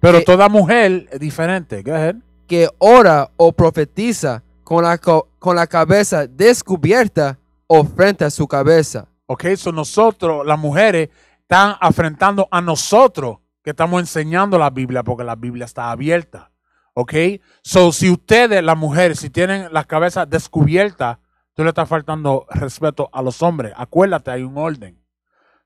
Pero toda mujer es diferente. Que ora o profetiza con la, con la cabeza descubierta o frente a su cabeza. Ok, eso nosotros, las mujeres, están afrentando a nosotros que estamos enseñando la Biblia porque la Biblia está abierta. ¿Ok? So, si ustedes, las mujeres, si tienen la cabeza descubierta, tú le estás faltando respeto a los hombres. Acuérdate, hay un orden.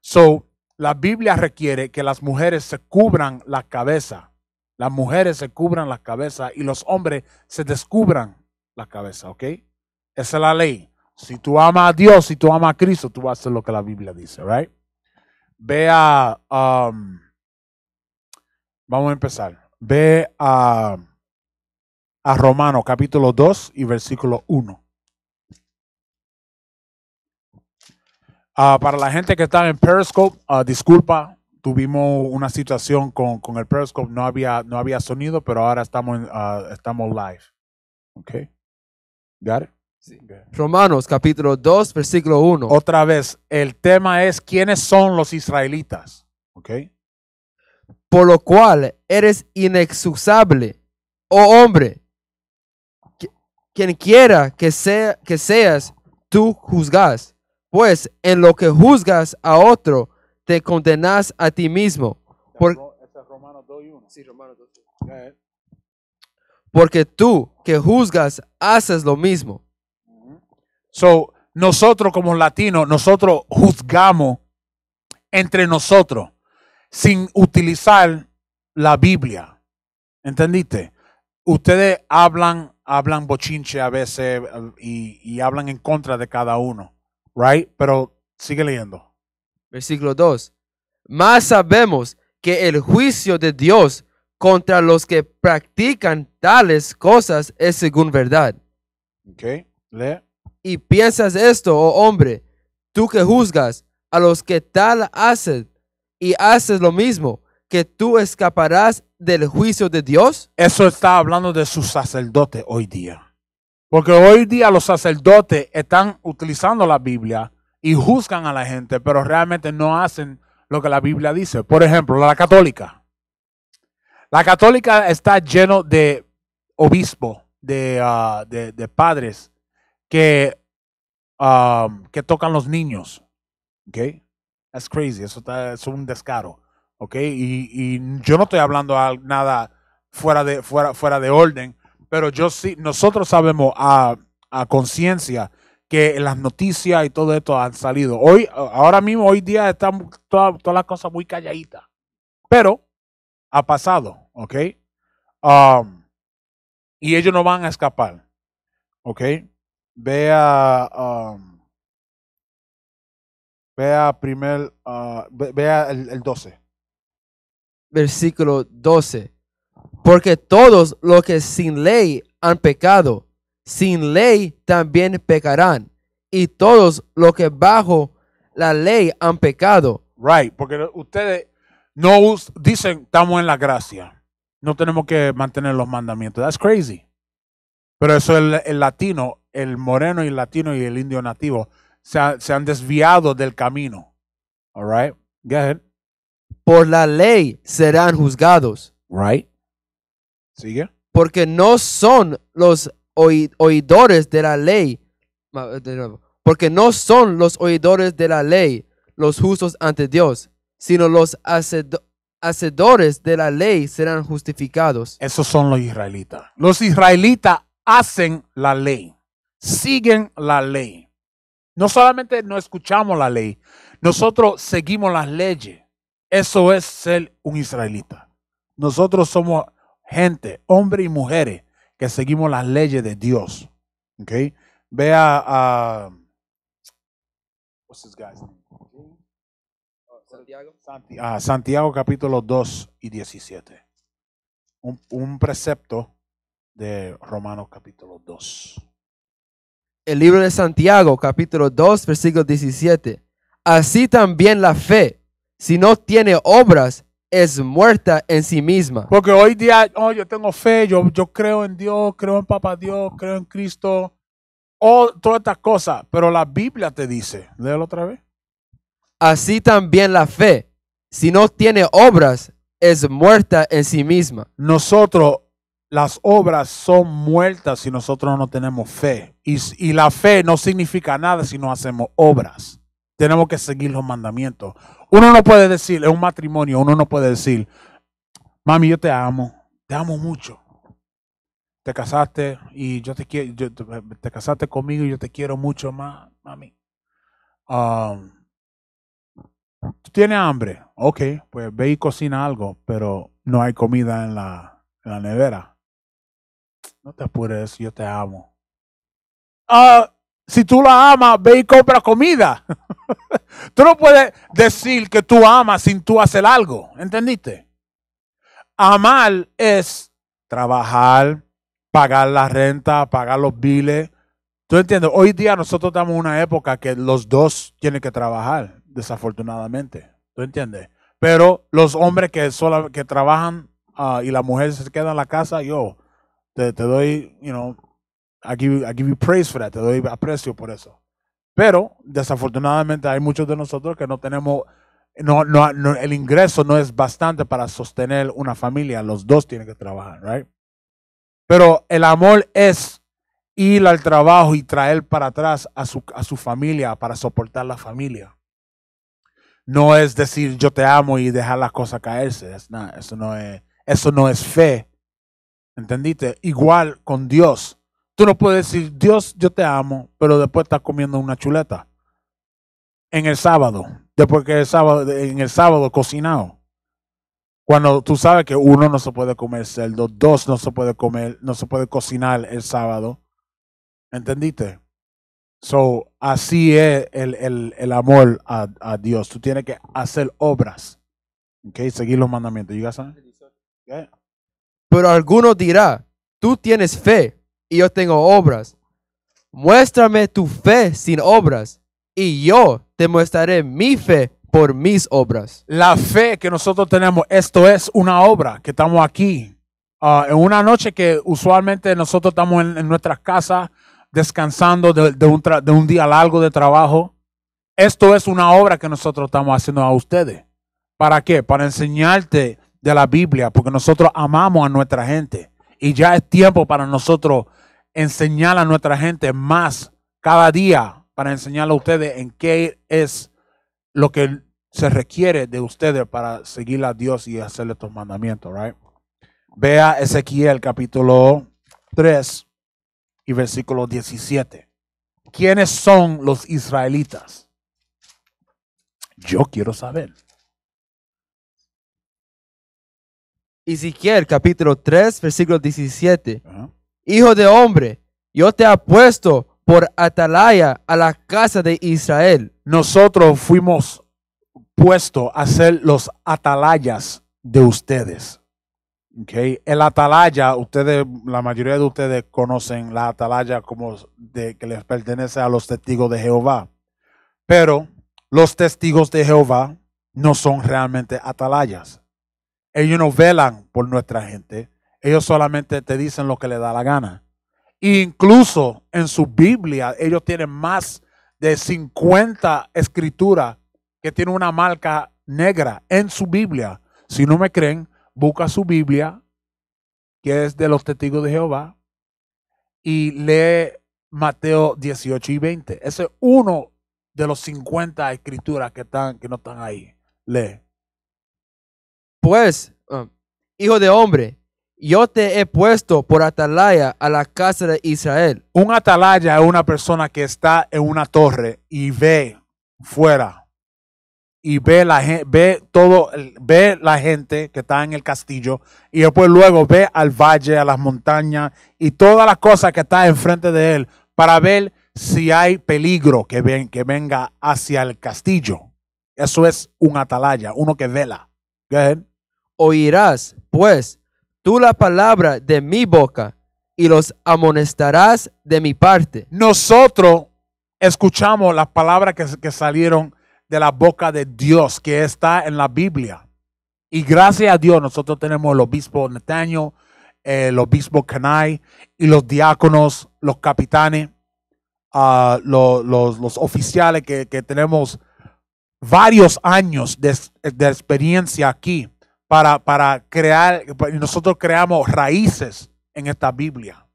So, la Biblia requiere que las mujeres se cubran la cabeza. Las mujeres se cubran la cabeza y los hombres se descubran la cabeza, ¿ok? Esa es la ley. Si tú amas a Dios, si tú amas a Cristo, tú vas a hacer lo que la Biblia dice, ¿right? Ve a... Um, vamos a empezar. Ve a, a Romano capítulo 2 y versículo 1. Ah, para la gente que está en Periscope, ah, disculpa, tuvimos una situación con, con, el Periscope, no había, no había sonido, pero ahora estamos, ah, estamos live. ¿Ok? ¿Got Sí. Romanos capítulo 2, versículo 1. Otra vez, el tema es quiénes son los israelitas. ¿Ok? Por lo cual eres inexcusable, oh hombre, quien quiera que, sea, que seas, tú juzgas. Pues en lo que juzgas a otro, te condenas a ti mismo. Porque tú que juzgas haces lo mismo. So, nosotros como latinos, nosotros juzgamos entre nosotros sin utilizar la Biblia. ¿Entendiste? Ustedes hablan, hablan bochinche a veces eh, y hablan en contra de cada uno. Right? Pero sigue leyendo. Versículo 2. Más sabemos que el juicio de Dios contra los que practican tales cosas es según verdad. Ok, lee. Y piensas esto, oh hombre, tú que juzgas a los que tal hacen y haces lo mismo, que tú escaparás del juicio de Dios? Eso está hablando de su sacerdote hoy día. Porque hoy día los sacerdotes están utilizando la Biblia y juzgan a la gente, pero realmente no hacen lo que la Biblia dice. Por ejemplo, la católica. La católica está lleno de obispos, ah, de, de, padres que, ah, que tocan los niños. ¿Ok? That's crazy. Eso es un descaro. ¿Ok? Y, yo no estoy hablando nada fuera de, fuera, fuera de orden pero yo sí, nosotros sabemos a, a conciencia que las noticias y todo esto han salido. Hoy, ahora mismo, hoy día están todas las cosas muy calladitas. Pero ha pasado, ¿ok? Um, y ellos no van a escapar, ¿ok? Vea, um, vea primer, uh, vea el 12. Versículo 12. Porque todos los que sin ley han pecado, sin ley también pecarán. Y todos los que bajo la ley han pecado. Right, porque ustedes no dicen, estamos en la gracia. No tenemos que mantener los mandamientos. That's crazy. Pero eso el, latino, el moreno y el latino y el indio nativo se, han desviado del camino. All right, Go Por la ley serán juzgados. Right. Porque no son los oidores de la ley. Porque no son los oidores de la ley los justos ante Dios, sino los hacedores de la ley serán justificados. Esos son los israelitas. Los israelitas hacen la ley, siguen la ley. No solamente no escuchamos la ley, nosotros seguimos las leyes. Eso es ser un israelita. Nosotros somos gente, hombres y mujeres, que seguimos las leyes de Dios. Okay? vea a, Santiago. Ah, Santiago capítulo 2 y 17. Un, un, precepto de Romanos capítulo 2. El libro de Santiago capítulo 2 versículo 17. Así también la fe, si no tiene obras, es muerta en sí misma. Porque hoy día, oh, yo tengo fe, yo, yo creo en Dios, creo en Papá Dios, creo en Cristo, oh, todas estas cosas, pero la Biblia te dice, léelo otra vez. Así también la fe, si no tiene obras, es muerta en sí misma. Nosotros, las obras son muertas si nosotros no tenemos fe. Y, y la fe no significa nada si no hacemos obras tenemos que seguir los mandamientos. Uno no puede decir, es un matrimonio, uno no puede decir, mami, yo te amo, te amo mucho. Te casaste y yo te quiero, te, casaste conmigo y yo te quiero mucho más, mami. Um, Tú tienes hambre, ok, pues ve y cocina algo, pero no hay comida en la, en la nevera. No te apures, yo te amo. Ah, si tú la amas, ve y compra comida. tú no puedes decir que tú amas sin tú hacer algo. ¿Entendiste? Amar es trabajar, pagar la renta, pagar los biles. ¿Tú entiendes? Hoy día nosotros estamos en una época que los dos tienen que trabajar, desafortunadamente. ¿Tú entiendes? Pero los hombres que, solo, que trabajan ah, y las mujeres se quedan en la casa, yo te, te doy, you know, I give, you, praise for that, te doy aprecio por eso. Pero desafortunadamente hay muchos de nosotros que no tenemos, el ingreso no es bastante para sostener una familia, los dos tienen que trabajar, right? Pero el amor es ir al trabajo y traer para atrás a su, familia para soportar la familia. No es decir yo te amo y dejar las cosas caerse. eso, no es, eso no es fe. ¿Entendiste? Igual con Dios. Tú no puedes decir, Dios, yo te amo, pero después estás comiendo una chuleta. En el sábado, después que el sábado, en el sábado cocinado. Cuando tú sabes que uno no se puede comer cerdo, dos no se puede comer, no se puede cocinar el sábado. ¿Entendiste? So, así es el, amor a, Dios. Tú tienes que hacer obras. Okay, seguir los mandamientos. ¿Ya Pero alguno dirá, tú tienes fe, y yo tengo obras. Muéstrame tu fe sin obras y yo te mostraré mi fe por mis obras. La fe que nosotros tenemos, esto es una obra que estamos aquí. Ah, en una noche que usualmente nosotros estamos en, nuestra casa descansando de, un de un día largo de trabajo. Esto es una obra que nosotros estamos haciendo a ustedes. ¿Para qué? Para enseñarte de la Biblia, porque nosotros amamos a nuestra gente. Y ya es tiempo para nosotros enseñar a nuestra gente más cada día para enseñar a ustedes en qué es lo que se requiere de ustedes para seguir a Dios y hacerle estos mandamientos, right? Vea Ezequiel capítulo 3 y versículo 17. ¿Quiénes son los israelitas? Yo quiero saber. Ezequiel capítulo 3, versículo 17. Hijo de hombre, yo te puesto por atalaya a la casa de Israel. Nosotros fuimos puestos a ser los atalayas de ustedes. Okay. El atalaya, ustedes, la mayoría de ustedes conocen la atalaya como de, que les pertenece a los testigos de Jehová. Pero los testigos de Jehová no son realmente atalayas. Ellos no velan por nuestra gente. Ellos solamente te dicen lo que les da la gana. Incluso en su Biblia, ellos tienen más de 50 escrituras que tienen una marca negra en su Biblia. Si no me creen, busca su Biblia, que es de los testigos de Jehová, y lee Mateo 18 y 20. Ese es uno de los 50 escrituras que, están, que no están ahí. Lee. Pues, ah, hijo de hombre, yo te he puesto por atalaya a la casa de Israel. Un atalaya es una persona que está en una torre y ve fuera y ve la ve todo ve la gente que está en el castillo y después luego ve al valle, a las montañas y todas las cosas que está enfrente de él para ver si hay peligro que, venga hacia el castillo. Eso es un atalaya, uno que vela. Oirás, pues, tú la palabra de mi boca y los amonestarás de mi parte. Nosotros escuchamos las palabras que, salieron de la boca de Dios, que está en la Biblia. Y gracias a Dios nosotros tenemos el obispo Netaño, el obispo Canay y los diáconos, los capitanes, ah, los, oficiales que, tenemos varios años de, de experiencia aquí para, crear, nosotros creamos raíces en esta Biblia.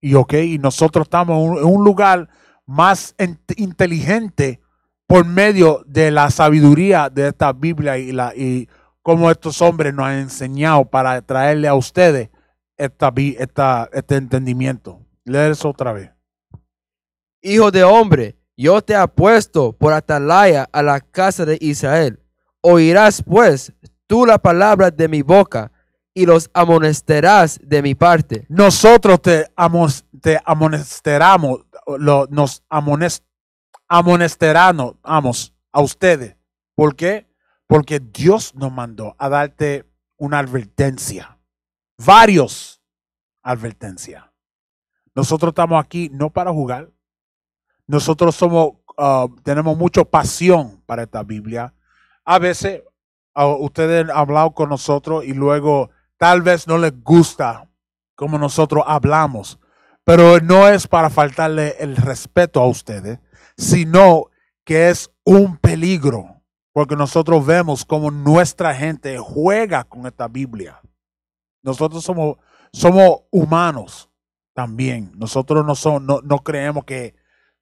Y, y nosotros estamos en un lugar más inteligente por medio de la sabiduría de esta Biblia y, la, y cómo estos hombres nos han enseñado para traerle a ustedes esta, esta, este entendimiento. Leer eso otra vez. Hijo de hombre, yo te apuesto por atalaya a la casa de Israel. Oirás pues tú la palabra de mi boca y los amonesterás de mi parte. Nosotros te, nos amonesteramos a ustedes. ¿Por qué? Porque Dios nos mandó a darte una advertencia. Varios advertencias. Nosotros estamos aquí no para jugar. Nosotros somos, ah, tenemos mucha pasión para esta Biblia. A veces ustedes han hablado con nosotros y luego tal vez no les gusta como nosotros hablamos, pero no es para faltarle el respeto a ustedes, sino que es un peligro, porque nosotros vemos como nuestra gente juega con esta Biblia. Nosotros somos, somos humanos también. Nosotros no, no, creemos que,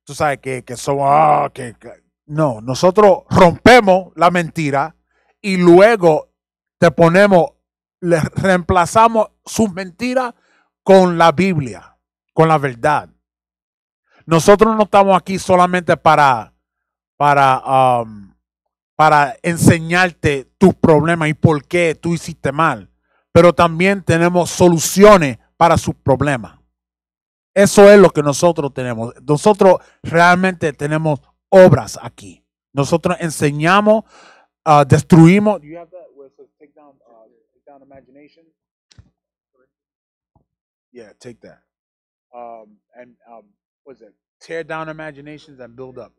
tú sabes, que, somos, ah, no, nosotros rompemos la mentira y luego te ponemos, le reemplazamos sus mentiras con la Biblia, con la verdad. Nosotros no estamos aquí solamente para, para, um, para enseñarte tus problemas y por qué tú hiciste mal, pero también tenemos soluciones para sus problemas. Eso es lo que nosotros tenemos. Nosotros realmente tenemos obras aquí. Nosotros enseñamos uh, destruimos. Do you have that with it take down, uh, take down imagination? Yeah, take that. Um, and um, what's it? Tear down imaginations and build up.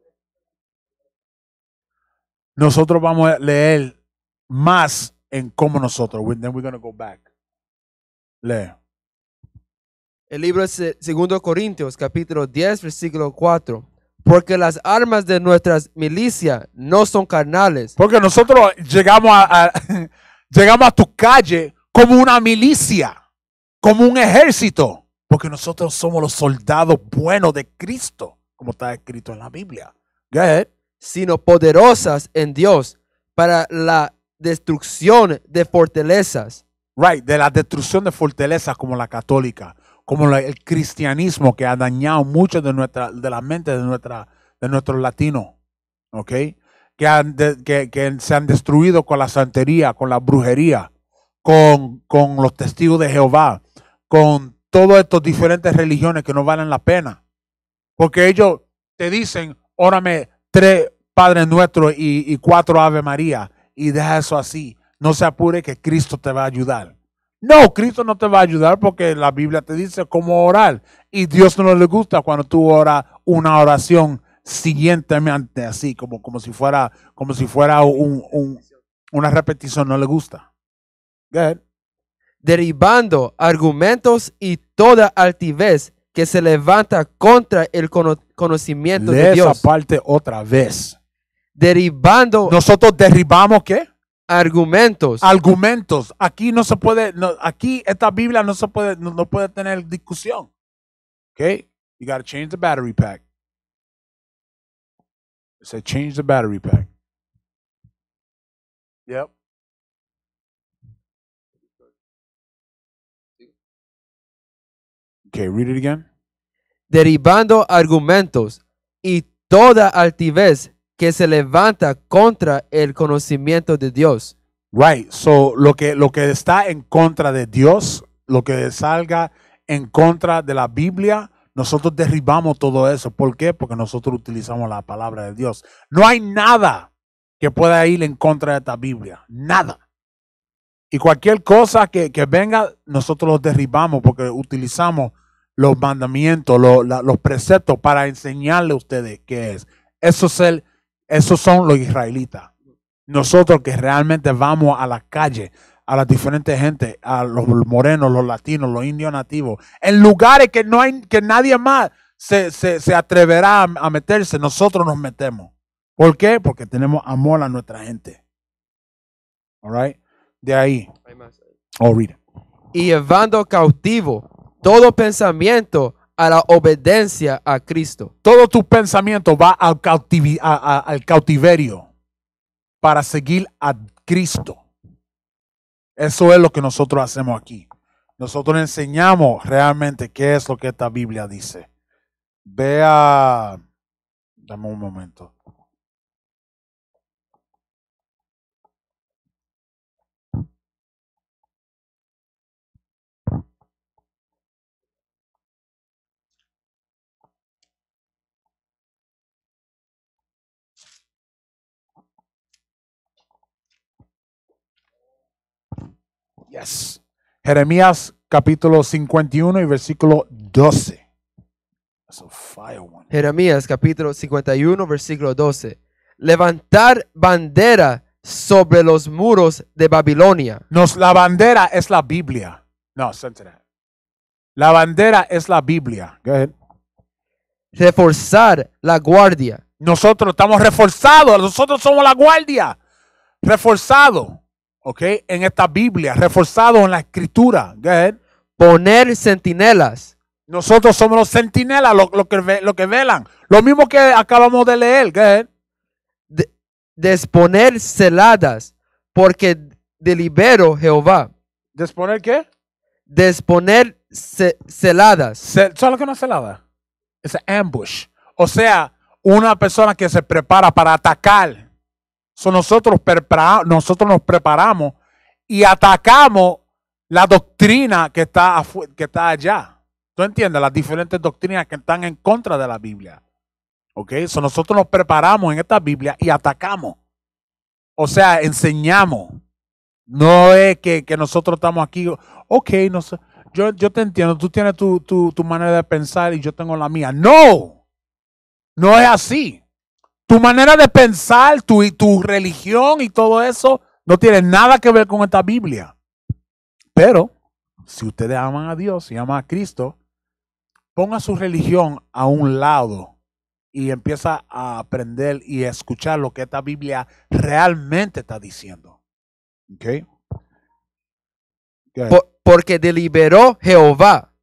Nosotros vamos a leer más en cómo nosotros. Then we're going to go back. Leer. El libro es 2 eh, Corintios, capítulo 10, versículo 4. Porque las armas de nuestras milicias no son carnales. Porque nosotros llegamos a, llegamos a tu calle como una milicia, como un ejército. Porque nosotros somos los soldados buenos de Cristo, como está escrito en la Biblia. Sino poderosas en Dios para la destrucción de fortalezas. Right, de la destrucción de fortalezas como la católica como el cristianismo que ha dañado mucho de, nuestra, de la mente de, nuestra, de nuestros latinos, ¿ok? Que, se han destruido con la santería, con la brujería, con, los testigos de Jehová, con todas estas diferentes religiones que no valen la pena. Porque ellos te dicen, órame tres Padres Nuestros y, y cuatro Ave María, y deja eso así. No se apure que Cristo te va a ayudar. No, Cristo no te va a ayudar porque la Biblia te dice cómo orar. Y Dios no le gusta cuando tú oras una oración siguientemente, así, como, como si fuera, como si fuera una repetición, no le gusta. Derivando Derribando argumentos y toda altivez que se levanta contra el conocimiento de Dios. Esa parte otra vez. derivando Nosotros derribamos qué? Argumentos. Argumentos. Aquí no se puede, aquí esta Biblia no se puede, no, puede tener discusión. Ok. You gotta change the battery pack. It said change the battery pack. Yep. Okay, read it again. Derivando argumentos y toda altivez que se levanta contra el conocimiento de Dios. Right, so lo que, lo que está en contra de Dios, lo que salga en contra de la Biblia, nosotros derribamos todo eso. ¿Por qué? Porque nosotros utilizamos la palabra de Dios. No hay nada que pueda ir en contra de esta Biblia, nada. Y cualquier cosa que, venga, nosotros los derribamos porque utilizamos los mandamientos, los, los preceptos para enseñarle a ustedes qué es. Eso es el esos son los israelitas. Nosotros que realmente vamos a la calle, a las diferentes gentes, a los morenos, los latinos, los indios nativos, en lugares que no hay, que nadie más se, atreverá a meterse, nosotros nos metemos. ¿Por qué? Porque tenemos amor a nuestra gente. De ahí. Oh, y llevando cautivo todo pensamiento a la obediencia a Cristo. Todo tu pensamiento va al, al cautiverio para seguir a Cristo. Eso es lo que nosotros hacemos aquí. Nosotros enseñamos realmente qué es lo que esta Biblia dice. Vea, dame un momento. Jeremías capítulo 51 y versículo 12. Jeremías capítulo 51 versículo 12. Levantar bandera sobre los muros de Babilonia. Nos, la bandera es la Biblia. No, La bandera es la Biblia. Go ahead. Reforzar la guardia. Nosotros estamos reforzados. Nosotros somos la guardia. Reforzado. En esta Biblia, reforzado en la escritura. Poner sentinelas. Nosotros somos los sentinelas, los lo que, lo que velan. Lo mismo que acabamos de leer. De, desponer celadas, porque delibero Jehová. ¿Desponer qué? Desponer celadas. ¿Solo lo que es celada? Es ambush. O sea, una persona que se prepara para atacar nosotros, nosotros nos preparamos y atacamos la doctrina que está, que está allá. ¿Tú entiendes? Las diferentes doctrinas que están en contra de la Biblia. ¿Ok? So nosotros nos preparamos en esta Biblia y atacamos. O sea, enseñamos. No es que, nosotros estamos aquí. Ok, no Yo, yo, te entiendo, tú tienes tu, tu, manera de pensar y yo tengo la mía. No, no es así. Tu manera de pensar, tu, tu religión y todo eso no tiene nada que ver con esta Biblia. Pero si ustedes aman a Dios y aman a Cristo, ponga su religión a un lado y empieza a aprender y a escuchar lo que esta Biblia realmente está diciendo. porque deliberó Jehová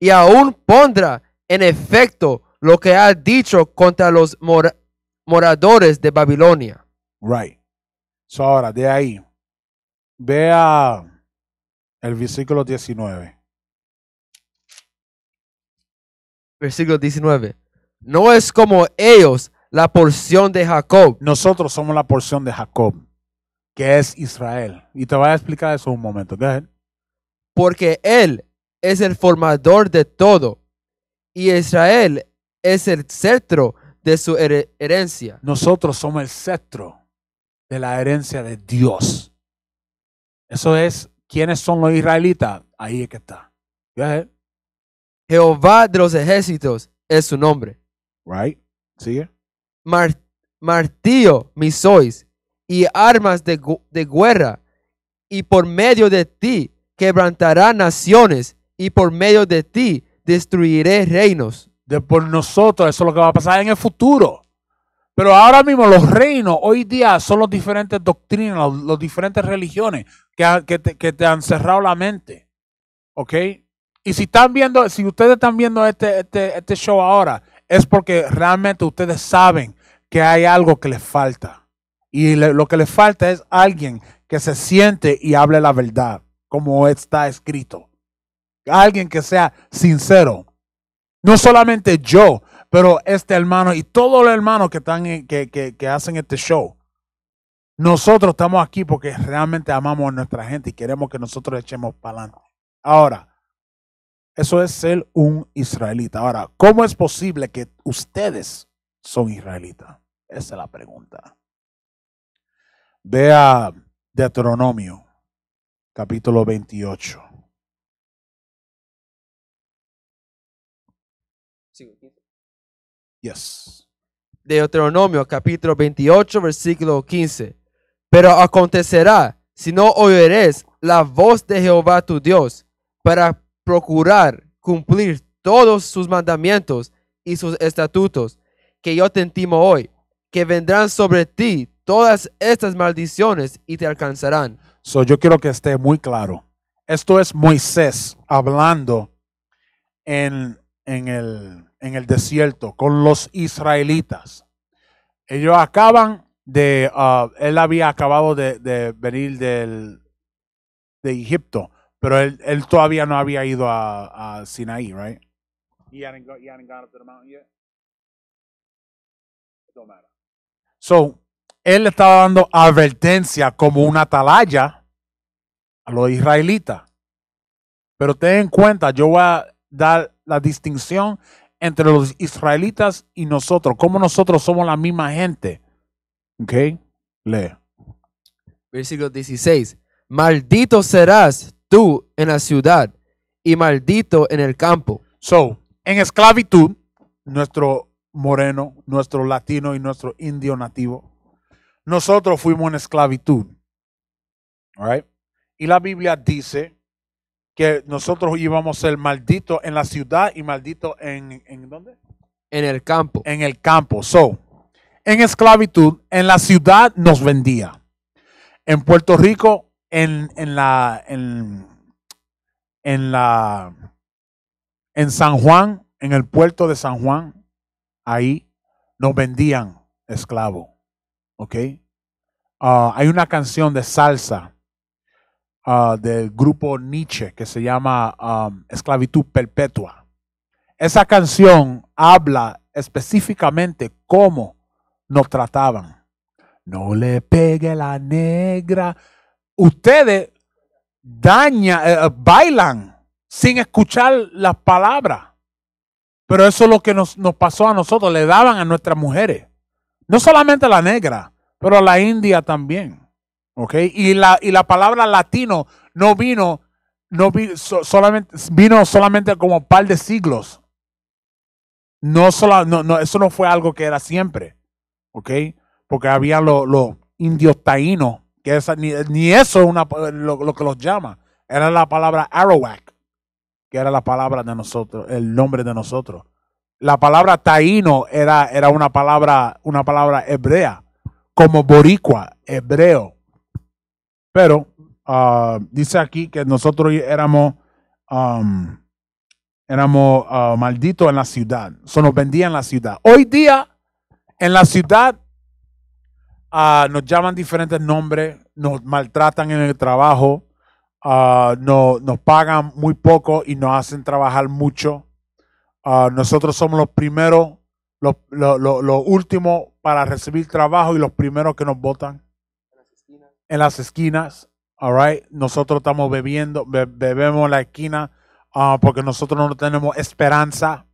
y aún pondrá en efecto lo que ha dicho contra los morales moradores de Babilonia. Right. So ahora, de ahí, vea el versículo 19. Versículo 19. No es como ellos la porción de Jacob. Nosotros somos la porción de Jacob, que es Israel. Y te voy a explicar eso un momento. Go Porque él es el formador de todo. Y Israel es el cetro de su herencia. Nosotros somos el cetro de la herencia de Dios. Eso es, ¿quiénes son los israelitas? Ahí es que está. Jehová de los ejércitos es su nombre. Right. Sigue. martillo mis sois y armas de, de guerra y por medio de ti quebrantará naciones y por medio de ti destruiré reinos de por nosotros. Eso es lo que va a pasar en el futuro. Pero ahora mismo los reinos, hoy día, son los diferentes doctrinas, las diferentes religiones que, te, han cerrado la mente. ¿Ok? Y si están viendo, si ustedes están viendo este, este, este show ahora, es porque realmente ustedes saben que hay algo que les falta. Y lo que les falta es alguien que se siente y hable la verdad, como está escrito. Alguien que sea sincero. No solamente yo, pero este hermano y todos los hermanos que, están que, hacen este show. Nosotros estamos aquí porque realmente amamos a nuestra gente y queremos que nosotros echemos para adelante. Ahora, eso es ser un israelita. Ahora, ¿cómo es posible que ustedes son israelitas? Esa es la pregunta. Vea Deuteronomio, capítulo 28. Yes. Deuteronomio capítulo 28, versículo 15. Pero acontecerá, si no oyeres la voz de Jehová tu Dios, para procurar cumplir todos sus mandamientos y sus estatutos, que yo te intimo hoy, que vendrán sobre ti todas estas maldiciones y te alcanzarán. So, yo quiero que esté muy claro. Esto es Moisés hablando en, en el en el desierto con los israelitas. Ellos acaban de, uh, él había acabado de, de venir del, de Egipto, pero él, él, todavía no había ido a, a Sinaí, right? He hadn't, So, él estaba dando advertencia como una atalaya a los israelitas. Pero ten en cuenta, yo voy a dar la distinción entre los israelitas y nosotros, como nosotros somos la misma gente. ¿Ok? Lee. Versículo 16. Maldito serás tú en la ciudad y maldito en el campo. So, en esclavitud, nuestro moreno, nuestro latino y nuestro indio nativo, nosotros fuimos en esclavitud. right? Y la Biblia dice que nosotros íbamos a ser malditos en la ciudad y malditos en, en ¿dónde? En el campo. En el campo. So, en esclavitud, en la ciudad nos vendía. En Puerto Rico, en, la, en, la, en San Juan, en el puerto de San Juan, ahí nos vendían esclavos. ¿Ok? Ah, hay una canción de salsa Ah, del grupo Nietzsche que se llama um, Esclavitud Perpetua. Esa canción habla específicamente cómo nos trataban. No le pegue la negra. Ustedes dañan, eh, eh, bailan sin escuchar las palabras. Pero eso es lo que nos, nos pasó a nosotros. Le daban a nuestras mujeres. No solamente a la negra, pero a la india también. Y la, y la palabra latino no vino, no solamente, vino solamente como par de siglos. No, eso no fue algo que era siempre. Porque había los lo indios taínos, que ni, eso es lo, lo, que los llama. Era la palabra Arawak, que era la palabra de nosotros, el nombre de nosotros. La palabra taíno era, era una, palabra, una palabra hebrea, como boricua, hebreo. Pero ah, dice aquí que nosotros éramos, um, éramos ah, malditos en la ciudad. Eso nos vendía en la ciudad. Hoy día, en la ciudad, ah, nos llaman diferentes nombres, nos maltratan en el trabajo, nos pagan muy poco y nos hacen trabajar mucho. nosotros somos los primeros, los últimos para recibir trabajo y los primeros que nos votan en las esquinas, all Nosotros estamos bebiendo, bebemos la esquina ah, porque nosotros no tenemos esperanza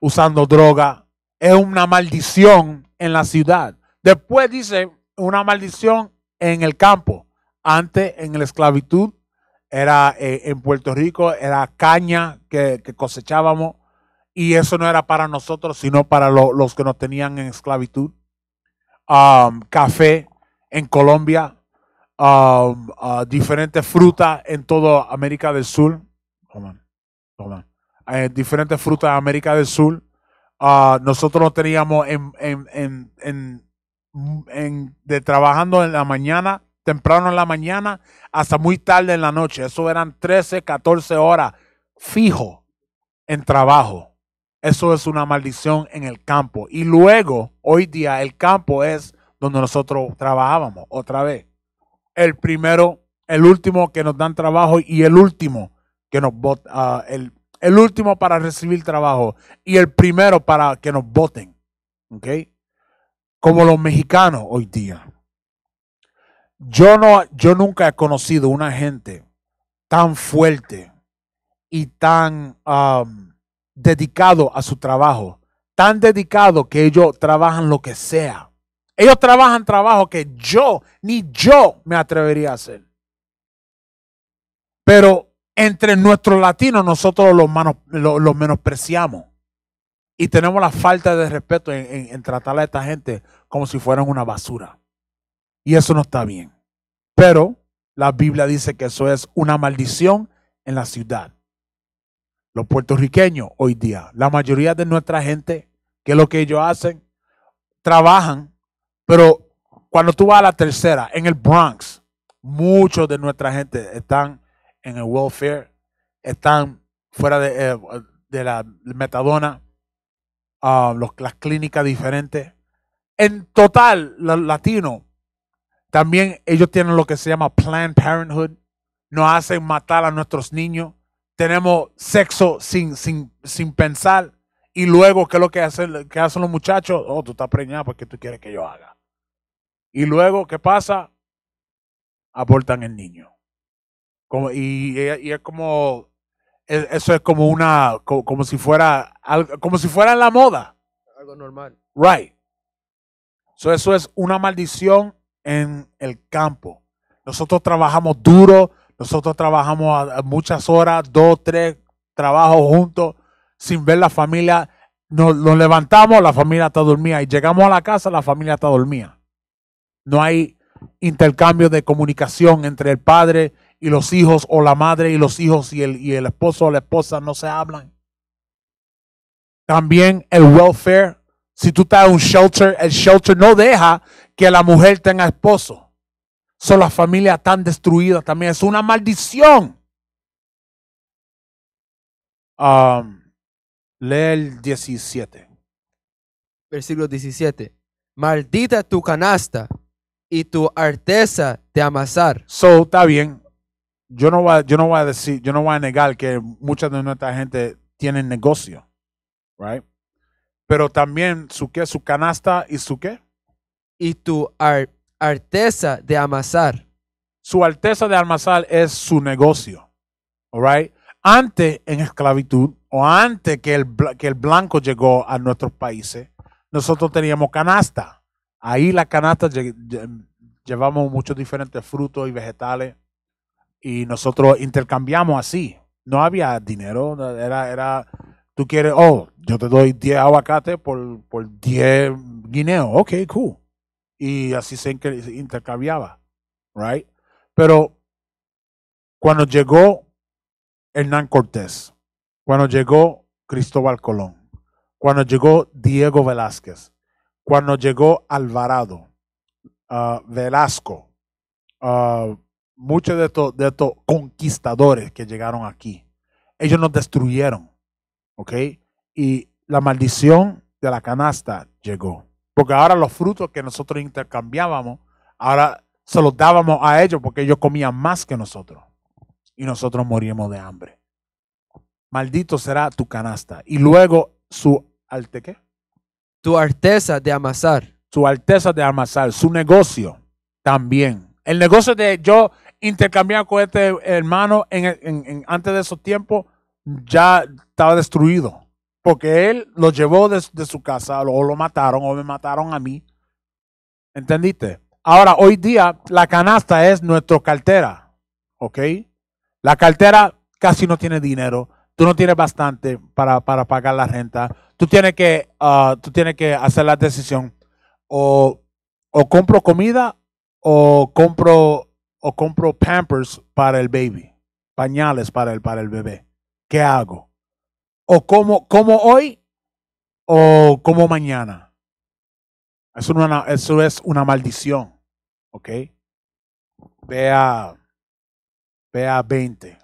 usando droga. Es una maldición en la ciudad. Después dice una maldición en el campo. Antes, en la esclavitud, era eh, en Puerto Rico, era caña que, cosechábamos. Y eso no era para nosotros, sino para los que nos tenían en esclavitud. Ah, café en Colombia, um, diferentes frutas en toda América del Sur. Eh, diferentes frutas de América del Sur. Ah, nosotros lo teníamos en, de trabajando en la mañana, temprano en la mañana, hasta muy tarde en la noche. Eso eran 13, 14 horas fijo en trabajo. Eso es una maldición en el campo. Y luego, hoy día, el campo es donde nosotros trabajábamos otra vez el primero, el último que nos dan trabajo y el último que nos vota, ah, el, último para recibir trabajo y el primero para que nos voten. ¿Ok? Como los mexicanos hoy día. Yo, no, yo nunca he conocido una gente tan fuerte y tan dedicado a su trabajo, tan dedicado que ellos trabajan lo que sea ellos trabajan trabajo que yo, ni yo me atrevería a hacer. Pero entre nuestros latinos nosotros los, menospreciamos. Y tenemos la falta de respeto en, tratar a esta gente como si fueran una basura. Y eso no está bien. Pero la Biblia dice que eso es una maldición en la ciudad. Los puertorriqueños hoy día, la mayoría de nuestra gente, que es lo que ellos hacen, trabajan pero cuando tú vas a la tercera, en el Bronx, muchos de nuestra gente están en el welfare, están fuera de, eh, la metadona, ah, las clínicas diferentes. En total, los latinos, también ellos tienen lo que se llama Planned Parenthood, nos hacen matar a nuestros niños, tenemos sexo sin, sin, sin pensar y luego, ¿qué es lo que hacen, que hacen los muchachos? Oh, tú estás preñada porque tú quieres que yo haga. Y luego, ¿qué pasa? Abortan el niño. y, es como, e, eso es como una, como, si fuera, como si fuera la moda. Algo normal. Right. eso es una maldición en el campo. Nosotros trabajamos duro, nosotros trabajamos muchas horas, dos, tres trabajos juntos, sin ver la familia. nos levantamos, la familia está dormida. Y llegamos a la casa, la familia está dormida. No hay intercambio de comunicación entre el padre y los hijos o la madre y los hijos y el, y el esposo o la esposa no se hablan. También el welfare. Si tú estás en un shelter, el shelter no deja que la mujer tenga esposo. Son las familias tan destruidas también. Es una maldición. Um, lee el 17. Versículo 17. Maldita tu canasta y tu arteza de amasar. So, está bien. Yo no voy, yo no voy a decir, yo no voy a negar que muchas de nuestra gente tienen negocio, right? Pero también su qué, su canasta y su qué. Y tu arteza de amasar. Su arteza de amasar es su negocio, all right? Antes en esclavitud o antes que el, que el blanco llegó a nuestros países, nosotros teníamos canasta Ahí la canasta llevamos muchos diferentes frutos y vegetales y nosotros intercambiamos así. No había dinero, era, era tú quieres, oh, yo te doy 10 aguacates por, por 10 guineos, ok, cool. Y así se intercambiaba, right? Pero cuando llegó Hernán Cortés, cuando llegó Cristóbal Colón, cuando llegó Diego Velázquez, cuando llegó Alvarado, ah, Velasco, ah, muchos de estos, conquistadores que llegaron aquí, ellos nos destruyeron, ¿ok? Y la maldición de la canasta llegó. Porque ahora los frutos que nosotros intercambiábamos, ahora se los dábamos a ellos porque ellos comían más que nosotros. Y nosotros moríamos de hambre. Maldito será tu canasta. Y luego su alteque. Tu alteza de amasar. Su alteza de amasar. Su negocio también. El negocio de yo intercambiar con este hermano en, antes de esos tiempos ya estaba destruido. Porque él lo llevó de, de su casa, o lo mataron, o me mataron a mí. ¿Entendiste? Ahora, hoy día, la canasta es nuestra cartera. ¿Ok? La cartera casi no tiene dinero tú no tienes bastante para, para pagar la renta, tú tienes que, ah, tú tienes que hacer la decisión o, compro comida o compro, o compro pampers para el baby, pañales para el, para el bebé. ¿Qué hago? ¿O como, como hoy o como mañana? Eso, eso es una maldición, ¿ok? Vea, vea 20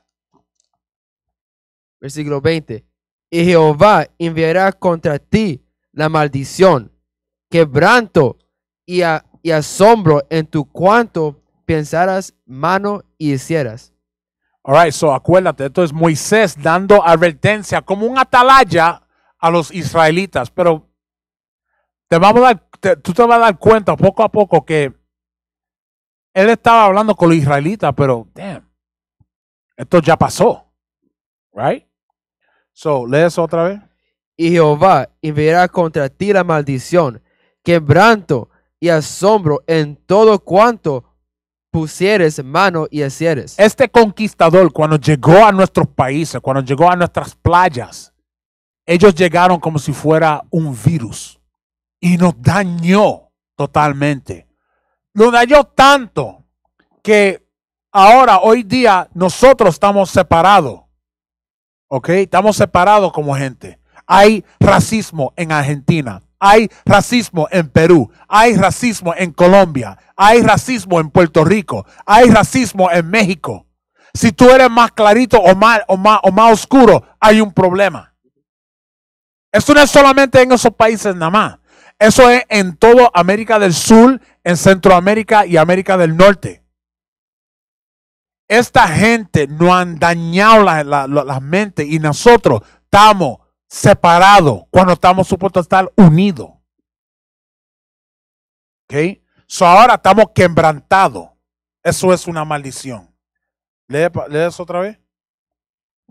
versículo 20, y Jehová enviará contra ti la maldición, quebranto y, asombro en tu cuanto pensaras mano y hicieras. All right, so acuérdate, esto es Moisés dando advertencia como un atalaya a los israelitas, pero te vamos a tú te vas a dar cuenta poco a poco que él estaba hablando con los israelitas, pero damn, esto ya pasó, right? So, lees otra vez. Y Jehová enviará contra ti la maldición, quebranto y asombro en todo cuanto pusieres mano y hicieres. Este conquistador, cuando llegó a nuestros países, cuando llegó a nuestras playas, ellos llegaron como si fuera un virus y nos dañó totalmente. Nos dañó tanto que ahora, hoy día, nosotros estamos separados Estamos separados como gente. Hay racismo en Argentina. Hay racismo en Perú, hay racismo en Colombia, hay racismo en Puerto Rico, hay racismo en México. Si tú eres más clarito o más, o más, o más oscuro, hay un problema. Eso no es solamente en esos países nada más. Eso es en toda América del Sur, en Centroamérica y América del Norte esta gente nos ha dañado las la, mentes y nosotros estamos separados cuando estamos supuestos a estar unidos. ¿Ok? ahora estamos quebrantados. Eso es una maldición. Lee, eso otra vez.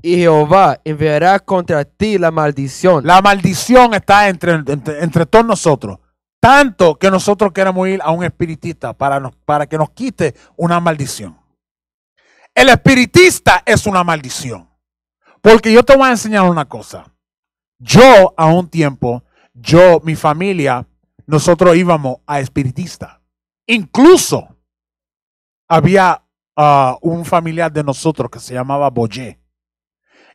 Y Jehová enviará contra ti la maldición. La maldición está entre, entre, todos nosotros. Tanto que nosotros queremos ir a un espiritista para, para que nos quite una maldición. El espiritista es una maldición. Porque yo te voy a enseñar una cosa. Yo a un tiempo, yo, mi familia, nosotros íbamos a espiritista. Incluso había ah, un familiar de nosotros que se llamaba boyer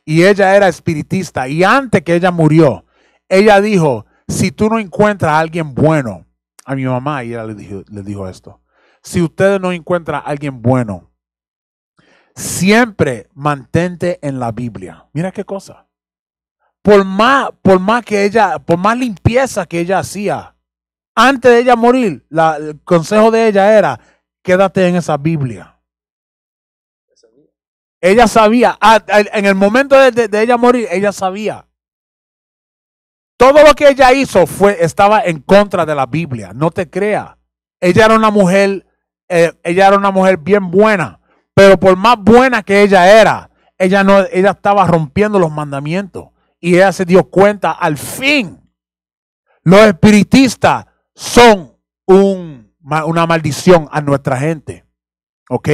Y ella era espiritista. Y antes que ella murió, ella dijo, si tú no encuentras a alguien bueno, a mi mamá, y ella le dijo, le dijo esto, si usted no encuentra a alguien bueno, siempre mantente en la Biblia. Mira qué cosa. Por más, por más que ella, por más limpieza que ella hacía, antes de ella morir, el consejo de ella era, quédate en esa Biblia. Ella sabía, ah, en el momento de, ella morir, ella sabía. Todo lo que ella hizo fue, estaba en contra de la Biblia, no te creas. Ella era una mujer, eh, ella era una mujer bien buena pero por más buena que ella era, ella, no, ella estaba rompiendo los mandamientos. Y ella se dio cuenta al fin. Los espiritistas son una maldición a nuestra gente. ¿Ok?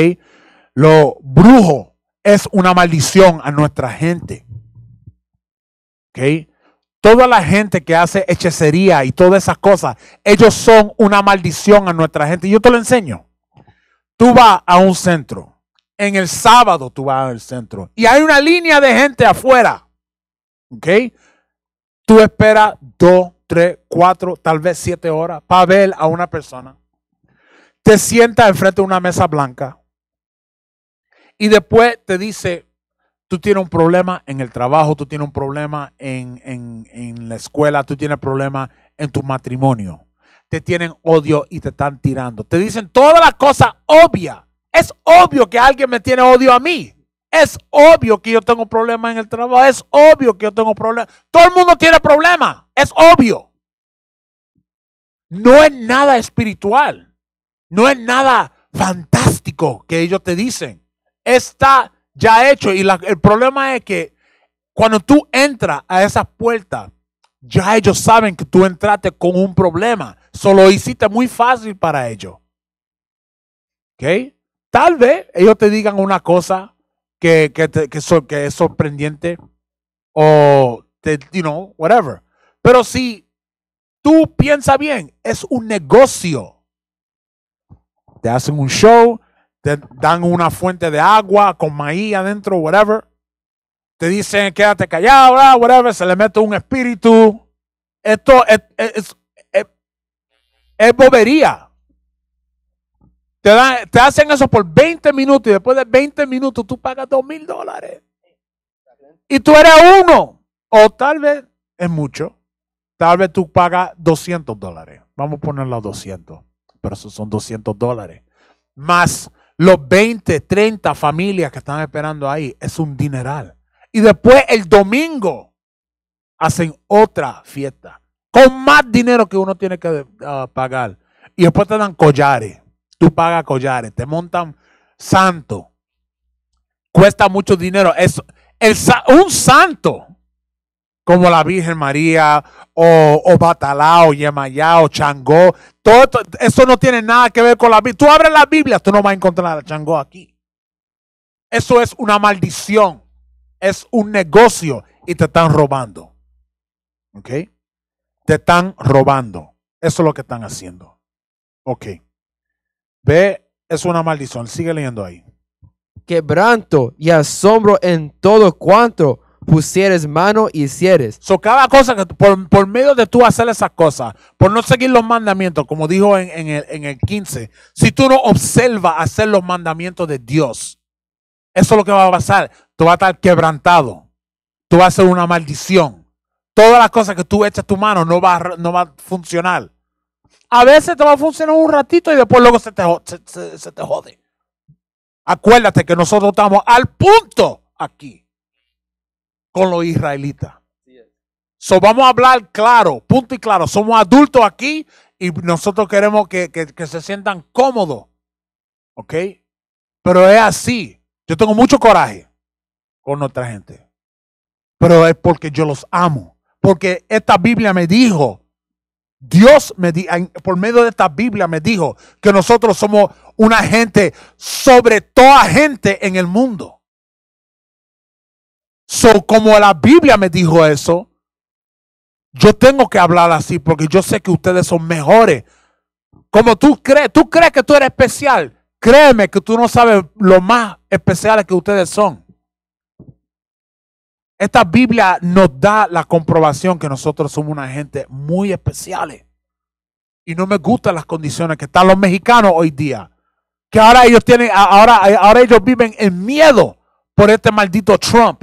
Los brujos es una maldición a nuestra gente. ¿Ok? Toda la gente que hace hechicería y todas esas cosas, ellos son una maldición a nuestra gente. Yo te lo enseño. Tú vas a un centro en el sábado tú vas al centro. Y hay una línea de gente afuera. ¿Ok? Tú esperas dos, tres, cuatro, tal vez siete horas para ver a una persona. Te sientas enfrente de una mesa blanca. Y después te dice, tú tienes un problema en el trabajo, tú tienes un problema en, la escuela, tú tienes problema en tu matrimonio. Te tienen odio y te están tirando. Te dicen todas las cosas obvias es obvio que alguien me tiene odio a mí. Es obvio que yo tengo problemas en el trabajo. Es obvio que yo tengo problemas. Todo el mundo tiene problemas. Es obvio. No es nada espiritual. No es nada fantástico que ellos te dicen. Está ya hecho. Y el problema es que cuando tú entras a esa puertas, ya ellos saben que tú entraste con un problema. Solo hiciste muy fácil para ellos. ¿Ok? Tal vez ellos te digan una cosa que, que, es sorprendente o, te, you know, whatever. Pero si tú piensas bien, es un negocio. Te hacen un show, te dan una fuente de agua con maíz adentro, whatever. Te dicen quédate callado, whatever. Se le mete un espíritu. Esto es, es, es bobería. Te, hacen eso por 20 minutos y después de 20 minutos tú pagas 2 mil dólares. Y tú eres uno. O tal vez es mucho. Tal vez tú pagas 200 dólares. Vamos a poner los 200. Pero esos son 200 dólares. Más los 20, 30 familias que están esperando ahí. Es un dineral. Y después el domingo hacen otra fiesta. Con más dinero que uno tiene que ah, pagar. Y después te dan collares. Tú pagas collares, te montan santo. Cuesta mucho dinero. Es el, un santo como la Virgen María o, Batalao. o Yemayá o Changó. Todo, eso no tiene nada que ver con la Biblia. Tú abres la Biblia, tú no vas a encontrar a Changó aquí. Eso es una maldición. Es un negocio y te están robando. ¿Ok? Te están robando. Eso es lo que están haciendo. Ok. Ve, es una maldición. Sigue leyendo ahí. Quebranto y asombro en todo cuanto pusieres mano y hicieres. So, cada cosa que por, medio de tú hacer esas cosas, por no seguir los mandamientos, como dijo en, el, 15, si tú no observas hacer los mandamientos de Dios, eso es lo que va a pasar. Tú vas a estar quebrantado. Tú vas a ser una maldición. Todas las cosas que tú echas tu mano no va, no va a funcionar a veces te va a funcionar un ratito y después luego se te, se, te jode. Acuérdate que nosotros estamos al punto aquí con los israelitas. So, vamos a hablar claro, punto y claro. Somos adultos aquí y nosotros queremos que, que, que se sientan cómodos. ¿Ok? Pero es así. Yo tengo mucho coraje con nuestra gente. Pero es porque yo los amo. Porque esta Biblia me dijo Dios me por medio de esta Biblia me dijo que nosotros somos una gente sobre toda gente en el mundo. So, como la Biblia me dijo eso, yo tengo que hablar así porque yo sé que ustedes son mejores. Como tú crees, tú crees que tú eres especial. Créeme que tú no sabes lo más especiales que ustedes son. Esta Biblia nos da la comprobación que nosotros somos una gente muy especial. Y no me gustan las condiciones que están los mexicanos hoy día. Que ahora ellos tienen, ahora, ahora ellos viven en miedo por este maldito Trump.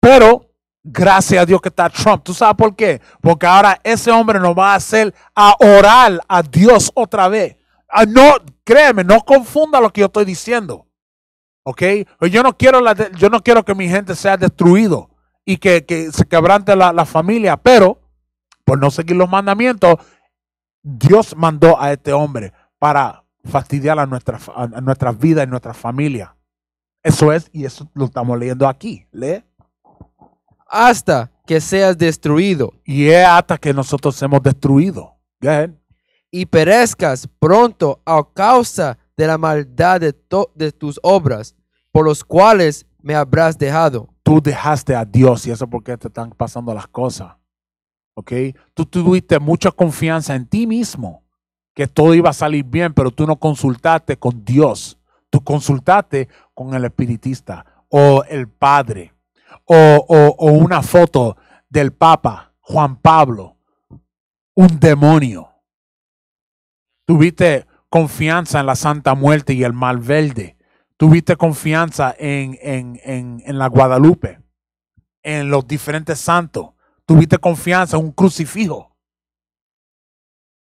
Pero Gracias a Dios que está Trump. ¿Tú sabes por qué? Porque ahora ese hombre nos va a hacer a orar a Dios otra vez. Ah, no, créeme, no confunda lo que yo estoy diciendo. ¿Ok? Yo no quiero, yo no quiero que mi gente sea destruido y que, se quebrante la, familia, pero por no seguir los mandamientos, Dios mandó a este hombre para fastidiar a, nuestra, a nuestras y nuestra familia. Eso es, y eso lo estamos leyendo aquí. Lee. Hasta que seas destruido. Y es hasta que nosotros seamos destruidos. Y perezcas pronto a causa de la maldad de, de tus obras, por los cuales me habrás dejado. Tú dejaste a Dios y eso es porque te están pasando las cosas. Tú tuviste mucha confianza en ti mismo, que todo iba a salir bien, pero tú no consultaste con Dios. Tú consultaste con el espiritista o el padre o una foto del Papa Juan Pablo, un demonio. Tuviste confianza en la Santa Muerte y el Mal Verde. Tuviste confianza en, en, la Guadalupe, en los diferentes santos. Tuviste confianza en un crucifijo,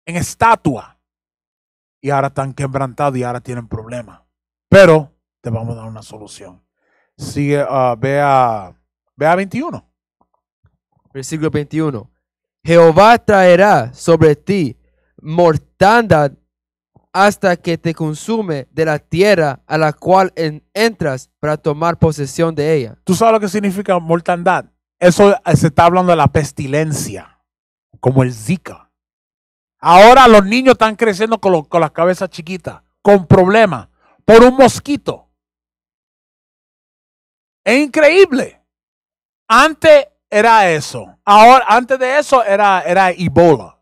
en estatua. Y ahora están quebrantados y ahora tienen problemas. Pero te vamos a dar una solución. Sigue, ah, ve, a, 21. Versículo 21. Jehová traerá sobre ti mortandad hasta que te consume de la tierra a la cual entras para tomar posesión de ella. ¿Tú sabes lo que significa mortandad? Eso eh, se está hablando de la pestilencia, como el Zika. Ahora los niños están creciendo con, con las cabezas chiquitas, con problemas, por un mosquito. Es increíble. Antes era eso. Ahora, antes de eso era, era Ebola.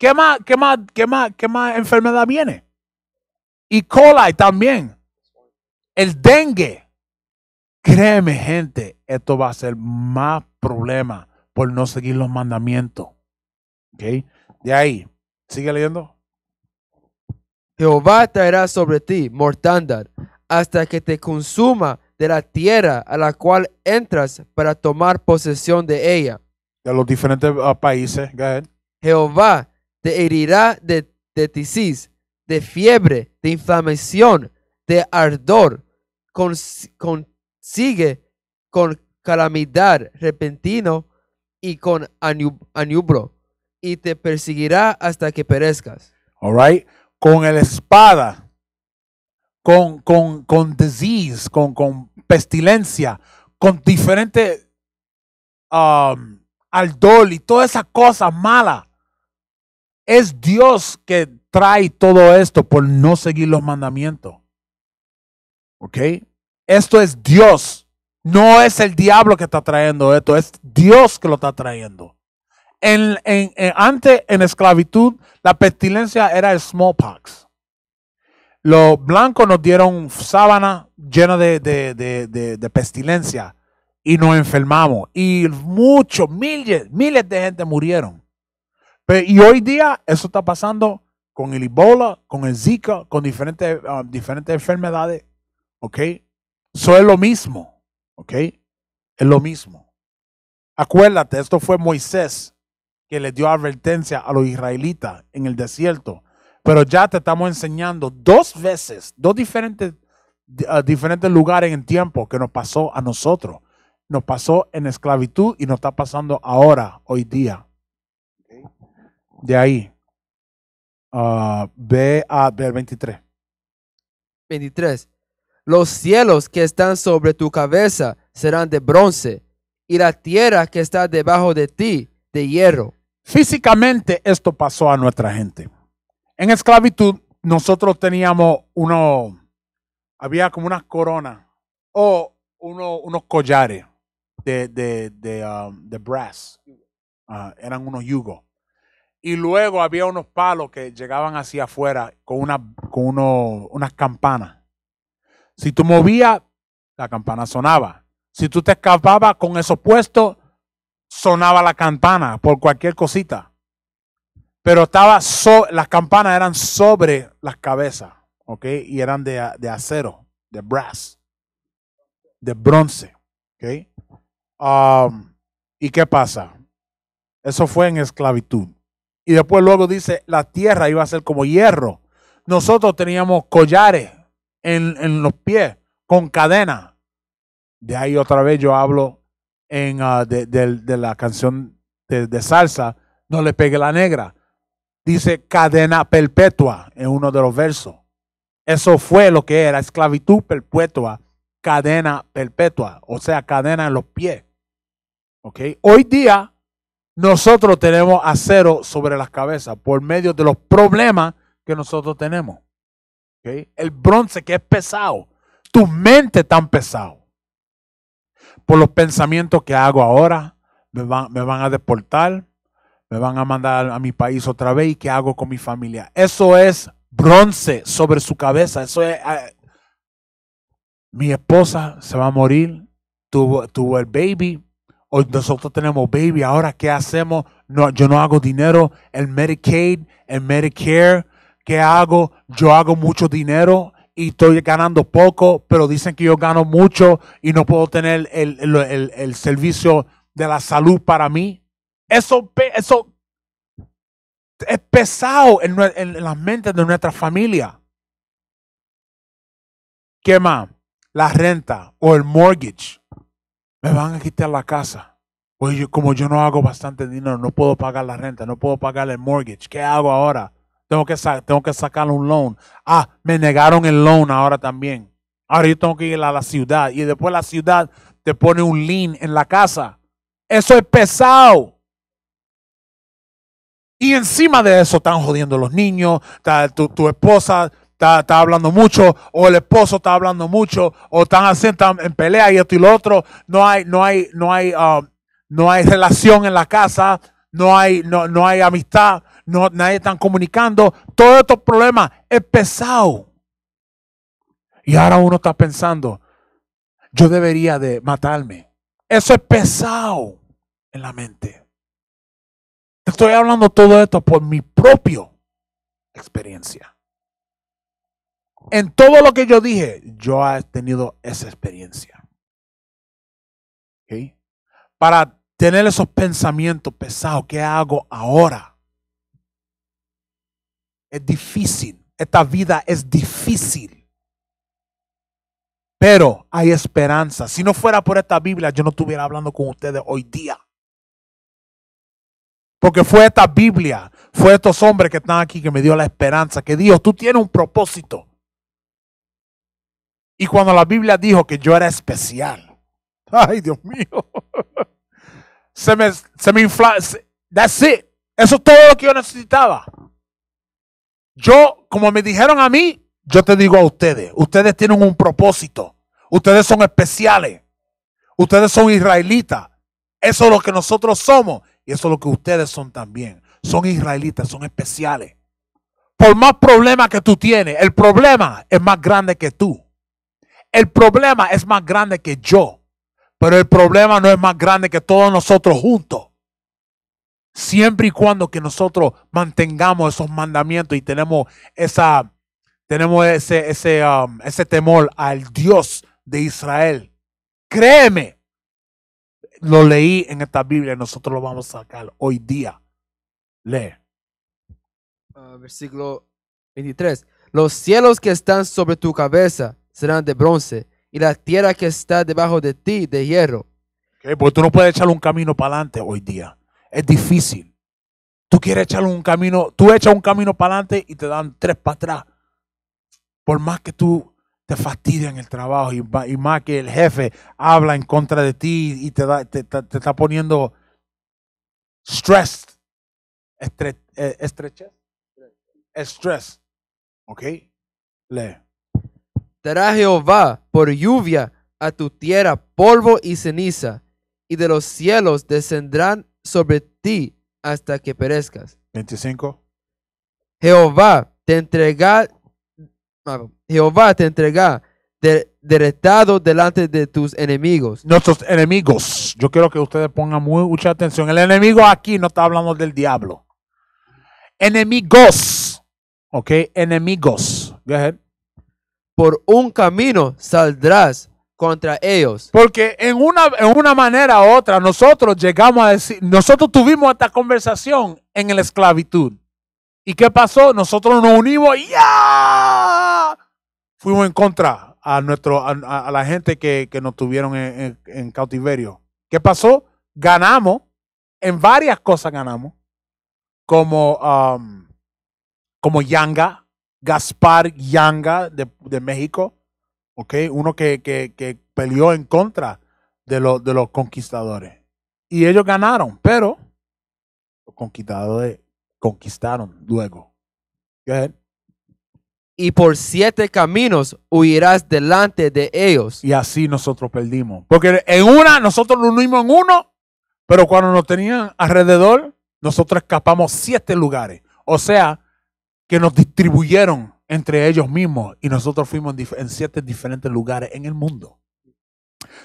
¿Qué más, qué más, qué más, qué más enfermedad viene? Y cola también. El dengue. Créeme, gente, esto va a ser más problema por no seguir los mandamientos. ¿Ok? De ahí, sigue leyendo. Jehová traerá sobre ti mortandad hasta que te consuma de la tierra a la cual entras para tomar posesión de ella. De los diferentes ah, países. Jehová te herirá de, de tisis, de fiebre, de inflamación, de ardor. consigue con calamidad repentino y con añubro, y te perseguirá hasta que perezcas. All right. Con el espada, con, con, con disease, con, con pestilencia, con diferente um, aldol y toda esa cosa mala. Es Dios que trae todo esto por no seguir los mandamientos. ¿Ok? Esto es Dios. No es el diablo que está trayendo esto, es Dios que lo está trayendo. En, en, antes, en esclavitud, la pestilencia era el smallpox. Los blancos nos dieron sábana llena de, de pestilencia y nos enfermamos. Y muchos, miles, miles de gente murieron. Y hoy día eso está pasando con el Ebola, con el Zika, con diferentes, ah, diferentes enfermedades. ¿Ok? Eso es lo mismo. ¿Ok? Es lo mismo. Acuérdate, esto fue Moisés que le dio advertencia a los israelitas en el desierto. Pero ya te estamos enseñando dos veces, dos diferentes, ah, diferentes lugares en tiempo que nos pasó a nosotros. Nos pasó en esclavitud y nos está pasando ahora, hoy día de ahí, ve ah, a ver 23. 23. Los cielos que están sobre tu cabeza serán de bronce y la tierra que está debajo de ti de hierro. Físicamente esto pasó a nuestra gente. En esclavitud nosotros teníamos uno, había como una corona o uno, unos collares de, de, de, ah, de brass. Ah, eran unos yugos y luego había unos palos que llegaban hacia afuera con, una, unas campanas. Si tú movías, la campana sonaba. Si tú te escapabas con esos puestos, sonaba la campana por cualquier cosita. Pero estaba las campanas eran sobre las cabezas, ¿ok? Y eran de, acero, de brass, de bronce, um, ¿Y qué pasa? Eso fue en esclavitud. Y después luego dice, la tierra iba a ser como hierro. Nosotros teníamos collares en, los pies, con cadena. De ahí otra vez yo hablo en, ah, de, la canción de, de salsa, No le pegue la negra. Dice cadena perpetua en uno de los versos. Eso fue lo que era, esclavitud perpetua, cadena perpetua, o sea, cadena en los pies. ¿Ok? Hoy día nosotros tenemos acero sobre las cabezas por medio de los problemas que nosotros tenemos. El bronce que es pesado, tu mente tan pesado. Por los pensamientos que hago ahora, me van, me van a deportar, me van a mandar a mi país otra vez y qué hago con mi familia. Eso es bronce sobre su cabeza. Eso es, ah, mi esposa se va a morir, tuvo, tuvo el baby, nosotros tenemos baby, ahora qué hacemos, yo no hago dinero, el Medicaid, el Medicare, ¿qué hago? Yo hago mucho dinero y estoy ganando poco, pero dicen que yo gano mucho y no puedo tener el, servicio de la salud para mí. Eso, eso es pesado en, en las mentes de nuestra familia. ¿Qué más? La renta o el mortgage me van a quitar la casa. Pues como yo no hago bastante dinero, no puedo pagar la renta, no puedo pagar el mortgage. ¿Qué hago ahora? Tengo que, tengo que sacar un loan. Ah, me negaron el loan ahora también. Ahora yo tengo que ir a la ciudad. Y después la ciudad te pone un lien en la casa. Eso es pesado. Y encima de eso están jodiendo los niños, tu esposa está, hablando mucho, o el esposo está hablando mucho, o están, así en pelea y esto y lo otro, no hay, no hay, no hay, um, no hay relación en la casa, no hay, no, hay amistad, no, nadie está comunicando, todos estos problemas es pesado. Y ahora uno está pensando, yo debería de matarme. Eso es pesado en la mente. estoy hablando todo esto por mi propia experiencia en todo lo que yo dije, yo he tenido esa experiencia. Para tener esos pensamientos pesados, ¿qué hago ahora? Es difícil, esta vida es difícil. Pero hay esperanza. Si no fuera por esta Biblia, yo no estuviera hablando con ustedes hoy día. Porque fue esta Biblia, fue estos hombres que están aquí que me dio la esperanza, que Dios, tú tienes un propósito. Y cuando la Biblia dijo que yo era especial, ay Dios mío, se me, se infla, that's it. Eso es todo lo que yo necesitaba. Yo, como me dijeron a mí, yo te digo a ustedes, ustedes tienen un propósito, ustedes son especiales, ustedes son israelitas, eso es lo que nosotros somos y eso es lo que ustedes son también. Son israelitas, son especiales. Por más problemas que tú tienes, el problema es más grande que tú. El problema es más grande que yo, pero el problema no es más grande que todos nosotros juntos. Siempre y cuando que nosotros mantengamos esos mandamientos y tenemos, esa, tenemos ese, ese, um, temor al Dios de Israel. Créeme, lo leí en esta Biblia nosotros lo vamos a sacar hoy día. Lee. Ah, versículo 23. Los cielos que están sobre tu cabeza serán de bronce, y la tierra que está debajo de ti de hierro. porque tú no puedes echar un camino para adelante hoy día. Es difícil. Tú quieres echar un camino, tú echas un camino para adelante y te dan tres para atrás. Por más que tú te fastidian el trabajo y, más que el jefe habla en contra de ti y te, te, está poniendo stress, estre, Estres. Eh, estrechez, estrés. ¿Ok? Lee dará Jehová por lluvia a tu tierra polvo y ceniza, y de los cielos descendrán sobre ti hasta que perezcas. 25. Jehová te entrega, ah, Jehová te entrega de, derretado delante de tus enemigos. Nuestros enemigos. Yo quiero que ustedes pongan mucha atención. El enemigo aquí no está hablando del diablo. Enemigos. Ok, enemigos. Go ahead por un camino saldrás contra ellos. Porque en una, una manera u otra nosotros llegamos a decir, nosotros tuvimos esta conversación en la esclavitud. ¿Y qué pasó? Nosotros nos unimos y ¡ya! Fuimos en contra a, nuestro, a, la gente que, nos tuvieron en, cautiverio. ¿Qué pasó? Ganamos, en varias cosas ganamos, como, um, como Yanga, Gaspar Yanga de, México, okay, uno que, que, peleó en contra de, los de los conquistadores. Y ellos ganaron, pero los conquistadores conquistaron luego. Y por siete caminos huirás delante de ellos. Y así nosotros perdimos. Porque en una, nosotros nos unimos en uno, pero cuando nos tenían alrededor, nosotros escapamos siete lugares. O sea, que nos distribuyeron entre ellos mismos y nosotros fuimos en, siete diferentes lugares en el mundo.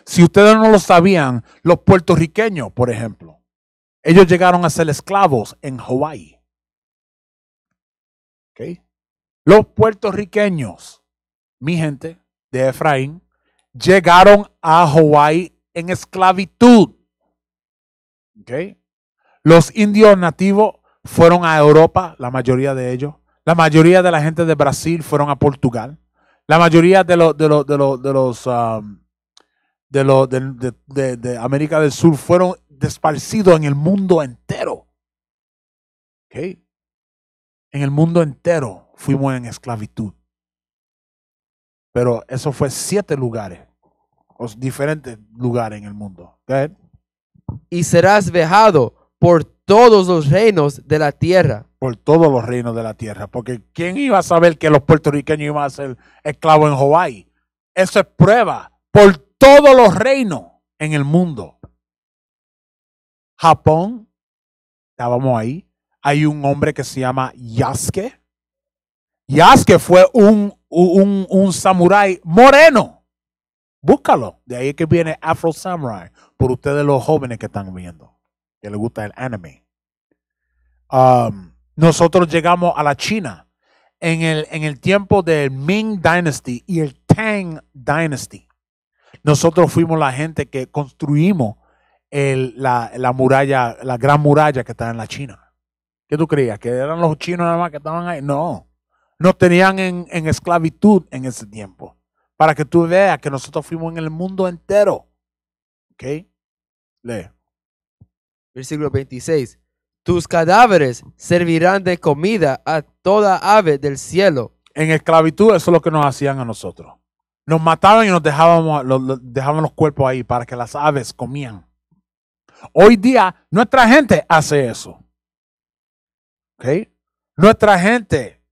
Si ustedes no lo sabían, los puertorriqueños, por ejemplo, ellos llegaron a ser esclavos en Hawái. Los puertorriqueños, mi gente de Efraín, llegaron a Hawái en esclavitud. Los indios nativos fueron a Europa, la mayoría de ellos, la mayoría de la gente de Brasil fueron a Portugal. La mayoría de los de los um, de los de los de, de, América del Sur fueron desparcidos en el mundo entero. En el mundo entero fuimos en esclavitud. Pero eso fue siete lugares, los diferentes lugares en el mundo. Y serás vejado por todos los reinos de la tierra por todos los reinos de la tierra. Porque ¿quién iba a saber que los puertorriqueños iban a ser esclavos en Hawái? Eso es prueba por todos los reinos en el mundo. Japón, estábamos ahí. Hay un hombre que se llama Yasuke. Yasuke fue un, un, un samurái moreno. Búscalo. De ahí es que viene Afro Samurai. Por ustedes los jóvenes que están viendo. Que les gusta el anime. Um, nosotros llegamos a la China en el, en el tiempo del Ming Dynasty y el Tang Dynasty. Nosotros fuimos la gente que construimos la, muralla, la gran muralla que está en la China. ¿Qué tú creías? ¿Que eran los chinos nada más que estaban ahí? No. Nos tenían en, en esclavitud en ese tiempo. Para que tú veas que nosotros fuimos en el mundo entero. ¿Ok? Lee. Versículo 26. Tus cadáveres servirán de comida a toda ave del cielo. En esclavitud eso es lo que nos hacían a nosotros. Nos mataban y nos dejábamos, los, dejaban los cuerpos ahí para que las aves comían. Hoy día nuestra gente hace eso. ¿Ok? Nuestra gente,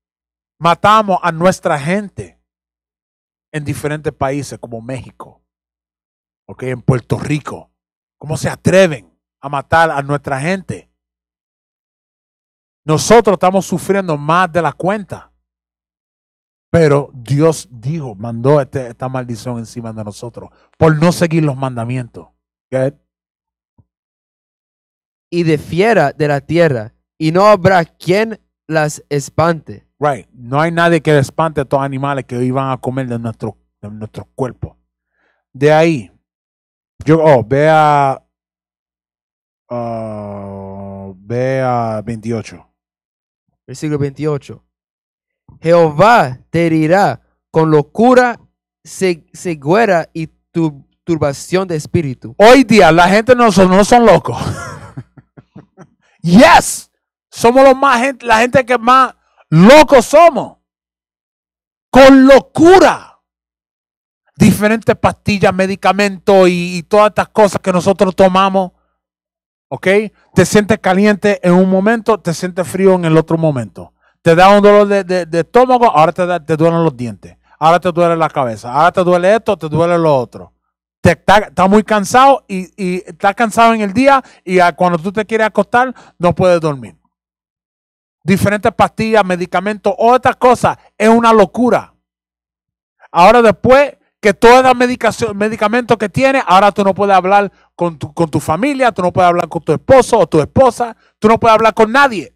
matamos a nuestra gente en diferentes países como México, ¿ok? En Puerto Rico. ¿Cómo se atreven a matar a nuestra gente? Nosotros estamos sufriendo más de la cuenta. Pero Dios dijo, mandó este, esta maldición encima de nosotros por no seguir los mandamientos. Y de fiera de la tierra, y no habrá quien las espante. Right. No hay nadie que espante a estos animales que iban a comer de nuestro, nuestro cuerpo. De ahí, yo, oh, ve a 28. Versículo 28. Jehová te herirá con locura, ceguera y turbación de espíritu. Hoy día la gente no son, no son locos. yes, somos los más la gente que más locos somos. Con locura. Diferentes pastillas, medicamentos y todas estas cosas que nosotros tomamos ¿Ok? Te sientes caliente en un momento, te sientes frío en el otro momento. Te da un dolor de, estómago, ahora te, da, duelen los dientes. Ahora te duele la cabeza. Ahora te duele esto, te duele lo otro. Te, está, muy cansado y, y estás cansado en el día y cuando tú te quieres acostar no puedes dormir. Diferentes pastillas, medicamentos, otras cosas. Es una locura. Ahora después que toda medicación, medicamento que tiene ahora tú no puedes hablar con tu, con tu familia, tú no puedes hablar con tu esposo o tu esposa, tú no puedes hablar con nadie,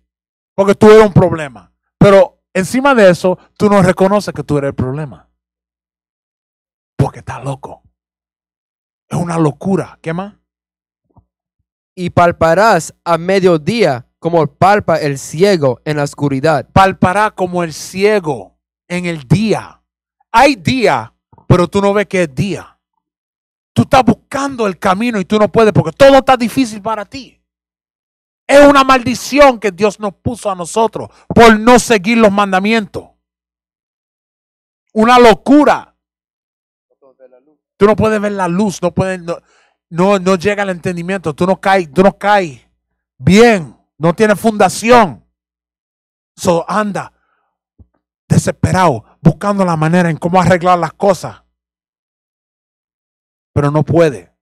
porque tú eres un problema. Pero encima de eso, tú no reconoces que tú eres el problema, porque estás loco. Es una locura. ¿Qué más? Y palparás a mediodía como palpa el ciego en la oscuridad. Palpará como el ciego en el día. Hay día pero tú no ves que es día. Tú estás buscando el camino y tú no puedes porque todo está difícil para ti. Es una maldición que Dios nos puso a nosotros por no seguir los mandamientos. Una locura. Tú no puedes ver la luz, no puedes, no, no, llega el entendimiento, tú no caes, tú no caes bien, no tienes fundación. So anda desesperado, buscando la manera en cómo arreglar las cosas. Pero no puede,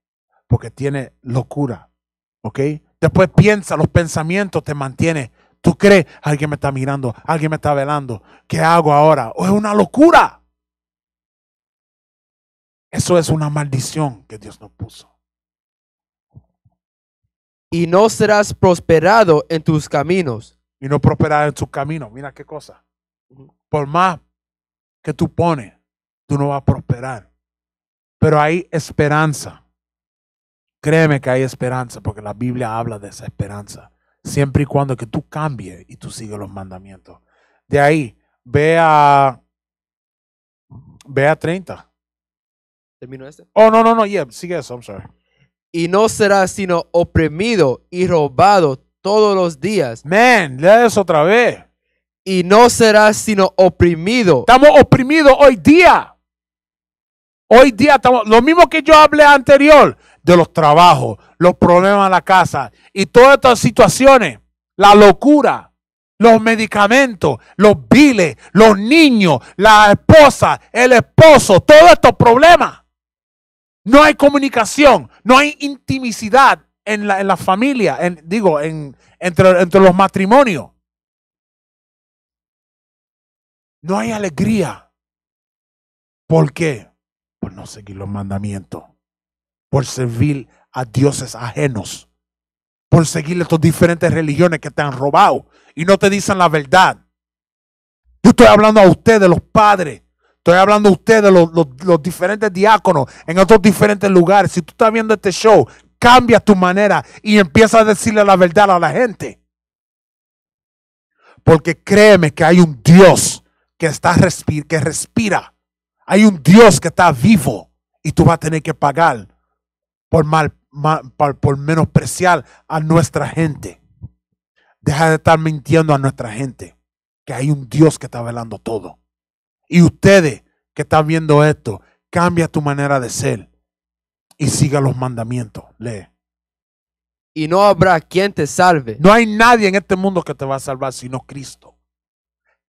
porque tiene locura. ¿Ok? Después piensa, los pensamientos te mantienen. Tú crees, alguien me está mirando, alguien me está velando. ¿Qué hago ahora? O es una locura. Eso es una maldición que Dios nos puso. Y no serás prosperado en tus caminos. Y no prosperar en tus caminos. Mira qué cosa. Por más que tú pones, tú no vas a prosperar. Pero hay esperanza. Créeme que hay esperanza, porque la Biblia habla de esa esperanza. Siempre y cuando que tú cambies y tú sigas los mandamientos. De ahí, vea, a, ve a 30. ¿Termino este? Oh, no, no, no, yeah, sigue eso, I'm sorry. Y no será sino oprimido y robado todos los días. Man, lea eso otra vez y no será sino oprimido. Estamos oprimidos hoy día. Hoy día estamos, lo mismo que yo hablé anterior, de los trabajos, los problemas en la casa y todas estas situaciones, la locura, los medicamentos, los biles, los niños, la esposa, el esposo, todos estos problemas. No hay comunicación, no hay intimidad en la, en la familia, en, digo, en, entre los matrimonios. No hay alegría. ¿Por qué? Por no seguir los mandamientos. Por servir a dioses ajenos. Por seguir estas diferentes religiones que te han robado y no te dicen la verdad. Yo estoy hablando a ustedes, los padres. Estoy hablando a ustedes, los, los diferentes diáconos en otros diferentes lugares. Si tú estás viendo este show, cambia tu manera y empieza a decirle la verdad a la gente. Porque créeme que hay un Dios que, está que respira. Hay un Dios que está vivo y tú vas a tener que pagar por, mal, por, por menospreciar a nuestra gente. Deja de estar mintiendo a nuestra gente, que hay un Dios que está velando todo. Y ustedes que están viendo esto, cambia tu manera de ser y siga los mandamientos. Lee. Y no habrá quien te salve. No hay nadie en este mundo que te va a salvar sino Cristo.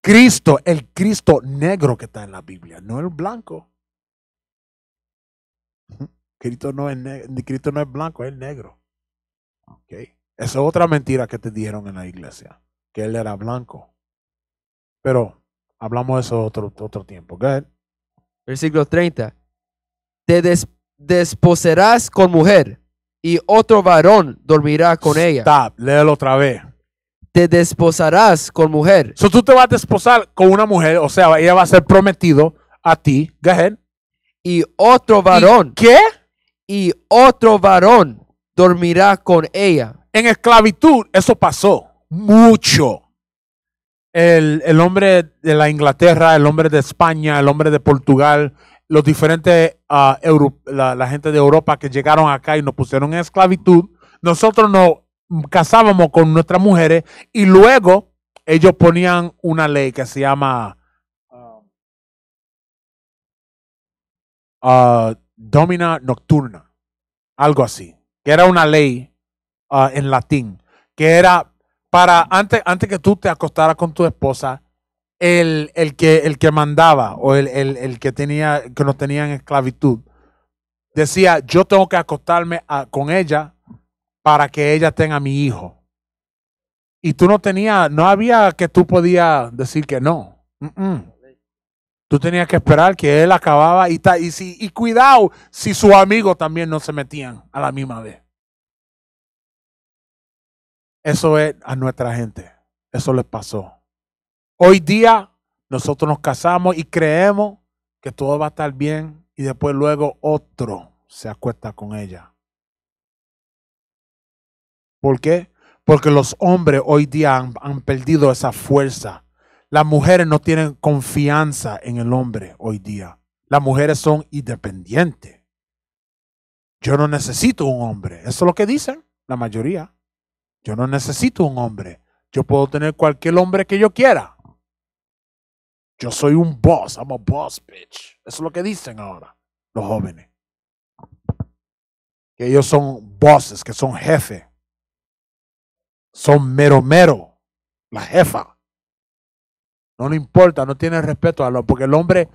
Cristo, el Cristo negro que está en la Biblia, no el blanco. Cristo no es, Cristo no es blanco, es negro. Esa es otra mentira que te dijeron en la iglesia, que él era blanco. Pero hablamos de eso otro, otro tiempo. El Versículo 30. Te desposerás con mujer y otro varón dormirá con ella. léelo otra vez te desposarás con mujer. So, tú te vas a desposar con una mujer, o sea, ella va a ser prometido a ti, Y otro varón. ¿Qué? Y otro varón dormirá con ella. En esclavitud eso pasó mucho. El, hombre de la Inglaterra, el hombre de España, el hombre de Portugal, los diferentes, ah, la, gente de Europa que llegaron acá y nos pusieron en esclavitud, nosotros no casábamos con nuestras mujeres y luego ellos ponían una ley que se llama um, uh, Domina Nocturna, algo así, que era una ley uh, en latín, que era para antes, antes que tú te acostaras con tu esposa, el, el, que, el que mandaba o el, el, que, tenía, que nos tenía en esclavitud, decía, yo tengo que acostarme ah, con ella para que ella tenga a mi hijo. Y tú no tenías, no había que tú podías decir que no. Tú tenías que esperar que él acababa y, y, si, y cuidado si sus amigos también no se metían a la misma vez. Eso es a nuestra gente. Eso les pasó. Hoy día nosotros nos casamos y creemos que todo va a estar bien y después luego otro se acuesta con ella. ¿Por qué? Porque los hombres hoy día han, perdido esa fuerza. Las mujeres no tienen confianza en el hombre hoy día. Las mujeres son independientes. Yo no necesito un hombre. Eso es lo que dicen la mayoría. Yo no necesito un hombre. Yo puedo tener cualquier hombre que yo quiera. Yo soy un boss. I'm a boss, bitch. Eso es lo que dicen ahora los jóvenes. Que ellos son bosses, que son jefes son mero mero, la jefa. No le importa, no tiene respeto a lo, porque el hombre,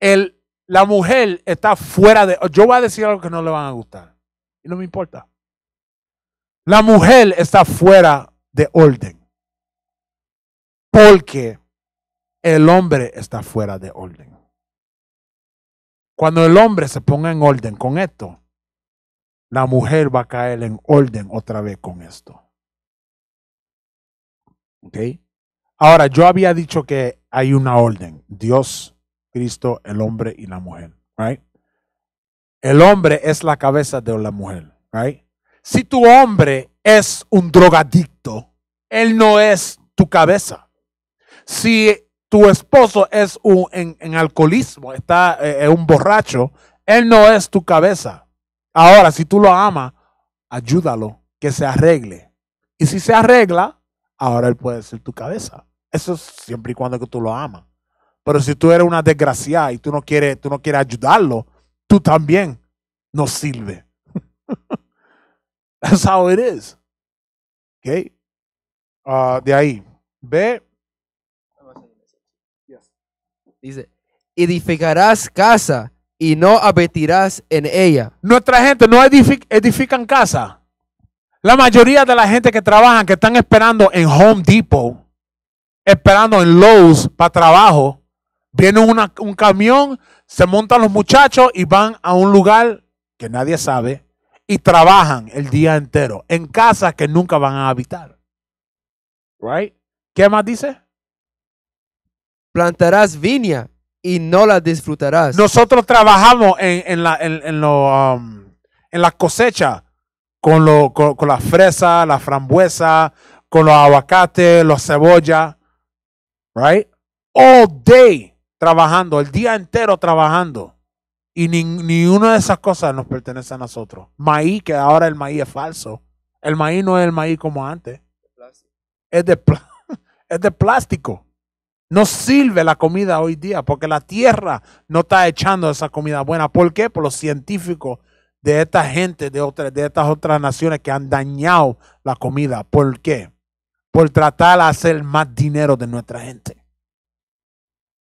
el, la mujer está fuera de. Yo voy a decir algo que no le van a gustar y no me importa. La mujer está fuera de orden porque el hombre está fuera de orden. Cuando el hombre se ponga en orden con esto, la mujer va a caer en orden otra vez con esto. Okay. Ahora, yo había dicho que hay una orden. Dios, Cristo, el hombre y la mujer. Right? El hombre es la cabeza de la mujer. Right? Si tu hombre es un drogadicto, él no es tu cabeza. Si tu esposo es un, en, alcoholismo, está eh, un borracho, él no es tu cabeza. Ahora, si tú lo amas, ayúdalo que se arregle. Y si se arregla, ahora Él puede ser tu cabeza. Eso es siempre y cuando que tú lo amas. Pero si tú eres una desgraciada y tú no quieres, tú no quieres ayudarlo, tú también no sirve. That's how it is. ¿Ok? Ah, de ahí. Ve. Dice, edificarás casa y no abetirás en ella. Nuestra gente no edifica edifican casa. La mayoría de la gente que trabaja, que están esperando en Home Depot, esperando en Lowe's para trabajo, viene un camión, se montan los muchachos y van a un lugar que nadie sabe y trabajan el día entero en casas que nunca van a habitar. Right? ¿Qué más dice? Plantarás viña y no la disfrutarás. Nosotros trabajamos en, la, en, en um, la cosecha con, con, la fresa, la frambuesa, con los aguacates, los cebolla, right? All day trabajando, el día entero trabajando. Y ni, ni de esas cosas nos pertenece a nosotros. Maíz, que ahora el maíz es falso. El maíz no es el maíz como antes. Es de, es de plástico. No sirve la comida hoy día porque la tierra no está echando esa comida buena. ¿Por qué? Por los científicos de esta gente de, de estas otras naciones que han dañado la comida. ¿Por qué? Por tratar de hacer más dinero de nuestra gente.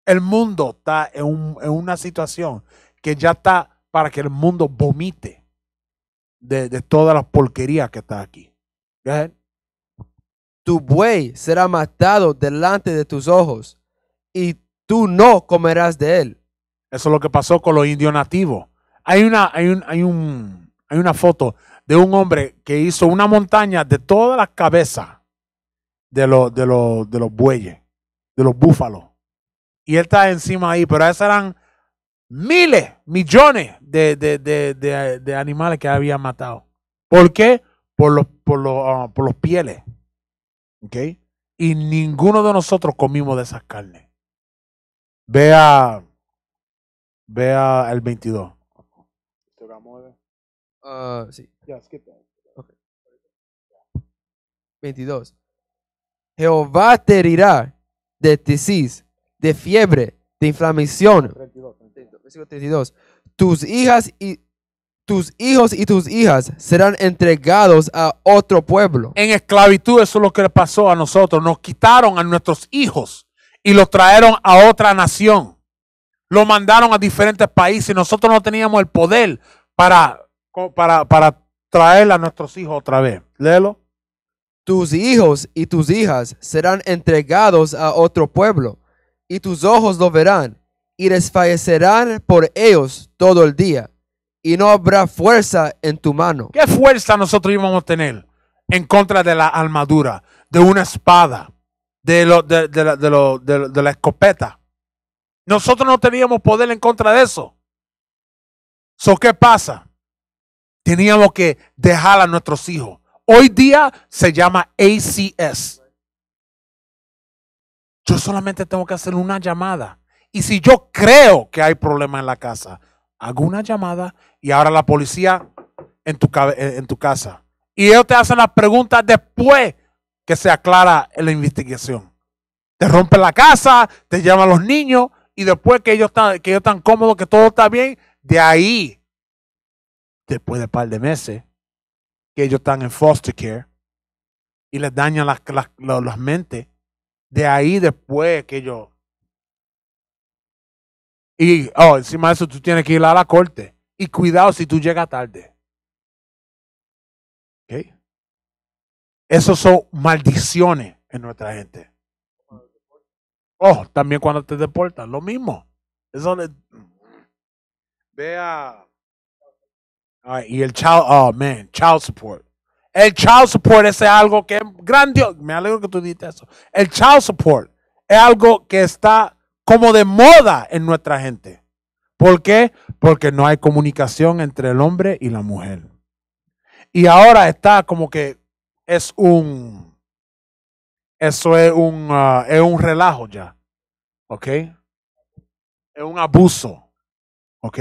El mundo está en, una situación que ya está para que el mundo vomite de, de todas las porquerías que está aquí. Tu buey será matado delante de tus ojos y tú no comerás de él. Eso es lo que pasó con los indios nativos hay una, hay, hay, hay una foto de un hombre que hizo una montaña de todas las cabezas de, los, de, los, bueyes, de los búfalos. Y él está encima ahí, pero esas eran miles, millones de, animales que había matado. ¿Por qué? Por los, ah, por los, pieles. ¿Ok? Y ninguno de nosotros comimos de esas carnes. Vea, vea el 22. 22. Ah, Jehová te herirá de tesis, de fiebre, de inflamación. Tus hijas y tus hijos y tus hijas serán entregados a otro pueblo. En esclavitud eso es lo que le pasó a nosotros. Nos quitaron a nuestros hijos y los trajeron a otra nación. Lo mandaron a diferentes países. Nosotros no teníamos el poder para para, para traer a nuestros hijos otra vez. Léelo. Tus hijos y tus hijas serán entregados a otro pueblo, y tus ojos lo verán, y desfallecerán por ellos todo el día, y no habrá fuerza en tu mano. ¿Qué fuerza nosotros íbamos a tener en contra de la armadura, de una espada, de, lo, de, la, de, escopeta? Nosotros no teníamos poder en contra de eso. So, ¿Qué pasa? teníamos que dejar a nuestros hijos. Hoy día se llama ACS. Yo solamente tengo que hacer una llamada. Y si yo creo que hay problema en la casa, hago una llamada y ahora la policía en tu, eh, casa. Y ellos te hacen las preguntas después que se aclara la investigación. Te rompen la casa, te llaman los niños y después que que ellos están cómodos, que todo está bien, de ahí después de un par de meses, que ellos están en foster care y les dañan las, las, mentes. De ahí después que ellos... Y oh, encima de eso tú tienes que ir a la corte. Y cuidado si tú llegas tarde. ¿Okay? Esos son maldiciones en nuestra gente. Oh, también cuando te deportan, lo mismo. Eso donde Vea y el child, oh man, child support. El child support es algo que es grandioso. Me alegro que tú dijiste eso. El child support es algo que está como de moda en nuestra gente. ¿Por qué? Porque no hay comunicación entre el hombre y la mujer. Y ahora está como que es un. Eso es un, uh, es un relajo ya. ¿Ok? Es un abuso. ¿Ok?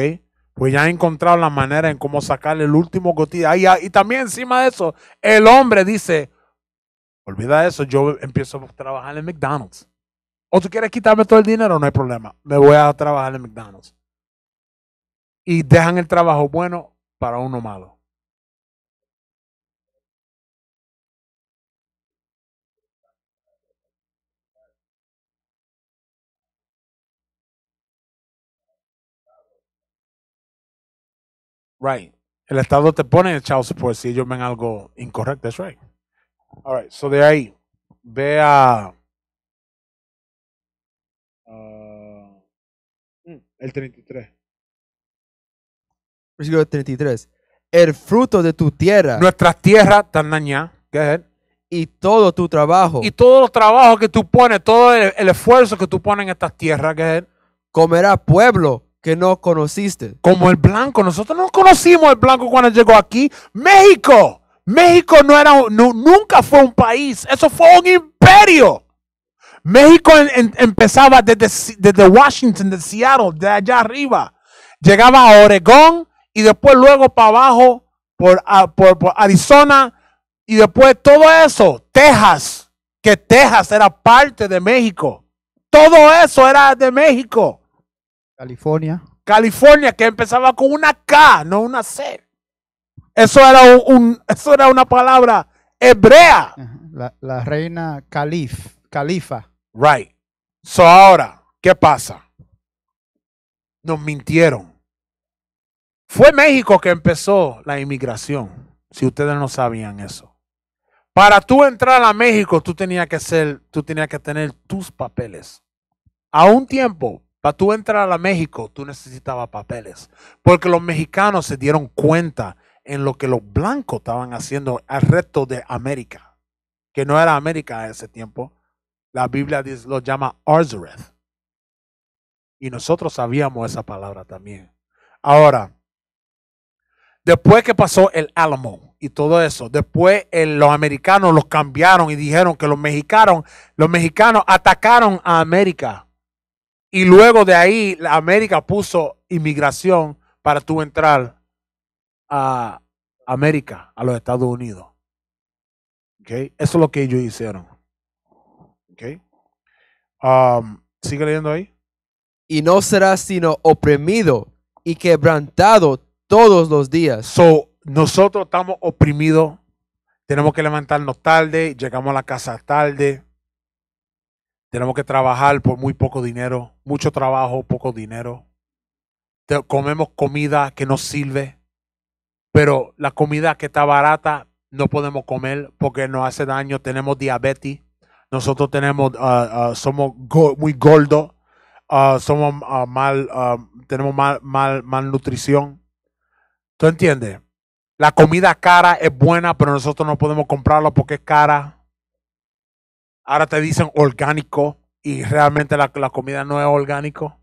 pues ya ha encontrado la manera en cómo sacarle el último gotita. Y, y también encima de eso, el hombre dice, olvida eso, yo empiezo a trabajar en McDonald's. O tú quieres quitarme todo el dinero, no hay problema, me voy a trabajar en McDonald's. Y dejan el trabajo bueno para uno malo. Right. El Estado te pone el child support si ellos ven algo incorrecto. That's right. All right. So de ahí, ve a. Uh, mm, el 33. Versículo 33. El fruto de tu tierra. Nuestras tierras tan y todo tu trabajo. Y todo el trabajo que tú pones, todo el, esfuerzo que tú pones en estas tierras, que comerá pueblo no conociste. Como el blanco, nosotros no conocimos el blanco cuando llegó aquí. México, México no era, nunca fue un país, eso fue un imperio. México empezaba desde, desde Washington, de Seattle, de allá arriba. Llegaba a Oregón y después luego para abajo por, por Arizona y después todo eso, Texas, que Texas era parte de México. Todo eso era de México. California. California, que empezaba con una K, no una C. Eso era, un, eso era una palabra hebrea. La, reina calif, califa. Right. So ahora, ¿qué pasa? Nos mintieron. Fue México que empezó la inmigración, si ustedes no sabían eso. Para tú entrar a México, tú tenías que ser, tú tenías que tener tus papeles. A un tiempo, para tú entrar a México, tú necesitabas papeles. Porque los mexicanos se dieron cuenta en lo que los blancos estaban haciendo al resto de América. Que no era América en ese tiempo. La Biblia lo llama Arzareth. Y nosotros sabíamos esa palabra también. Ahora, después que pasó el Álamo y todo eso, después eh, los americanos los cambiaron y dijeron que los mexicanos, los mexicanos atacaron a América y luego de ahí, la América puso inmigración para tú entrar a América, a los Estados Unidos. Okay. Eso es lo que ellos hicieron. Okay. Um, Sigue leyendo ahí. Y no será sino oprimido y quebrantado todos los días. So, nosotros estamos oprimidos, tenemos que levantarnos tarde, llegamos a la casa tarde, tenemos que trabajar por muy poco dinero, mucho trabajo, poco dinero. comemos comida que nos sirve, pero la comida que está barata no podemos comer porque nos hace daño. Tenemos diabetes, nosotros tenemos, ah, ah, somos muy gordos, ah, somos mal, tenemos mal, mal, malnutrición. ¿Tú entiendes? La comida cara es buena, pero nosotros no podemos comprarla porque es cara Ahora te dicen orgánico y realmente la, comida no es orgánico.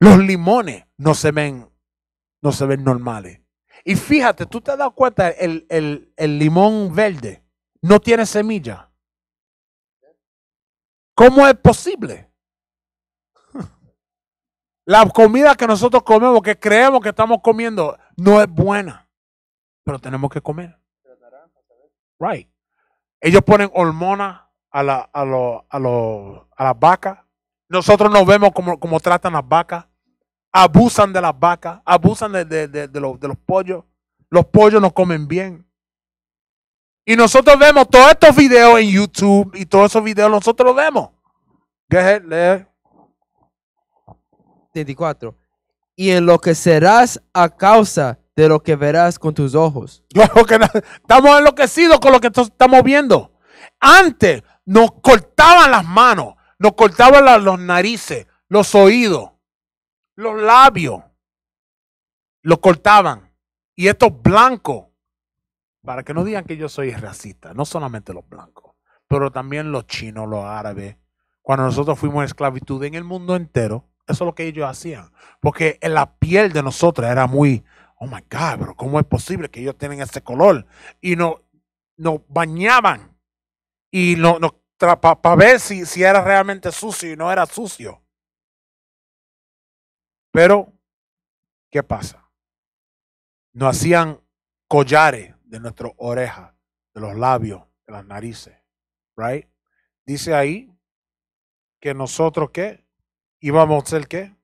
Los limones no se ven, no se ven normales. Y fíjate, tú te das cuenta, el, el limón verde no tiene semilla. ¿Cómo es posible? La comida que nosotros comemos, que creemos que estamos comiendo, no es buena. Pero tenemos que comer. Right. Ellos ponen hormonas a, la, a, las vacas. Nosotros nos vemos como, tratan las vacas. Abusan de las vacas, abusan de, los, de los pollos. Los pollos no comen bien. Y nosotros vemos todos estos videos en YouTube y todos esos videos nosotros los vemos. ¿Qué es? leer. 34. Y enloquecerás a causa de lo que verás con tus ojos. Estamos enloquecidos con lo que estamos viendo. Antes, nos cortaban las manos, nos cortaban las, los narices, los oídos, los labios. Los cortaban. Y estos blancos, para que no digan que yo soy racista, no solamente los blancos, pero también los chinos, los árabes. Cuando nosotros fuimos en esclavitud en el mundo entero, eso es lo que ellos hacían. Porque en la piel de nosotros era muy, oh my God, pero ¿cómo es posible que ellos tienen ese color? Y no, nos bañaban y no, para ver si, si era realmente sucio y no era sucio. Pero, ¿qué pasa? Nos hacían collares de nuestras orejas, de los labios, de las narices. Right? Dice ahí que nosotros qué? Íbamos a ser qué?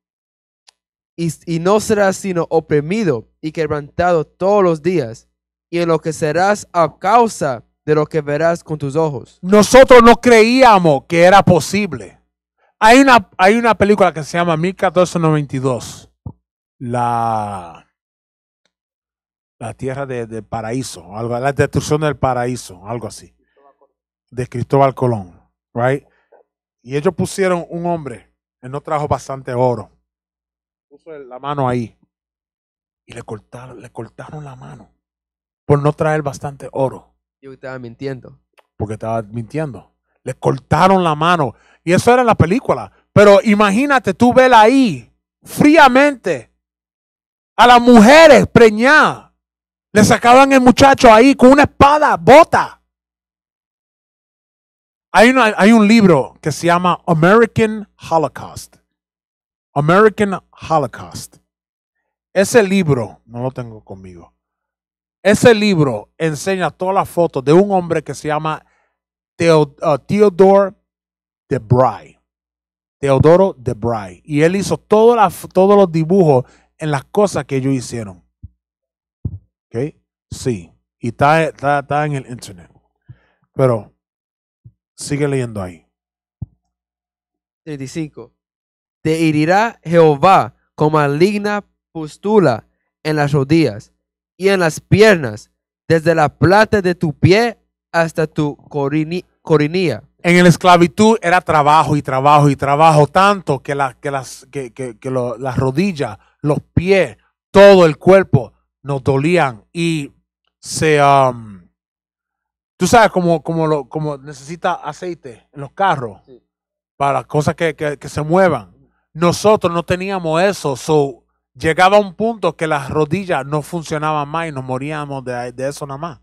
Y, y no serás sino oprimido y quebrantado todos los días, y en lo que serás a causa de lo que verás con tus ojos. Nosotros no creíamos que era posible. Hay una, hay una película que se llama 1492, La, la Tierra del de Paraíso, algo, la destrucción del paraíso, algo así, de Cristóbal Colón, right? Y ellos pusieron un hombre, él no trajo bastante oro, puso la mano ahí y le cortaron, le cortaron la mano por no traer bastante oro. Yo estaba mintiendo. Porque estaba mintiendo. Le cortaron la mano. Y eso era en la película. Pero imagínate tú ver ahí, fríamente, a las mujeres preñadas. Le sacaban el muchacho ahí con una espada, bota. Hay, hay un libro que se llama American Holocaust. American Holocaust. Ese libro, no lo tengo conmigo. Ese libro enseña todas las fotos de un hombre que se llama uh, Theodore Debray. Teodoro Debray. Y él hizo todas todos los dibujos en las cosas que ellos hicieron. ¿Ok? Sí. Y está, en el internet. Pero sigue leyendo ahí. 35. Te irá Jehová con maligna postula en las rodillas y en las piernas, desde la plata de tu pie hasta tu corinía En la esclavitud era trabajo y trabajo y trabajo, tanto que, la, que las, que, rodillas, los pies, todo el cuerpo nos dolían y se... Um, tú sabes como, como, lo, como necesita aceite en los carros para cosas que, que, se muevan. Nosotros no teníamos eso, so llegaba un punto que las rodillas no funcionaban más y nos moríamos de, eso nada más.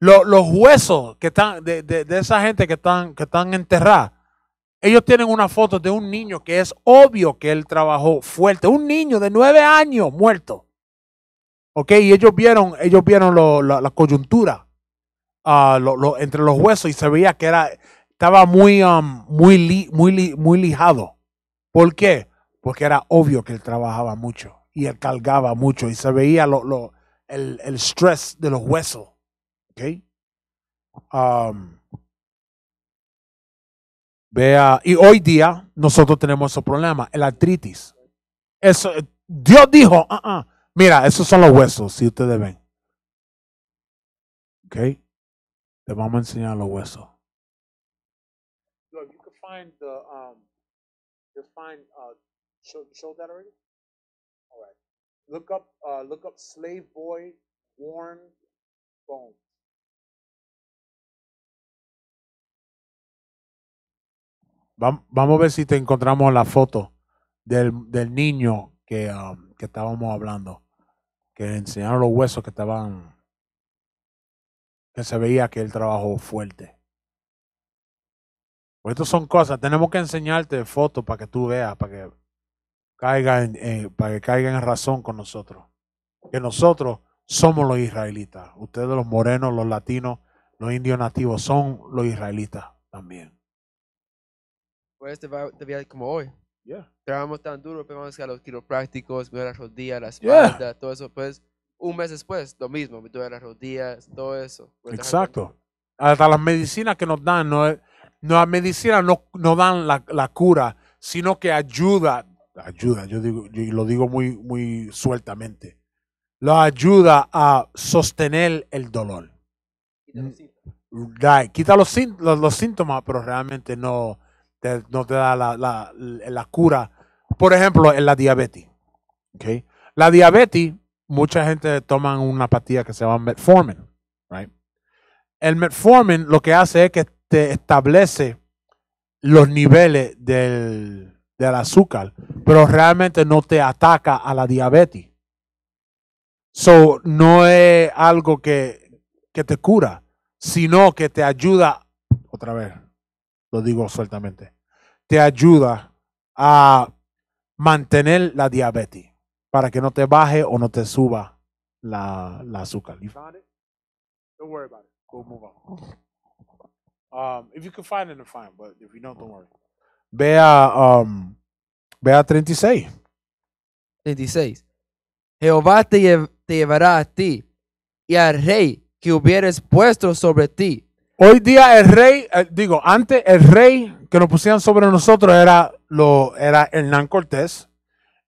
Los, huesos que están, de, esa gente que están, que están enterradas, ellos tienen una foto de un niño que es obvio que él trabajó fuerte, un niño de nueve años muerto. ¿Ok? Y ellos vieron, ellos vieron la coyuntura ah, entre los huesos y se veía que era, estaba muy, um, muy, muy, muy lijado. ¿Por qué? Porque era obvio que él trabajaba mucho y él cargaba mucho y se veía lo, lo, el, el stress de los huesos. ¿okay? Um, vea, y hoy día nosotros tenemos ese problema, el artritis. Eso, eh, Dios dijo, ah, ah, mira, esos son los huesos, si ustedes ven. ¿Ok? Te vamos a enseñar los huesos. Uh, look up, slave boy worn bones. Vamos a ver si te encontramos la foto del, niño que, um, que estábamos hablando, que enseñaron los huesos que estaban, que se veía que él trabajó fuerte. Pues estas son cosas, tenemos que enseñarte fotos para que tú veas, para que caiga en, eh, para que caigan en razón con nosotros. Que nosotros somos los israelitas. Ustedes, los morenos, los latinos, los indios nativos, son los israelitas también. Pues decir como hoy. Yeah. Trabajamos tan duro, pensamos que a los quiroprácticos, me las rodillas, las espalda, todo eso. Pues un mes después, lo mismo, me duele las rodillas, todo eso. Pues, Exacto. Hasta las medicinas que nos dan, no, no las medicinas no, no dan la, la cura, sino que ayuda ayuda, yo, digo, lo digo muy, muy sueltamente, lo ayuda a sostener el dolor. Quita los mm, síntomas, Quita los, síntomas pero realmente no te, no te da la, cura. Por ejemplo, en la diabetes. La diabetes, mucha gente toma una pastilla que se llama metformin. El metformin lo que hace es que te establece los niveles del azúcar pero realmente no te ataca a la diabetes. So, no es algo que, que te cura, sino que te ayuda, otra vez, lo digo sueltamente, te ayuda a mantener la diabetes para que no te baje o no te suba la, la azúcar. Don't worry about it. move on. Um, if you can find it, fine. But if you don't, don't worry. Vea um, Vea 36. 36. Jehová te, llevará a ti y al rey que hubieres puesto sobre ti. Hoy día el rey, eh, digo, antes el rey que nos pusían sobre nosotros era, lo, era Hernán Cortés,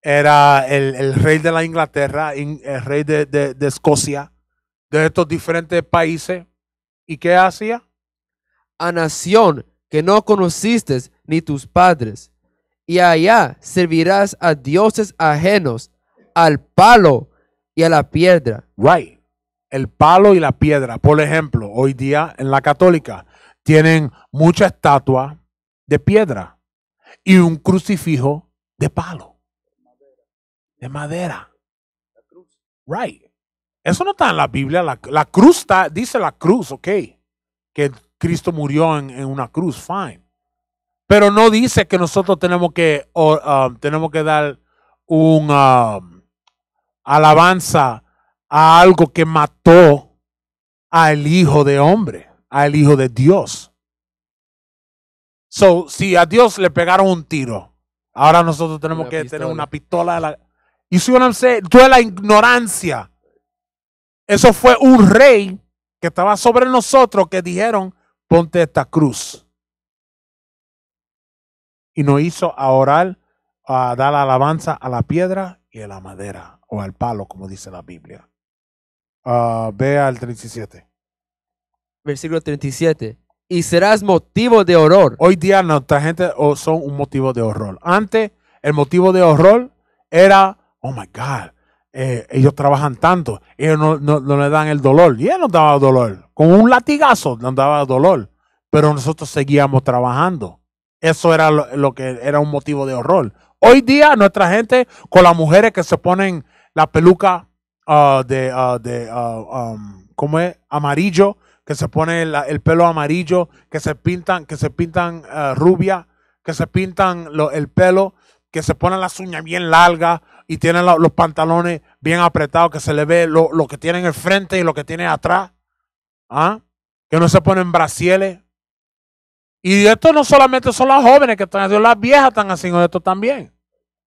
era el, rey de la Inglaterra, el rey de, de Escocia, de estos diferentes países. ¿Y qué hacía? A nación que no conociste ni tus padres y allá servirás a dioses ajenos, al palo y a la piedra. Right. El palo y la piedra. Por ejemplo, hoy día en la católica tienen mucha estatua de piedra y un crucifijo de palo. De madera. Right. Eso no está en la Biblia. La, la cruz está, dice la cruz, ok. Que Cristo murió en, en una cruz, fine. Pero no dice que nosotros tenemos que, um, tenemos que dar una um, alabanza a algo que mató al Hijo de Hombre, al Hijo de Dios. So, si a Dios le pegaron un tiro, ahora nosotros tenemos que tener una pistola. la... Y si uno se duele la ignorancia. Eso fue un rey que estaba sobre nosotros que dijeron, ponte esta cruz y nos hizo a orar, a dar alabanza a la piedra y a la madera, o al palo, como dice la Biblia. Vea ah, ve al 37. Versículo 37. Y serás motivo de horror. Hoy día nuestra gente oh, son un motivo de horror. Antes, el motivo de horror era, oh my God, eh, ellos trabajan tanto, ellos no, no, no, le dan el dolor. Y él nos daba dolor. Con un latigazo nos daba dolor. Pero nosotros seguíamos trabajando eso era lo, que era un motivo de horror. Hoy día nuestra gente con las mujeres que se ponen la peluca ah, de, ah, de ah, um, ¿cómo es? Amarillo, que se pone el pelo amarillo, que se pintan, que se pintan rubia, que se pintan el pelo, que se ponen las uñas bien largas y tienen los pantalones bien apretados, que se le ve lo, que tienen en el frente y lo que tiene atrás. ¿Ah? Que no se ponen brasieles y esto no solamente son las jóvenes que están haciendo, las viejas están haciendo esto también.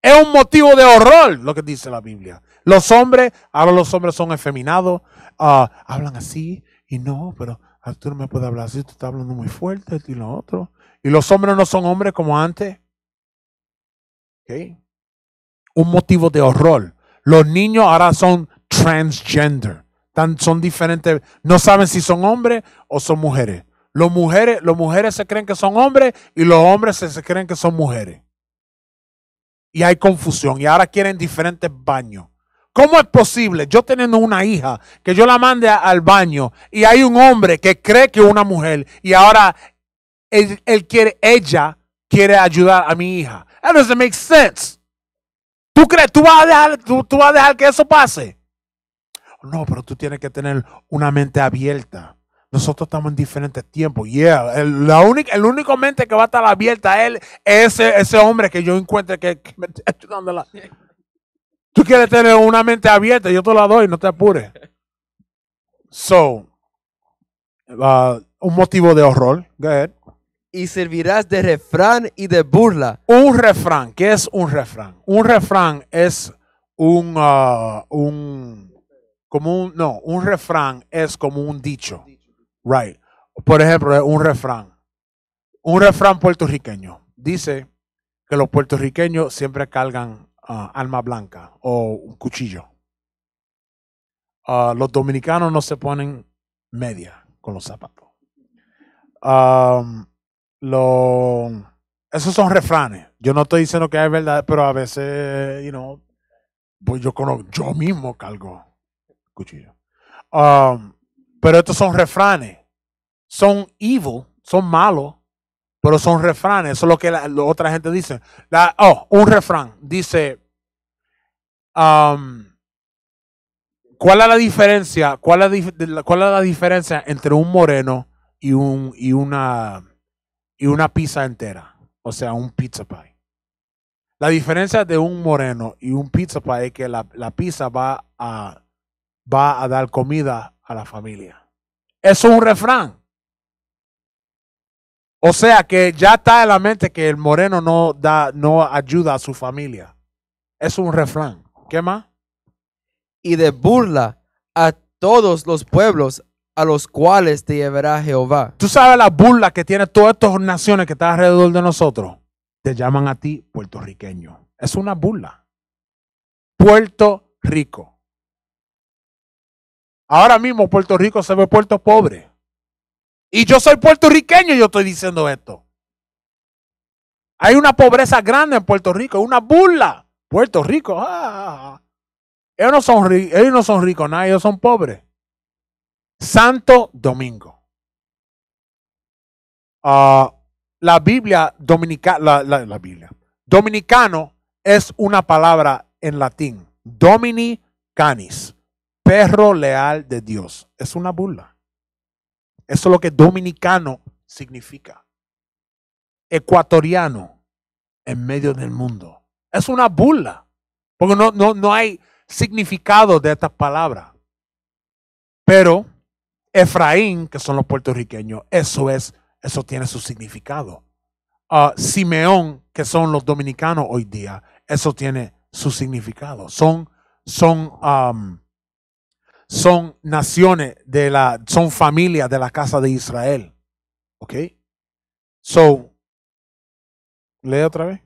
Es un motivo de horror lo que dice la Biblia. Los hombres, ahora los hombres son efeminados, ah, hablan así y no, pero ah, tú no me puedes hablar así, tú estás hablando muy fuerte, esto y lo otro. Y los hombres no son hombres como antes. ¿Okay? Un motivo de horror. Los niños ahora son transgender. son diferentes, no saben si son hombres o son mujeres. Los mujeres, los mujeres se creen que son hombres y los hombres se, creen que son mujeres. Y hay confusión y ahora quieren diferentes baños. ¿Cómo es posible yo teniendo una hija que yo la mande al baño y hay un hombre que cree que es una mujer y ahora él, quiere, ella quiere ayudar a mi hija? That doesn't make sense. ¿Tú crees, tú vas dejar, tú vas a dejar que eso pase? No, pero tú tienes que tener una mente abierta nosotros estamos en diferentes tiempos. Yeah, el, la única, el único mente que va a estar abierta a él es ese, hombre que yo encuentre que, me está Tú quieres tener una mente abierta, yo te la doy, no te apures. So, uh, un motivo de horror. Go Y servirás de refrán y de burla. Un refrán, ¿qué es un refrán? Un refrán es un, uh, un, como un, no, un refrán es como un dicho right. Por ejemplo, un refrán. Un refrán puertorriqueño. Dice que los puertorriqueños siempre cargan alma ah, blanca o un cuchillo. Ah, los dominicanos no se ponen media con los zapatos. esos son refranes. Yo no estoy diciendo que es verdad, pero a veces, you know, pues yo, conozco, yo mismo cargo cuchillo. pero estos son refranes son evil, son malos, pero son refranes. Eso es lo que la, otra gente dice. oh, un refrán dice, um, ¿cuál es la diferencia? ¿Cuál es la, cuál es la diferencia entre un moreno y, un, y, una, y una pizza entera? O sea, un pizza pie. La diferencia de un moreno y un pizza pie es que la, pizza va a, va a dar comida a la familia. Eso es un refrán. O sea que ya está en la mente que el moreno no da, no ayuda a su familia. Es un refrán. ¿Qué más? Y de burla a todos los pueblos a los cuales te llevará Jehová. Tú sabes la burla que tiene todas estas naciones que están alrededor de nosotros. Te llaman a ti puertorriqueño. Es una burla. Puerto Rico. Ahora mismo Puerto Rico se ve puerto pobre. Y yo soy puertorriqueño y yo estoy diciendo esto. Hay una pobreza grande en Puerto Rico, una burla. Puerto Rico, ah, ah, ah. ellos, no son, ellos no son ricos, nada, ellos son pobres. Santo Domingo. Ah, la Biblia dominicana, la, Biblia. Dominicano es una palabra en latín. Dominicanis, perro leal de Dios. Es una burla. Eso es lo que dominicano significa. Ecuatoriano en medio del mundo. Es una burla, porque no, no, no hay significado de estas palabras. Pero Efraín, que son los puertorriqueños, eso es, eso tiene su significado. Ah, Simeón, que son los dominicanos hoy día, eso tiene su significado. Son, son son naciones de la, son familias de la casa de Israel. ¿Ok? So, lee otra vez.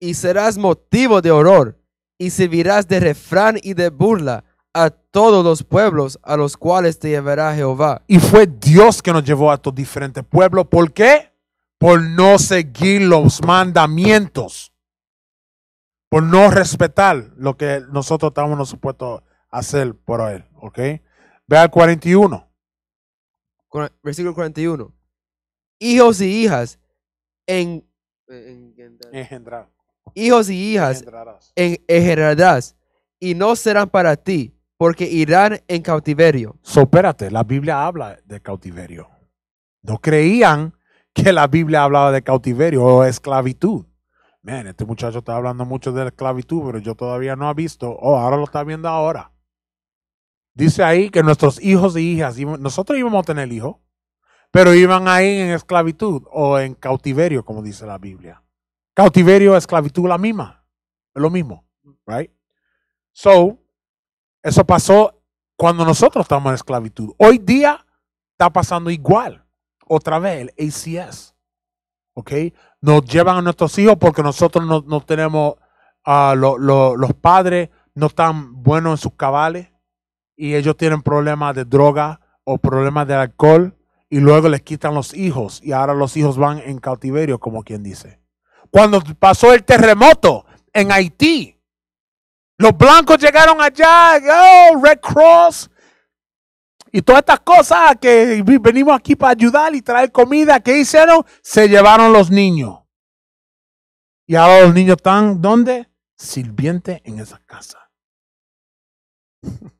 Y serás motivo de horror y servirás de refrán y de burla a todos los pueblos a los cuales te llevará Jehová. Y fue Dios que nos llevó a estos diferentes pueblos. ¿Por qué? Por no seguir los mandamientos. Por no respetar lo que nosotros estamos supuestos hacer por él. ¿Ok? Ve al 41. Versículo 41. Hijos y hijas en, en, engendrar. Hijos y hijas En, engendrarás. Y no serán para ti, porque irán en cautiverio. Sopérate, la Biblia habla de cautiverio. No creían que la Biblia hablaba de cautiverio o esclavitud. este muchacho está hablando mucho de esclavitud, pero yo todavía no ha visto. Oh, ahora lo está viendo ahora. Dice ahí que nuestros hijos e hijas, nosotros íbamos a tener hijos, pero iban ahí en esclavitud o en cautiverio, como dice la Biblia. Cautiverio, esclavitud, la misma. Es lo mismo, right? So, eso pasó cuando nosotros estamos en esclavitud. Hoy día está pasando igual. Otra vez, el ACS. ¿Ok? Nos llevan a nuestros hijos porque nosotros no, tenemos, ah, los padres no están buenos en sus cabales y ellos tienen problemas de droga o problemas de alcohol y luego les quitan los hijos y ahora los hijos van en cautiverio, como quien dice. Cuando pasó el terremoto en Haití, los blancos llegaron allá, oh, Red Cross, y todas estas cosas que venimos aquí para ayudar y traer comida, ¿qué hicieron? Se llevaron los niños. Y ahora los niños están, ¿dónde? Sirviente en esa casa.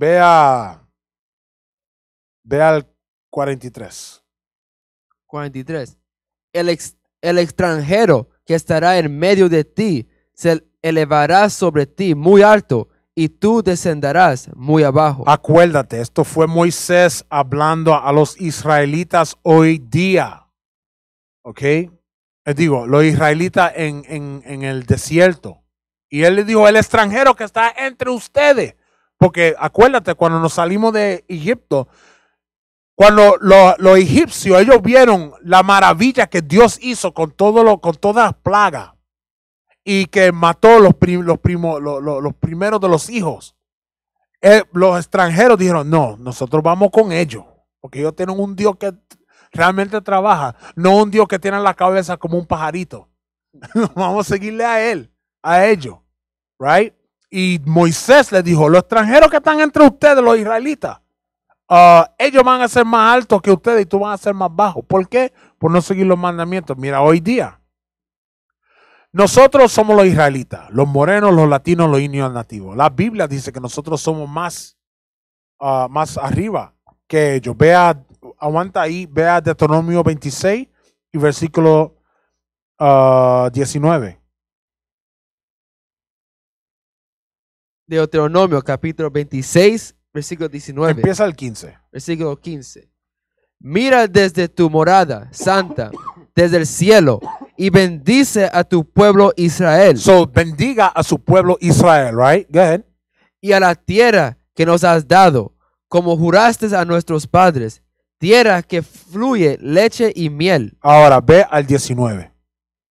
Vea, vea Ve al 43. 43. El, extranjero que estará en medio de ti se elevará sobre ti muy alto y tú descenderás muy abajo. Acuérdate, esto fue Moisés hablando a los israelitas hoy día. ¿Ok? Les digo, los israelitas en el desierto. Y él le dijo, el extranjero que está entre ustedes porque acuérdate, cuando nos salimos de Egipto, cuando los, egipcios, ellos vieron la maravilla que Dios hizo con, todo lo, con todas las plagas y que mató los, primos, los, primeros de los hijos. Eh, los extranjeros dijeron, no, nosotros vamos con ellos, porque ellos tienen un Dios que realmente trabaja, no un Dios que tiene la cabeza como un pajarito. vamos a seguirle a él, a ellos, right? Y Moisés le dijo, los extranjeros que están entre ustedes, los israelitas, ah, ellos van a ser más altos que ustedes y tú vas a ser más bajo. ¿Por qué? Por no seguir los mandamientos. Mira, hoy día, nosotros somos los israelitas, los morenos, los latinos, los indios nativos. La Biblia dice que nosotros somos más, ah, más arriba que ellos. Vea, aguanta ahí, vea Deuteronomio 26 y versículo 19. Ah, Deuteronomio capítulo 26, versículo 19. Empieza el 15. Versículo 15. Mira desde tu morada santa, desde el cielo, y bendice a tu pueblo Israel. So, bendiga a su pueblo Israel, right? Go ahead. Y a la tierra que nos has dado, como juraste a nuestros padres, tierra que fluye leche y miel. Ahora ve al 19.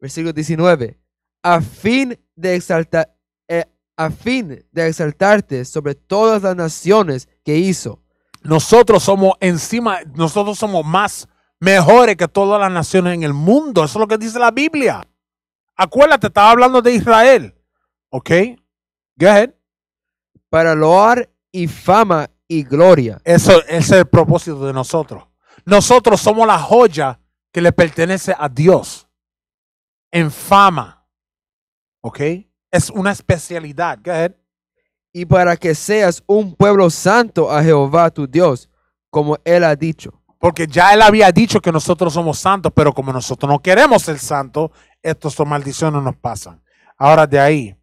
Versículo 19. A fin de exaltar a fin de exaltarte sobre todas las naciones que hizo. Nosotros somos encima, nosotros somos más mejores que todas las naciones en el mundo. Eso es lo que dice la Biblia. Acuérdate, estaba hablando de Israel. ¿Ok? Go ahead. Para loar y fama y gloria. Eso es el propósito de nosotros. Nosotros somos la joya que le pertenece a Dios. En fama. ¿Ok? Es una especialidad. Y para que seas un pueblo santo a Jehová tu Dios, como Él ha dicho. Porque ya Él había dicho que nosotros somos santos, pero como nosotros no queremos ser santos, estas maldiciones nos pasan. Ahora de ahí,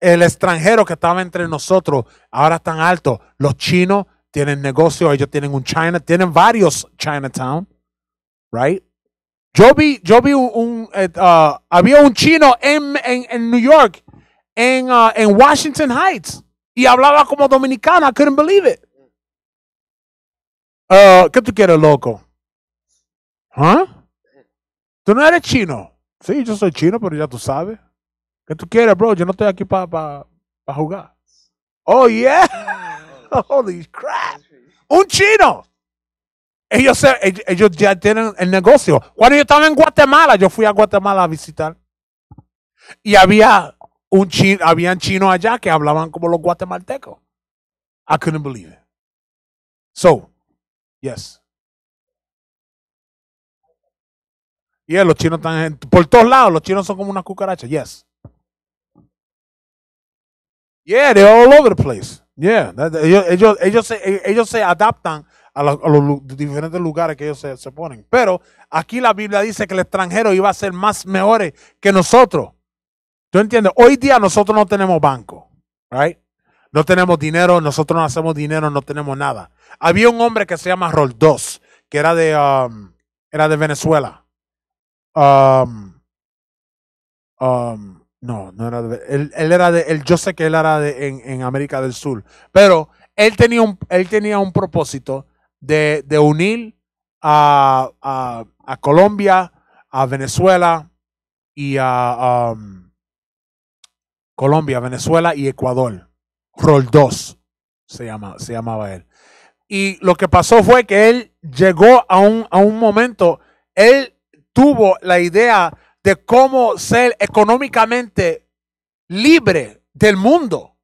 el extranjero que estaba entre nosotros, ahora tan alto. Los chinos tienen negocio ellos tienen un China, tienen varios Chinatown, right? Yo vi, yo vi un, eh, uh, había un chino en, en New York en, ah, en Washington Heights y hablaba como dominicana. I couldn't believe it. Uh, ¿Qué tú quieres, loco? ¿Tú no eres chino? Sí, yo soy chino, pero ya tú sabes. ¿Qué tú quieres, bro? Yo no estoy aquí para para jugar. Oh, yeah. Holy crap. Un chino. ellos ya tienen el negocio. Cuando yo estaba en Guatemala, yo fui a Guatemala a visitar. Y había un chino, habían chinos allá que hablaban como los guatemaltecos. I couldn't believe it. So, yes. Yeah, los chinos están por todos lados. Los chinos son como una cucaracha. Yes. Yeah, they're all over the place. Yeah, ellos, ellos, ellos, se, eh, ellos se adaptan a, los, diferentes lugares que ellos se, se ponen. Pero aquí la Biblia dice que el extranjero iba a ser más mejores que nosotros. ¿Tú entiendes? Hoy día nosotros no tenemos banco, right? No tenemos dinero, nosotros no hacemos dinero, no tenemos nada. Había un hombre que se llama Roldós, que era de, um, era de Venezuela. Um, um, no, no era de, él, él era de, yo sé que él era de, en, América del Sur, pero él tenía un, él tenía un propósito de, unir a, a, Colombia, a Venezuela y a, um, Colombia, Venezuela y Ecuador. 2 se, llama, se llamaba él. Y lo que pasó fue que él llegó a un, a un momento, él tuvo la idea de cómo ser económicamente libre del mundo.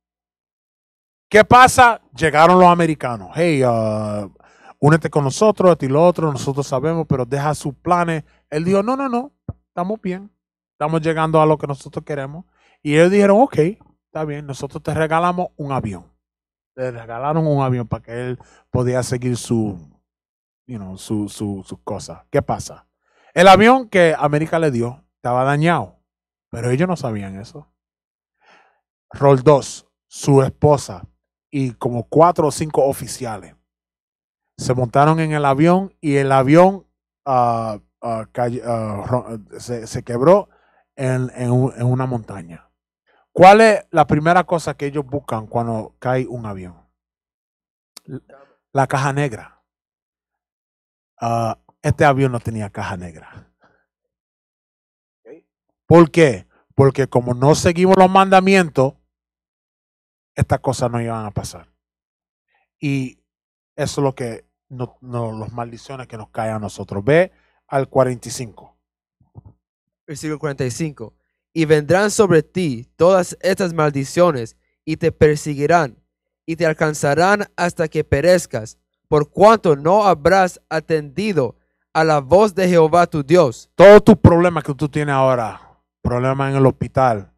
¿Qué pasa? Llegaron los americanos. Hey, uh, únete con nosotros, esto y lo otro, nosotros sabemos, pero deja sus planes. Él dijo, no, no, no, estamos bien, estamos llegando a lo que nosotros queremos. Y ellos dijeron, ok, está bien, nosotros te regalamos un avión. Le regalaron un avión para que él podía seguir su, sus cosas. ¿Qué pasa? El avión que América le dio estaba dañado, pero ellos no sabían eso. Roll 2, su esposa y como cuatro o cinco oficiales se montaron en el avión y el avión ah, ah, ah, se, quebró en una montaña. ¿Cuál es la primera cosa que ellos buscan cuando cae un avión? La caja negra. Ah, este avión no tenía caja negra. ¿Por qué? Porque como no seguimos los mandamientos, estas cosas no iban a pasar. Y eso es lo que nos no, los maldiciones que nos caen a nosotros. Ve al 45. Versículo 45 y vendrán sobre ti todas estas maldiciones, y te perseguirán, y te alcanzarán hasta que perezcas, por cuanto no habrás atendido a la voz de Jehová tu Dios. todo tu problema que tú tienes ahora, problema en el hospital,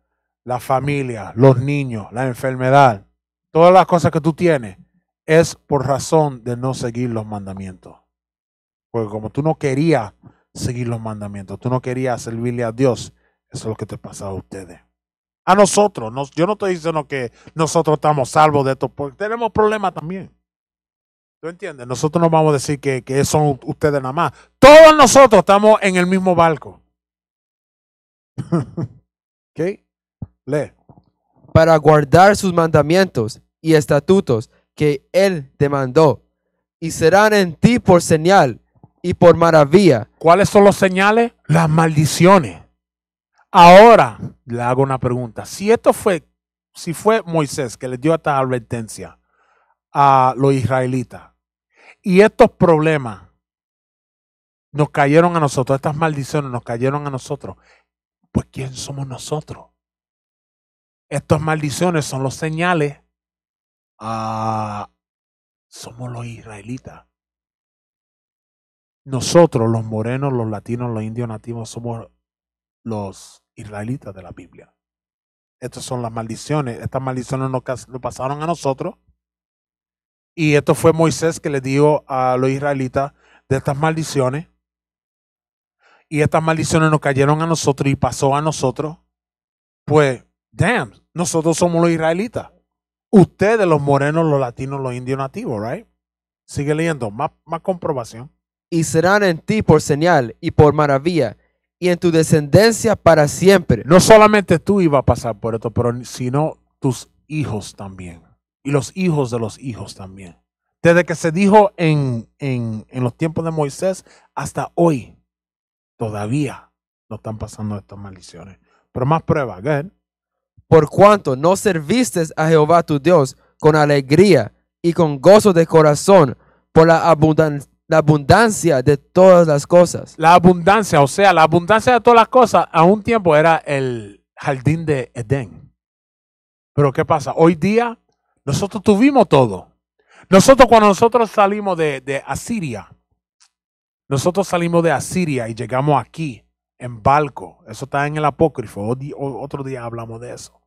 la familia, los niños, la enfermedad, todas las cosas que tú tienes, es por razón de no seguir los mandamientos. Porque como tú no querías seguir los mandamientos, tú no querías servirle a Dios, eso es lo que te pasa a ustedes. A nosotros, yo no estoy diciendo que nosotros estamos salvos de esto, porque tenemos problemas también. ¿Tú entiendes? Nosotros no vamos a decir que, son ustedes nada más. Todos nosotros estamos en el mismo barco. ¿Ok? Lee. Para guardar sus mandamientos y estatutos que Él te mandó, y serán en ti por señal y por maravilla. ¿Cuáles son los señales? Las maldiciones. Ahora le hago una pregunta. Si esto fue, si fue Moisés que le dio esta advertencia a los israelitas, y estos problemas nos cayeron a nosotros, estas maldiciones nos cayeron a nosotros, pues ¿quién somos nosotros? Estas maldiciones son los señales. a ah, somos los israelitas. Nosotros, los morenos, los latinos, los indios nativos, somos los israelitas de la Biblia. Estas son las maldiciones. Estas maldiciones nos, pasaron a nosotros. Y esto fue Moisés que le dio a los israelitas de estas maldiciones. Y estas maldiciones nos cayeron a nosotros y pasó a nosotros. Pues, damn, nosotros somos los israelitas. Ustedes, los morenos, los latinos, los indios nativos, right? Sigue leyendo, más comprobación. Y serán en ti por señal y por maravilla y en tu descendencia para siempre. No solamente tú ibas a pasar por esto, pero sino tus hijos también. Y los hijos de los hijos también. Desde que se dijo en, en los tiempos de Moisés hasta hoy, todavía no están pasando estas maldiciones. Pero más pruebas, Por cuanto no serviste a Jehová tu Dios con alegría y con gozo de corazón por la abundancia la abundancia de todas las cosas. La abundancia, o sea, la abundancia de todas las cosas a un tiempo era el jardín de Edén. Pero ¿qué pasa? Hoy día nosotros tuvimos todo. Nosotros cuando nosotros salimos de, Asiria, nosotros salimos de Asiria y llegamos aquí en Balco, Eso está en el apócrifo. Otro día hablamos de eso.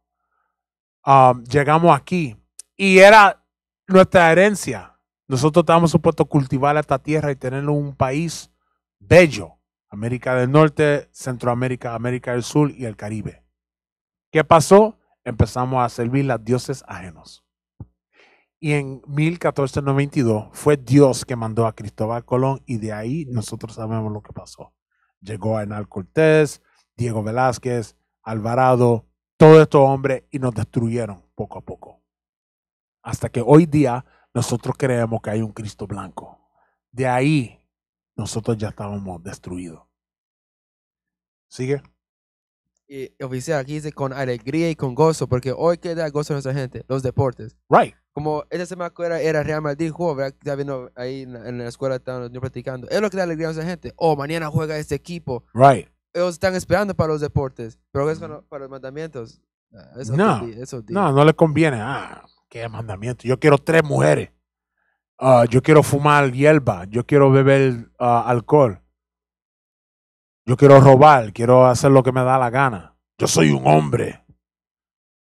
Um, llegamos aquí y era nuestra herencia nosotros estábamos supuestos a cultivar esta tierra y tener un país bello. América del Norte, Centroamérica, América del Sur y el Caribe. ¿Qué pasó? Empezamos a servir a dioses ajenos. Y en 1492 fue Dios que mandó a Cristóbal Colón y de ahí nosotros sabemos lo que pasó. Llegó Enal Cortés, Diego Velázquez, Alvarado, todos estos hombres y nos destruyeron poco a poco. Hasta que hoy día nosotros creemos que hay un Cristo blanco. De ahí nosotros ya estábamos destruidos. ¿Sigue? Y oficial, aquí dice con alegría y con gozo, porque hoy queda gozo a nuestra gente, los deportes. Right. Como ese semana era, Real Madrid, jugó, ¿verdad? Ya vino ahí en la, escuela, estaban practicando. Es lo que da alegría a nuestra gente. Oh, mañana juega este equipo. Right. Ellos están esperando para los deportes, pero es mm. para los mandamientos. Ah, eso no, eso no, no le conviene. Ah, ¿Qué mandamiento? Yo quiero tres mujeres. Ah, yo quiero fumar hierba. Yo quiero beber ah, alcohol. Yo quiero robar. Quiero hacer lo que me da la gana. Yo soy un hombre.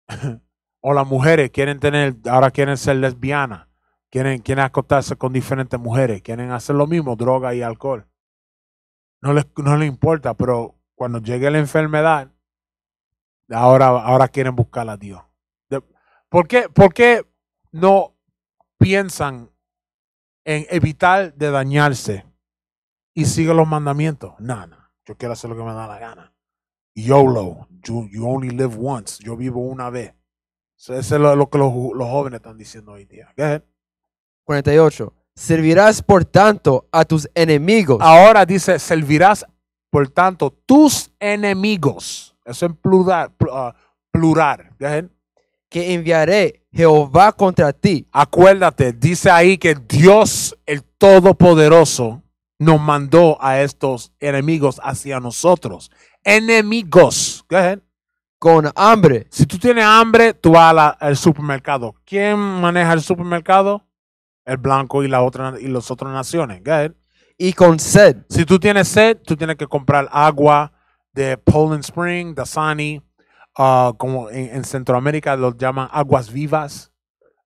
o las mujeres quieren tener, ahora quieren ser lesbianas. Quieren, quieren acostarse con diferentes mujeres. Quieren hacer lo mismo, droga y alcohol. No les, no les importa, pero cuando llegue la enfermedad, ahora, ahora quieren buscar a Dios. ¿Por qué, no piensan en evitar de dañarse y siguen los mandamientos? Nada, yo quiero hacer lo que me da la gana. YOLO, you, only live once, yo vivo una vez. Eso es lo, que los, jóvenes están diciendo hoy día. 48. Servirás por tanto a tus enemigos. Ahora dice, servirás por tanto tus enemigos. Eso en plural. Ah, plural que enviaré Jehová contra ti. Acuérdate, dice ahí que Dios el Todopoderoso nos mandó a estos enemigos hacia nosotros. Enemigos. Go ahead. Con hambre. Si tú tienes hambre, tú vas al supermercado. ¿Quién maneja el supermercado? El blanco y, la otra, y las otras naciones. Go ahead. Y con sed. Si tú tienes sed, tú tienes que comprar agua de Poland Spring, Dasani Ah, como en, Centroamérica los llaman aguas vivas.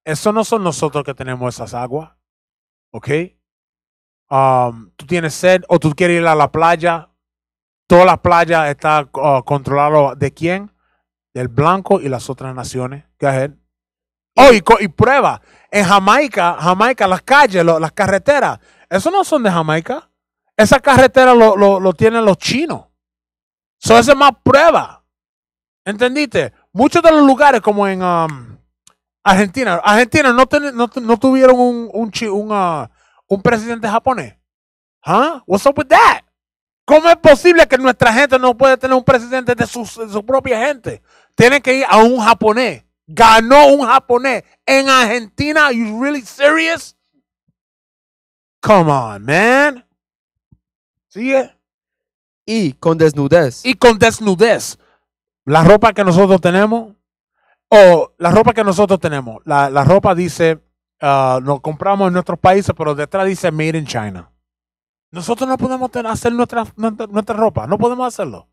Eso no son nosotros que tenemos esas aguas. ¿Ok? Um, tú tienes sed o tú quieres ir a la playa. Toda la playa está ah, controlada de quién? Del blanco y las otras naciones. qué ahead. Oh, y, prueba. En Jamaica, Jamaica, las calles, las carreteras, eso no son de Jamaica. Esa carretera lo, tienen los chinos. Eso es más prueba. ¿Entendiste? Muchos de los lugares, como en um, Argentina, Argentina no, no, tuvieron un, un, uh, un, presidente japonés. ¿Huh? What's up with that? ¿Cómo es posible que nuestra gente no pueda tener un presidente de su, su propia gente? Tienen que ir a un japonés. Ganó un japonés en Argentina. Are you really serious? Come on, man. ¿Sigue? Y con desnudez. Y con desnudez la ropa que nosotros tenemos, o la ropa que nosotros tenemos, la, la ropa dice, ah, nos compramos en nuestros países, pero detrás dice Made in China. Nosotros no podemos hacer nuestra, nuestra, ropa, no podemos hacerlo.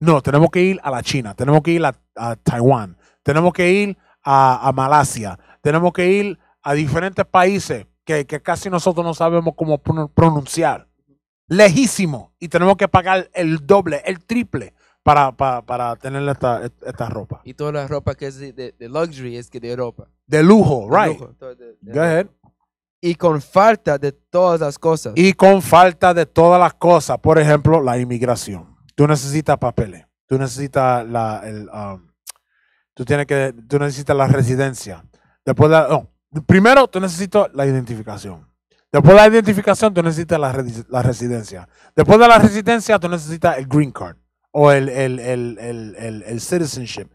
No, tenemos que ir a la China, tenemos que ir a, Taiwán, tenemos que ir a, a, Malasia, tenemos que ir a diferentes países que, que casi nosotros no sabemos cómo pronunciar. Lejísimo. Y tenemos que pagar el doble, el triple para, tener esta, ropa. Y toda la ropa que es de, luxury es que de ropa. De lujo, right. Go ahead. Y con falta de todas las cosas. Y con falta de todas las cosas. Por ejemplo, la inmigración. Tú necesitas papeles. Tú necesitas la, um, tú tienes que, tú necesitas la residencia. Después oh, Primero, tú necesitas la identificación. Después de la identificación, tú necesitas la, la residencia. Después de la residencia, tú necesitas el green card o el, el, el, el citizenship.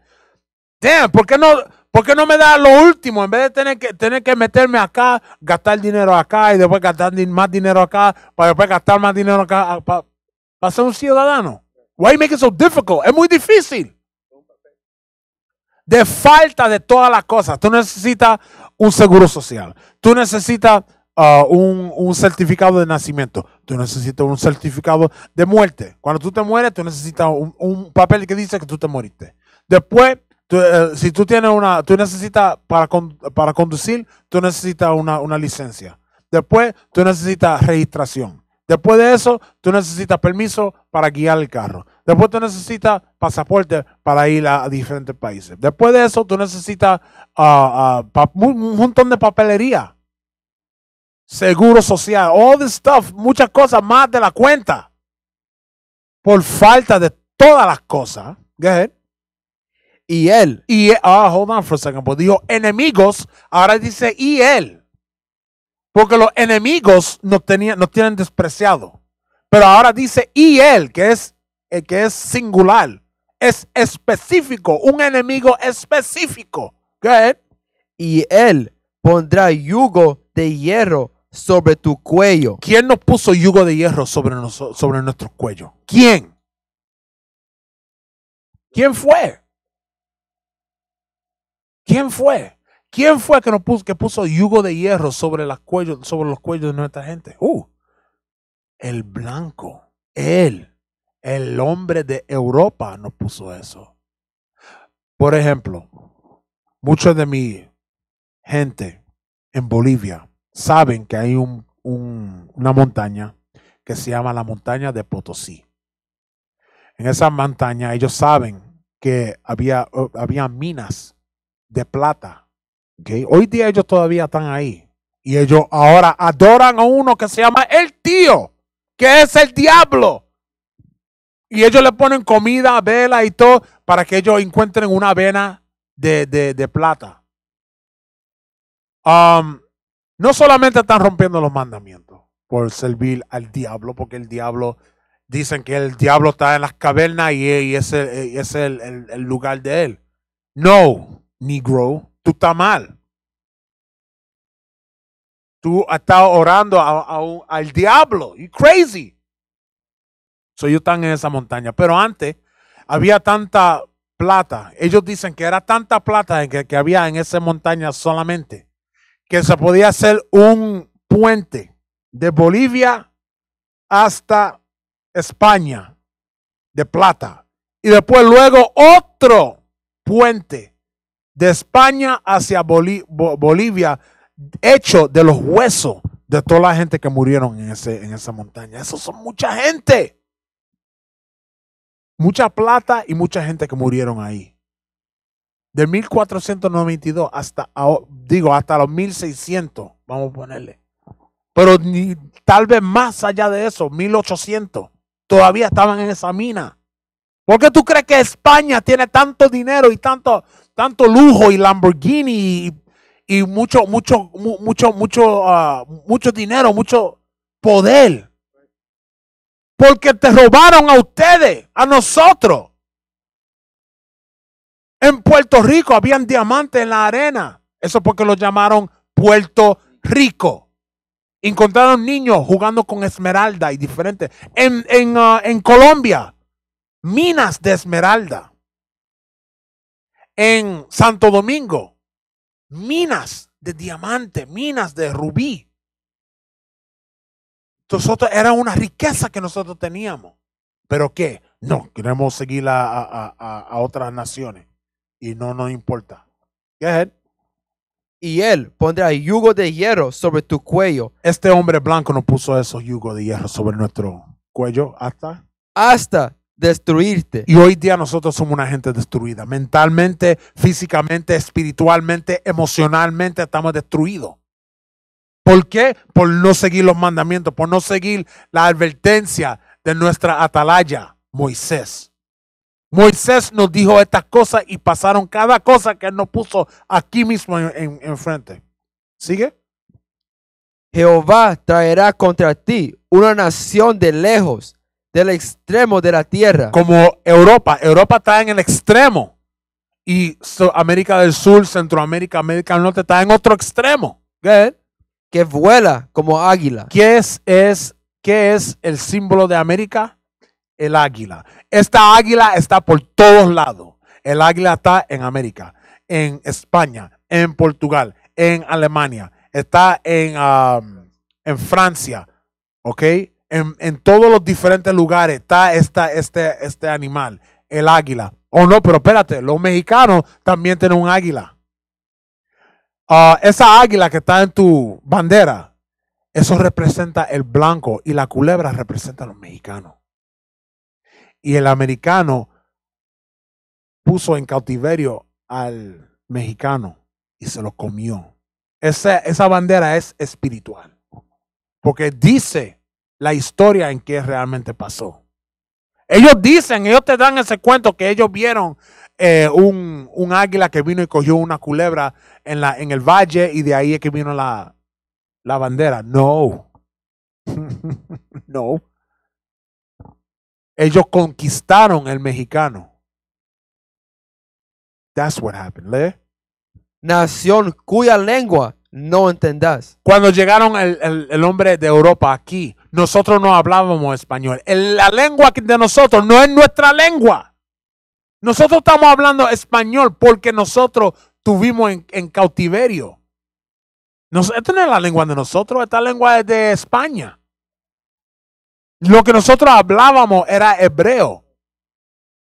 ¿por qué, no, ¿por no me da lo último? En vez de tener que, tener que meterme acá, gastar dinero acá y después gastar más dinero acá, para después gastar más dinero acá, ah, para, para ser un ciudadano. Why make it so difficult? Es muy difícil. De falta de todas las cosas. Tú necesitas un seguro social. Tú necesitas un, certificado de nacimiento, tú necesitas un certificado de muerte. Cuando tú te mueres, tú necesitas un, papel que dice que tú te moriste. Después, eh, si tú tienes una, tú necesitas para, para conducir, tú necesitas una, una licencia. Después, tú necesitas registración. Después de eso, tú necesitas permiso para guiar el carro. Después tú necesitas pasaporte para ir a, diferentes países. Después de eso, tú necesitas ah, ah, un montón de papelería seguro social, all this stuff, muchas cosas más de la cuenta. Por falta de todas las cosas. Go Y él, y ah, hold on for a second, pues dijo enemigos, ahora dice y él. Porque los enemigos nos, tienen despreciado. Pero ahora dice y él, que es, eh, que es singular, es específico, un enemigo específico. Go Y él pondrá yugo de hierro sobre tu cuello. ¿Quién nos puso yugo de hierro sobre, sobre nuestro cuello? ¿Quién? ¿Quién fue? ¿Quién fue? ¿Quién fue que nos puso, que puso yugo de hierro sobre, las cuellos, sobre los cuellos de nuestra gente? Uh, el blanco, él, el hombre de Europa nos puso eso. Por ejemplo, muchos de mi gente en Bolivia saben que hay una montaña que se llama la montaña de Potosí. En esa montaña ellos saben que había, había minas de plata. ¿okay? Hoy día ellos todavía están ahí. Y ellos ahora adoran a uno que se llama el tío, que es el diablo. Y ellos le ponen comida, vela y todo para que ellos encuentren una vena de, plata. Um, no solamente están rompiendo los mandamientos por servir al diablo, porque el diablo, dicen que el diablo está en las cavernas y, ese es, eh, el, lugar de él. No, negro, tú estás mal. Tú estás orando al diablo. You crazy. So ellos están en esa montaña. Pero antes había tanta plata. Ellos dicen que era tanta plata que, que había en esa montaña solamente que se podía hacer un puente de Bolivia hasta España de plata. Y después luego otro puente de España hacia Bolivia hecho de los huesos de toda la gente que murieron en, ese, en esa montaña. Eso son mucha gente. Mucha plata y mucha gente que murieron ahí de 1492 hasta, digo, hasta los 1600, vamos a ponerle. Pero tal vez más allá de eso, 1800, todavía estaban en esa mina. ¿Por qué tú crees que España tiene tanto dinero y tanto, tanto lujo y Lamborghini y, mucho, mucho, mucho, mucho, ah, mucho dinero, mucho poder? Porque te robaron a ustedes, a nosotros. En Puerto Rico habían diamantes en la arena. Eso porque lo llamaron Puerto Rico. Encontraron niños jugando con esmeralda y diferentes. En, ah, en, Colombia, minas de esmeralda. En Santo Domingo, minas de diamante, minas de rubí. Nosotros era una riqueza que nosotros teníamos. ¿Pero qué? No, queremos seguir a otras naciones y no nos importa. ¿Qué? Y él pondrá yugo de hierro sobre tu cuello. Este hombre blanco nos puso esos yugos de hierro sobre nuestro cuello hasta. Hasta destruirte. Y hoy día nosotros somos una gente destruida. Mentalmente, físicamente, espiritualmente, emocionalmente estamos destruidos. ¿Por qué? Por no seguir los mandamientos, por no seguir la advertencia de nuestra atalaya, Moisés. Moisés nos dijo estas cosas y pasaron cada cosa que él nos puso aquí mismo enfrente. En, ¿Sigue? Jehová traerá contra ti una nación de lejos, del extremo de la tierra. Como Europa. Europa está en el extremo. Y América del Sur, Centroamérica, América del Norte está en otro extremo. Que vuela como águila. ¿Qué es, es, ¿Qué es el símbolo de América? el águila. Esta águila está por todos lados. El águila está en América, en España, en Portugal, en Alemania, está en, um, en Francia, ¿ok? En, todos los diferentes lugares está esta, este, este animal, el águila. O no, pero espérate, los mexicanos también tienen un águila. Ah, esa águila que está en tu bandera, eso representa el blanco y la culebra representa a los mexicanos y el americano puso en cautiverio al mexicano y se lo comió. Esa, esa bandera es espiritual, porque dice la historia en que realmente pasó. Ellos dicen, ellos te dan ese cuento que ellos vieron eh, un, un, águila que vino y cogió una culebra en, la, en el valle y de ahí es que vino la, la bandera. No. no. Ellos conquistaron el mexicano. That's what happened. Nación cuya lengua no entendás. Cuando llegaron el, hombre de Europa aquí, nosotros no hablábamos español. la lengua de nosotros no es nuestra lengua. Nosotros estamos hablando español porque nosotros tuvimos en, cautiverio. esta no es la lengua de nosotros, esta lengua es de España. Lo que nosotros hablábamos era hebreo.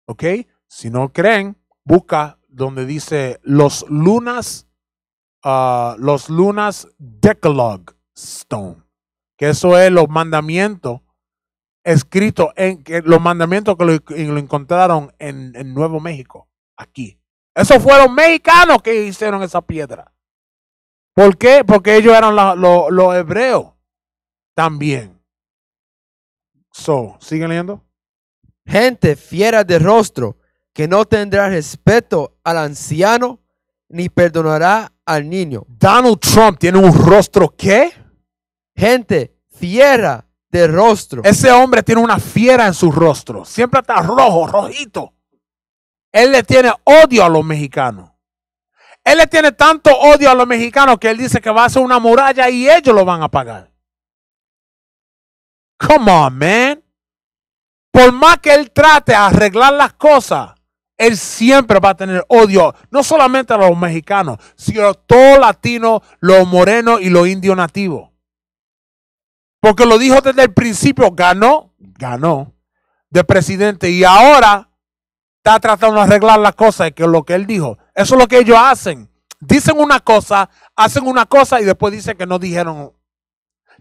¿Ok? Si no creen, busca donde dice los lunas, ah, los lunas Decalogue Stone. Que eso es los mandamientos escritos en que los mandamientos que lo, encontraron en, en Nuevo México, aquí. Esos fueron mexicanos que hicieron esa piedra. ¿Por qué? Porque ellos eran los hebreos también. So, leyendo. Gente fiera de rostro que no tendrá respeto al anciano ni perdonará al niño. Donald Trump tiene un rostro qué? Gente fiera de rostro. Ese hombre tiene una fiera en su rostro. Siempre está rojo, rojito. Él le tiene odio a los mexicanos. Él le tiene tanto odio a los mexicanos que él dice que va a hacer una muralla y ellos lo van a pagar. Come on, man. Por más que él trate de arreglar las cosas, él siempre va a tener odio, no solamente a los mexicanos, sino a todos latinos, los morenos y los indios nativos. Porque lo dijo desde el principio, ganó, ganó de presidente y ahora está tratando de arreglar las cosas, que es lo que él dijo. Eso es lo que ellos hacen. Dicen una cosa, hacen una cosa y después dicen que no dijeron.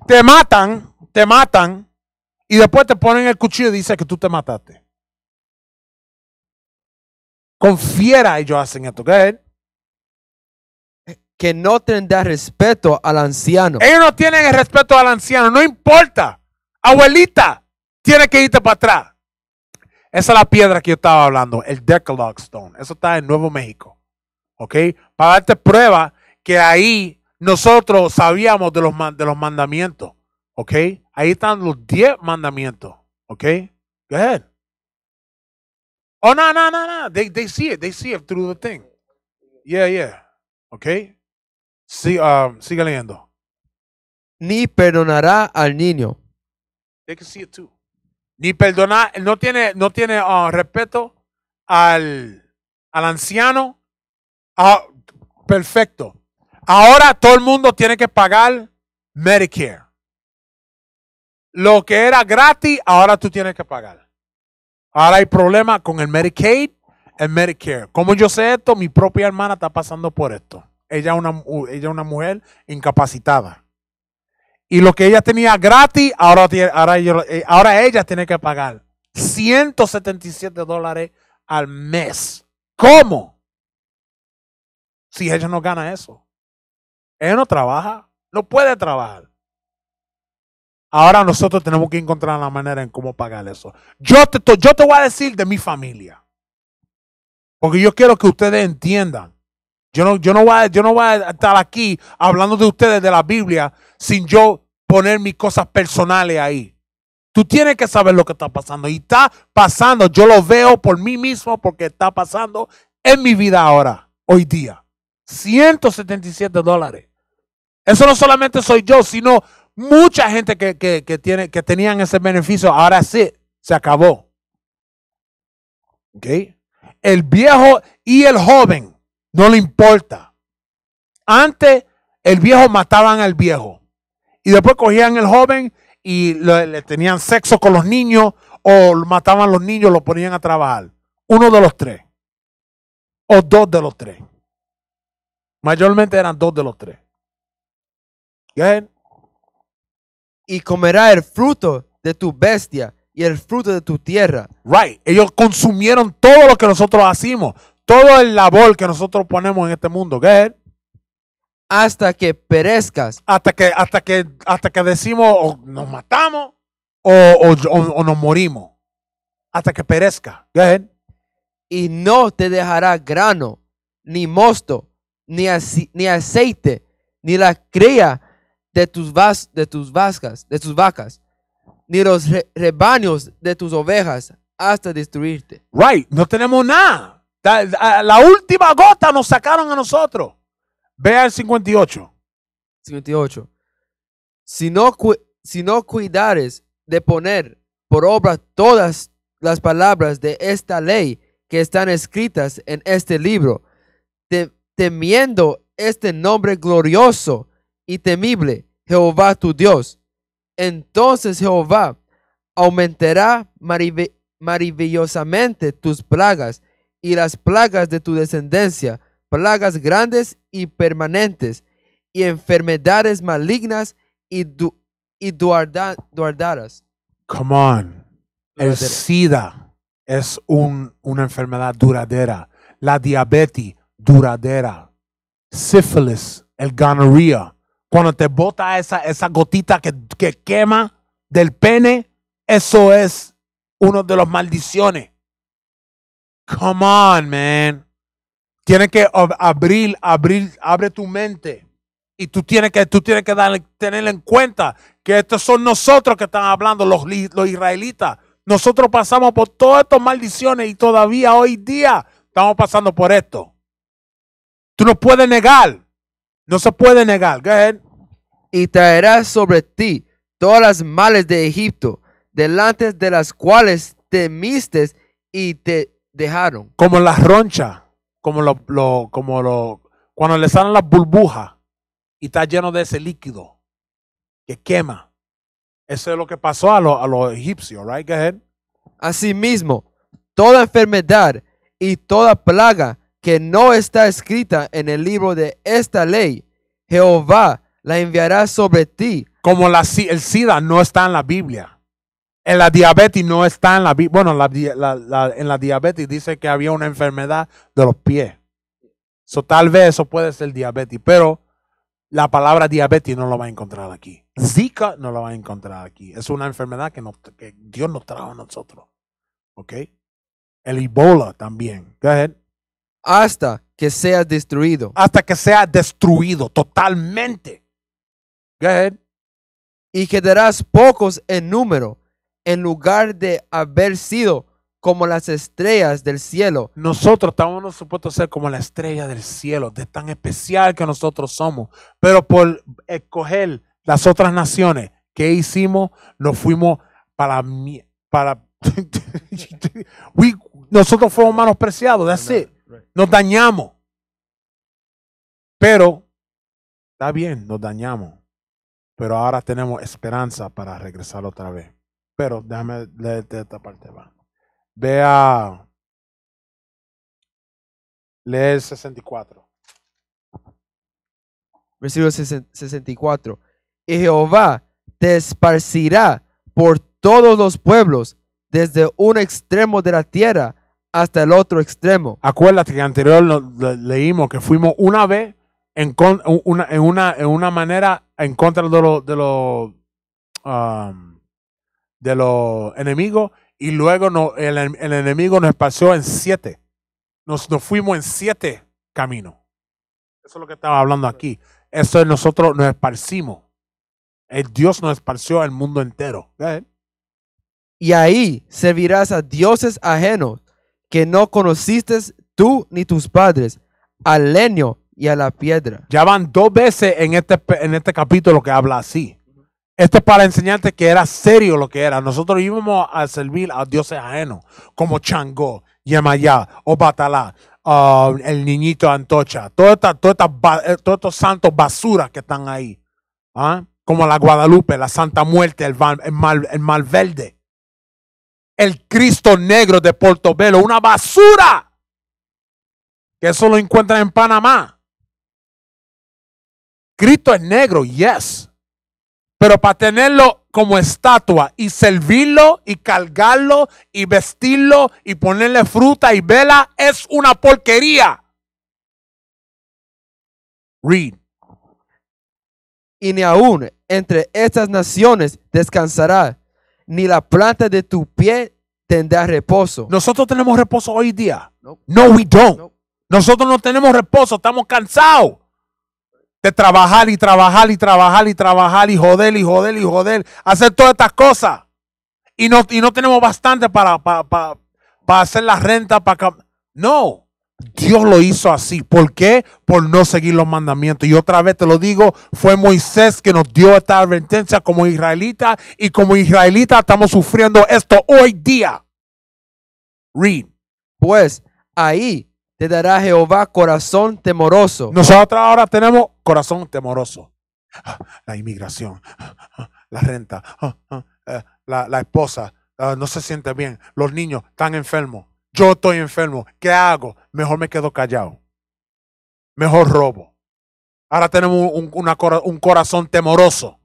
Te matan, te matan y después te ponen el cuchillo y dicen que tú te mataste. Confiera. ellos hacen esto, ¿qué? Que no tendrá respeto al anciano. Ellos no tienen el respeto al anciano, no importa. Abuelita, tiene que irte para atrás. Esa es la piedra que yo estaba hablando, el Decalogue Stone. Eso está en Nuevo México. ¿Ok? Para darte prueba que ahí nosotros sabíamos de los, de los mandamientos. ¿Ok? Ahí están los diez mandamientos. ¿Ok? Go ahead. Oh, no, no, no, no. They, they see it. They see it through the thing. Yeah, yeah. ¿Ok? Sí, um, sigue leyendo. Ni perdonará al niño. They can see it too. Ni perdonar, no tiene, no tiene uh, respeto al, al anciano. Ah, perfecto. Ahora todo el mundo tiene que pagar Medicare. Lo que era gratis, ahora tú tienes que pagar. Ahora hay problema con el Medicaid, el Medicare. Como yo sé esto, mi propia hermana está pasando por esto. Ella es una, ella una mujer incapacitada. Y lo que ella tenía gratis, ahora, eh, ahora ella tiene que pagar 177 dólares al mes. ¿Cómo? Si ella no gana eso. Ella no trabaja, no puede trabajar. Ahora nosotros tenemos que encontrar la manera en cómo pagar eso. Yo te, yo te voy a decir de mi familia. Porque yo quiero que ustedes entiendan. Yo yo, no voy yo no voy a estar aquí hablando de ustedes de la Biblia sin yo poner mis cosas personales ahí. Tú tienes que saber lo que está pasando. Y está pasando. Yo lo veo por mí mismo porque está pasando en mi vida ahora, hoy día. 177 dólares. Eso no solamente soy yo, sino Mucha gente que, tiene, que tenían ese beneficio, ahora sí, se acabó. ¿Ok? El viejo y el joven, no le importa. Antes, el viejo mataban al viejo. Y después cogían el joven y le, tenían sexo con los niños o mataban a los niños, lo ponían a trabajar. Uno de los tres. O dos de los tres. Mayormente eran dos de los tres. ¿Ok? y comerá el fruto de tu bestia y el fruto de tu tierra. Right. Ellos consumieron todo lo que nosotros hacemos, todo el labor que nosotros ponemos en este mundo. hasta que perezcas. Hasta que, hasta que, hasta que decimos o nos matamos o, nos morimos. Hasta que perezca. y no te dejará grano, ni mosto, ni, ni aceite, ni la cría de tus, vas, de tus vascas, de tus vacas, ni los rebaños de tus ovejas, hasta destruirte. Right, no tenemos nada. La, última gota nos sacaron a nosotros. Vea el 58. 58. Si no, si no cuidares de poner por obra todas las palabras de esta ley que están escritas en este libro, temiendo este nombre glorioso y temible, Jehová tu Dios. Entonces Jehová aumentará maravillosamente tus plagas y las plagas de tu descendencia, plagas grandes y permanentes, y enfermedades malignas y, duardadas. Come on. El SIDA es una enfermedad duradera. La diabetes duradera. Sífilis, el gonorrhea. Cuando te bota esa, esa gotita que, quema del pene, eso es uno de los maldiciones. Come on, man. Tienes que abrir, abrir, abre tu mente. Y tú tienes que, tú tienes que tener en cuenta que estos son nosotros que están hablando, los, los israelitas. Nosotros pasamos por todas estas maldiciones y todavía hoy día estamos pasando por esto. Tú no puedes negar no se puede negar. Go ahead. Y traerás sobre ti todas las males de Egipto, delante de las cuales temiste y te dejaron. Como la roncha, como lo, como lo, cuando le salen las burbujas y está lleno de ese líquido que quema. Eso es lo que pasó a los a lo egipcios, right? Go ahead. Asimismo, toda enfermedad y toda plaga que no está escrita en el libro de esta ley, Jehová la enviará sobre ti. Como la, el SIDA no está en la Biblia. En la diabetes no está en la Biblia. Bueno, en la diabetes dice que había una enfermedad de los pies. So, tal vez eso puede ser diabetes, pero la palabra diabetes no lo va a encontrar aquí. Zika no lo va a encontrar aquí. Es una enfermedad que, no que Dios nos trajo a nosotros. ¿Ok? El Ebola también. Go ahead hasta que seas destruido. Hasta que sea destruido totalmente. Y quedarás pocos en número en lugar de haber sido como las estrellas del cielo. Nosotros estamos supuestos ser como la estrella del cielo, de tan especial que nosotros somos. Pero por escoger las otras naciones, que hicimos? Nos fuimos para... para nosotros fuimos menospreciados, that's it. Nos dañamos. Pero, está bien, nos dañamos. Pero ahora tenemos esperanza para regresar otra vez. Pero déjame de esta parte. Va. Vea, Lee el 64. Versículo 64. Y Jehová te esparcirá por todos los pueblos, desde un extremo de la tierra hasta el otro extremo. Acuérdate que anterior leímos que fuimos una vez en, una, en, una, manera en contra de los de los um, de los enemigos y luego no, el, enemigo nos esparció en siete. Nos, nos fuimos en siete caminos. Eso es lo que estaba hablando aquí. Eso es nosotros nos esparcimos. El Dios nos esparció al mundo entero. Y ahí servirás a dioses ajenos que no conociste tú ni tus padres, al leño y a la piedra. Ya van dos veces en este, en este capítulo que habla así. Esto es para enseñarte que era serio lo que era. Nosotros íbamos a servir a dioses ajenos, como Changó, Yemayá, Obatalá, ah, el niñito Antocha, eh, todos toda estos santos basuras que están ahí. ¿ah? Como la Guadalupe, la Santa Muerte, el, el, el verde el Cristo negro de Portobelo, una basura. Que eso lo encuentran en Panamá. Cristo es negro, yes. Pero para tenerlo como estatua y servirlo y cargarlo y vestirlo y ponerle fruta y vela es una porquería. Read. Y ni aún entre estas naciones descansará ni la planta de tu pie tendrá reposo. Nosotros tenemos reposo hoy día. No, we don't. Nosotros no tenemos reposo, estamos cansados de trabajar y trabajar y trabajar y trabajar y joder y joder y joder, hacer todas estas cosas. Y no, y no tenemos bastante para, para, para, para hacer la renta, para... No, Dios lo hizo así. ¿Por qué? Por no seguir los mandamientos. Y otra vez te lo digo, fue Moisés que nos dio esta advertencia como israelita y como israelita estamos sufriendo esto hoy día. Read. Pues ahí te dará Jehová corazón temoroso. Nosotros ahora tenemos corazón temoroso. La inmigración, la renta, la, la esposa ah, no se siente bien, los niños están enfermos. Yo estoy enfermo. ¿Qué hago? Mejor me quedo callado. Mejor robo. Ahora tenemos un, corazón temoroso.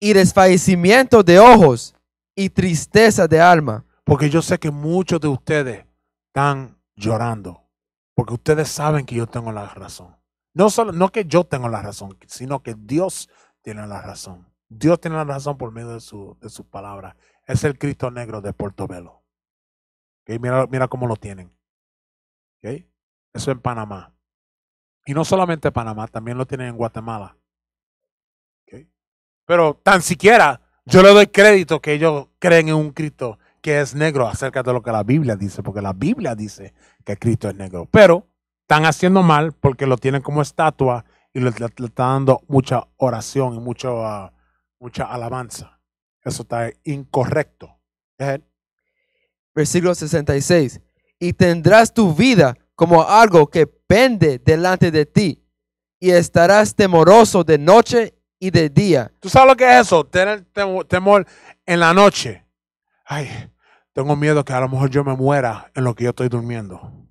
Y desfallecimiento de ojos y tristeza de alma. Porque yo sé que muchos de ustedes están llorando. Porque ustedes saben que yo tengo la razón. No, solo, no que yo tengo la razón, sino que Dios tiene la razón. Dios tiene la razón por medio de su, de su palabra. Es el Cristo negro de Puerto Portobelo. Mira, cómo lo tienen. Eso en Panamá. Y no solamente Panamá, también lo tienen en Guatemala. Pero tan siquiera yo le doy crédito que ellos creen en un Cristo que es negro acerca de lo que la Biblia dice, porque la Biblia dice que Cristo es negro. Pero están haciendo mal porque lo tienen como estatua y le, está están dando mucha oración y ah, mucha alabanza. Eso está incorrecto. Versículo 66. Y tendrás tu vida como algo que pende delante de ti y estarás temoroso de noche y de día. ¿Tú sabes lo que es eso? Tener temor en la noche. Ay, tengo miedo que a lo mejor yo me muera en lo que yo estoy durmiendo.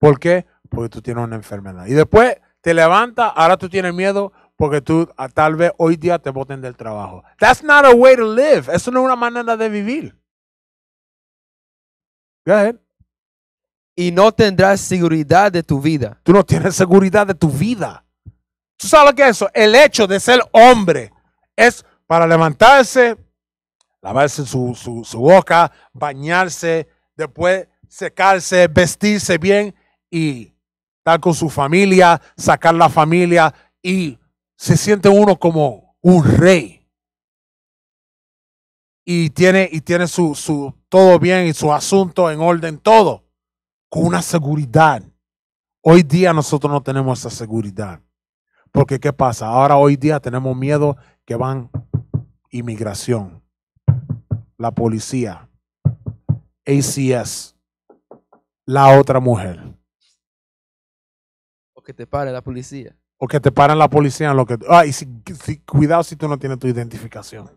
¿Por qué? Porque tú tienes una enfermedad. Y después te levantas, ahora tú tienes miedo porque tú ah, tal vez hoy día te boten del trabajo. That's not a way to live. Eso no es una manera de vivir. Y no tendrás seguridad de tu vida. Tú no tienes seguridad de tu vida. ¿Tú sabes lo que es eso? El hecho de ser hombre es para levantarse, lavarse su, su boca, bañarse, después secarse, vestirse bien y estar con su familia, sacar la familia y se siente uno como un rey y tiene, y tiene su, su, todo bien y su asunto en orden, todo, con una seguridad. Hoy día nosotros no tenemos esa seguridad. Porque ¿qué pasa? Ahora hoy día tenemos miedo que van inmigración, la policía, ACS, la otra mujer. O que te pare la policía. O que te paren la policía lo que... Ah, y cuidado si tú no tienes tu identificación.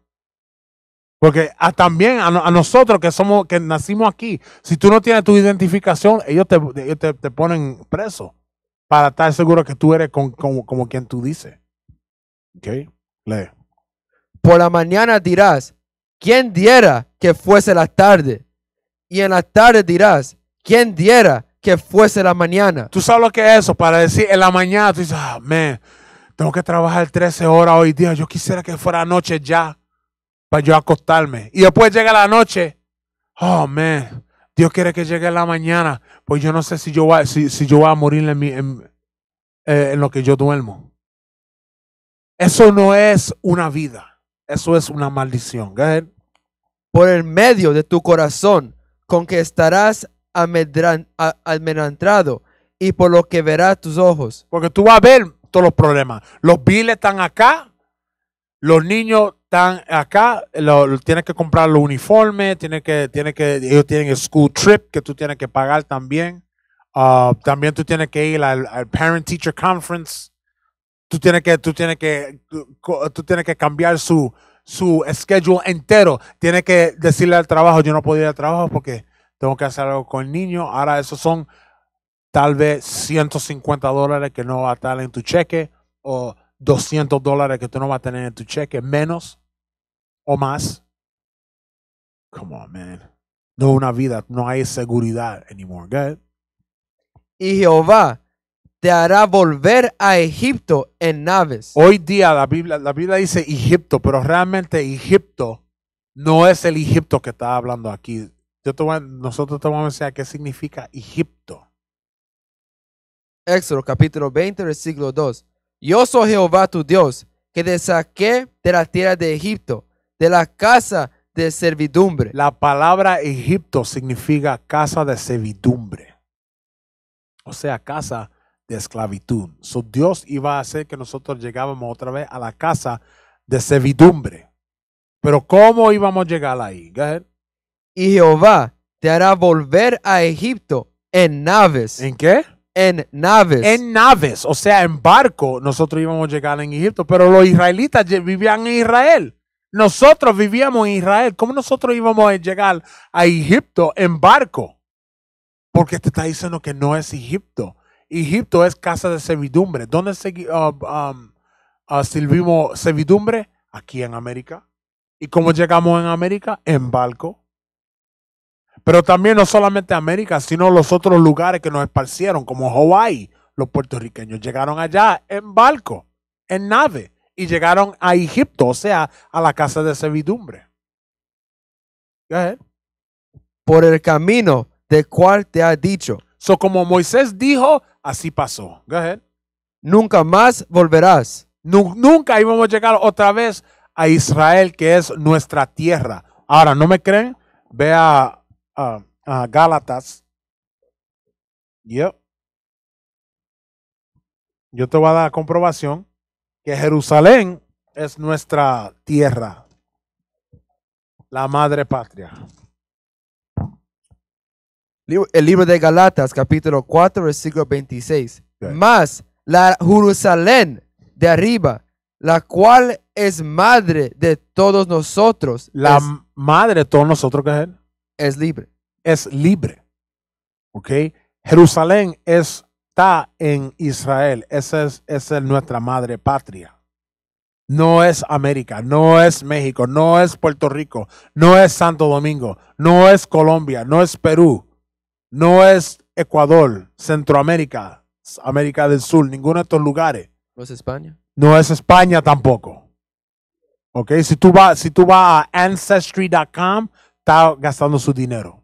Porque ah, también a, nosotros que somos, que nacimos aquí, si tú no tienes tu identificación, ellos te, ponen preso para estar seguro que tú eres como quien tú dices. ¿Ok? Lee. Por la mañana dirás, ¿quién diera que fuese la tarde? Y en la tarde dirás, ¿quién diera que fuese la mañana? Tú sabes lo que es eso, para decir en la mañana, tú dices, ah, man, tengo que trabajar 13 horas hoy día, yo quisiera que fuera noche ya para yo acostarme. Y después llega la noche. Oh, man. Dios quiere que llegue la mañana. Pues yo no sé si yo voy, si, yo a morir en, eh, en, lo que yo duermo. Eso no es una vida. Eso es una maldición. Por el medio de tu corazón, con que estarás entrado y por lo que verás tus ojos. Porque tú vas a ver todos los problemas. Los biles están acá. Los niños están acá, lo, tienes que comprar los uniformes, que, tiene que, ellos tienen el school trip que tú tienes que pagar también. Uh, también tú tienes que ir al, Parent Teacher Conference. Tú tienes que, tú tienes que, tú tienes que cambiar su, su schedule entero. Tienes que decirle al trabajo, yo no puedo ir al trabajo porque tengo que hacer algo con el niño. Ahora esos son tal vez 150 dólares que no va a estar en tu cheque o 200 dólares que tú no vas a tener en tu cheque, menos o más. Come on, man. No una vida, no hay seguridad anymore. Y Jehová te hará volver a Egipto en naves. Hoy día la Biblia, la Biblia dice Egipto, pero realmente Egipto no es el Egipto que está hablando aquí. nosotros te vamos a qué significa Egipto. Éxodo capítulo 20, versículo 2. Yo soy Jehová tu Dios, que te saqué de la tierra de Egipto, de la casa de servidumbre. La palabra Egipto significa casa de servidumbre, o sea, casa de esclavitud. So, Dios iba a hacer que nosotros llegáramos otra vez a la casa de servidumbre. Pero ¿cómo íbamos a llegar ahí? Y Jehová te hará volver a Egipto en naves. ¿En qué? En naves. En naves, o sea, en barco nosotros íbamos a llegar en Egipto, pero los israelitas vivían en Israel. Nosotros vivíamos en Israel. ¿Cómo nosotros íbamos a llegar a Egipto en barco? Porque te está diciendo que no es Egipto. Egipto es casa de servidumbre. ¿Dónde se, uh, um, uh, servimos servidumbre? Aquí en América. ¿Y cómo llegamos en América? En barco. Pero también no solamente América, sino los otros lugares que nos esparcieron, como Hawái. Los puertorriqueños llegaron allá en barco, en nave, y llegaron a Egipto, o sea, a la casa de servidumbre. Por el camino del cual te ha dicho. So como Moisés dijo, así pasó. Go ahead. Nunca más volverás. nunca íbamos a llegar otra vez a Israel, que es nuestra tierra. Ahora, ¿no me creen? Vea a um, uh, Gálatas. Yo te voy a dar comprobación que Jerusalén es nuestra tierra, la madre patria. El libro de Galatas, capítulo 4, versículo 26. Más la Jerusalén de arriba, la cual es madre de todos nosotros. La madre de todos nosotros, que es él es libre. Es libre. ¿Ok? Jerusalén está en Israel. Esa es, nuestra madre patria. No es América, no es México, no es Puerto Rico, no es Santo Domingo, no es Colombia, no es Perú, no es Ecuador, Centroamérica, América del Sur, ninguno de estos lugares. No es España. No es España tampoco. Ok, si tú vas si tú a ancestry.com está gastando su dinero.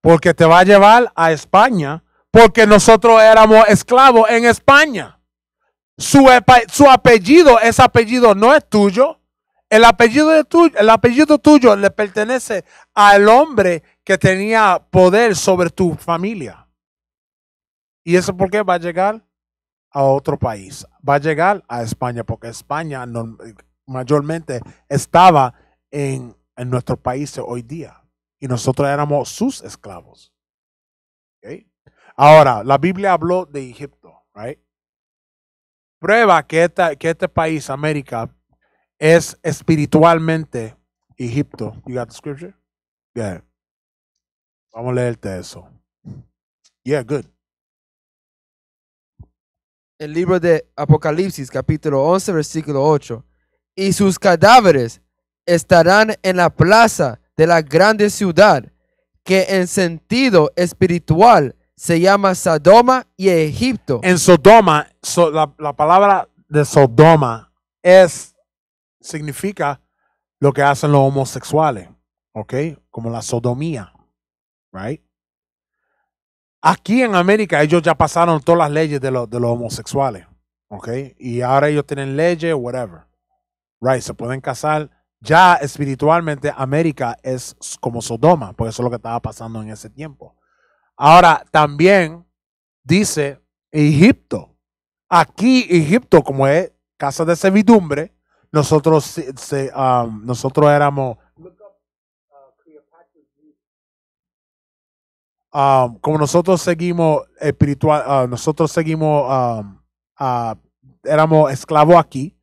Porque te va a llevar a España, porque nosotros éramos esclavos en España. Su, su apellido, ese apellido no es tuyo. El apellido, de tu, el apellido tuyo le pertenece al hombre que tenía poder sobre tu familia. Y eso porque va a llegar a otro país. Va a llegar a España, porque España no, mayormente estaba en en nuestros países hoy día. Y nosotros éramos sus esclavos. Ahora, la Biblia habló de Egipto, right? Prueba que, que este país, América, es espiritualmente Egipto. You got the scripture? Yeah. Vamos a leerte eso. Yeah, good. El libro de Apocalipsis, capítulo 11, versículo 8. Y sus cadáveres estarán en la plaza de la grande ciudad, que en sentido espiritual se llama Sodoma y Egipto. En Sodoma, la, palabra de Sodoma es, significa lo que hacen los homosexuales, ¿ok? Como la sodomía, ¿right? Aquí en América ellos ya pasaron todas las leyes de, los homosexuales, ¿ok? Y ahora ellos tienen leyes, whatever, ¿right? Se pueden casar ya espiritualmente América es como Sodoma, porque eso es lo que estaba pasando en ese tiempo. Ahora, también dice Egipto. Aquí Egipto, como es casa de servidumbre, nosotros, se, um, nosotros éramos... Um, como nosotros seguimos espiritual, uh, nosotros seguimos, um, uh, éramos esclavos aquí,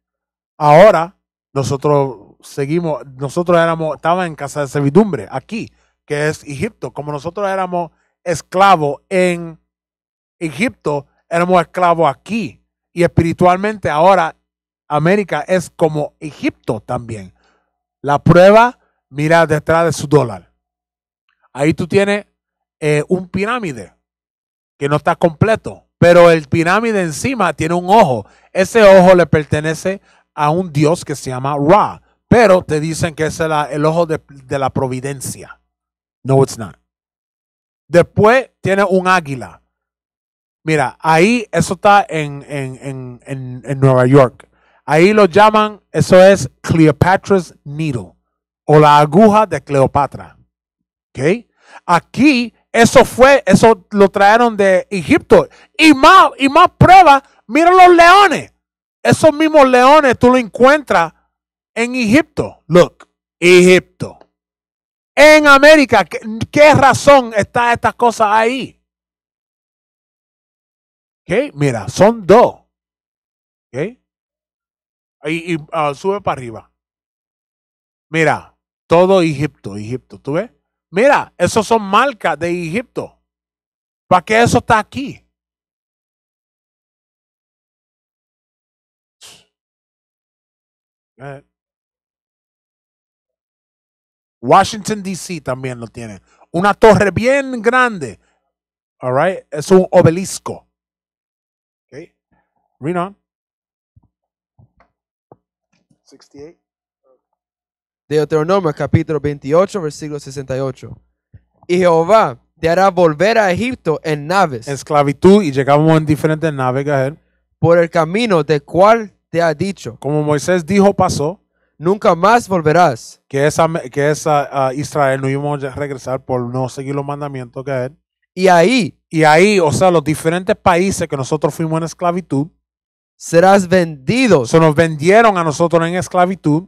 ahora nosotros seguimos, nosotros éramos, estaba en casa de servidumbre, aquí, que es Egipto, como nosotros éramos esclavos en Egipto, éramos esclavos aquí. Y espiritualmente ahora América es como Egipto también. La prueba, mira detrás de su dólar. Ahí tú tienes eh, un pirámide que no está completo, pero el pirámide encima tiene un ojo. Ese ojo le pertenece a un dios que se llama Ra. Pero te dicen que es el, ojo de, la providencia. No, it's not. Después tiene un águila. Mira, ahí eso está en, Nueva York. Ahí lo llaman, eso es Cleopatra's Needle o la aguja de Cleopatra. ¿Ok? Aquí eso fue, eso lo trajeron de Egipto. Y más, y más pruebas, mira los leones. Esos mismos leones tú lo encuentras en Egipto, look, Egipto. En América, ¿qué, razón está estas cosas ahí? ¿Qué? Mira, son dos. ¿Okay? Ahí, ah, sube para arriba. Mira, todo Egipto, Egipto, ¿tú ves? Mira, esos son marcas de Egipto. ¿Para qué eso está aquí? Eh, Washington, D.C. también lo tiene. Una torre bien grande. All Es un obelisco. Read on. 68. Deuteronomio capítulo 28, versículo 68. Y Jehová te hará volver a Egipto en naves. Esclavitud y llegamos en diferentes naves, Por el camino de cual te ha dicho. Como Moisés dijo, pasó nunca más volverás. Que esa, que esa ah, Israel no íbamos a regresar por no seguir los mandamientos que él. Y ahí. Y ahí, o sea, los diferentes países que nosotros fuimos en esclavitud. Serás vendido. Se nos vendieron a nosotros en esclavitud.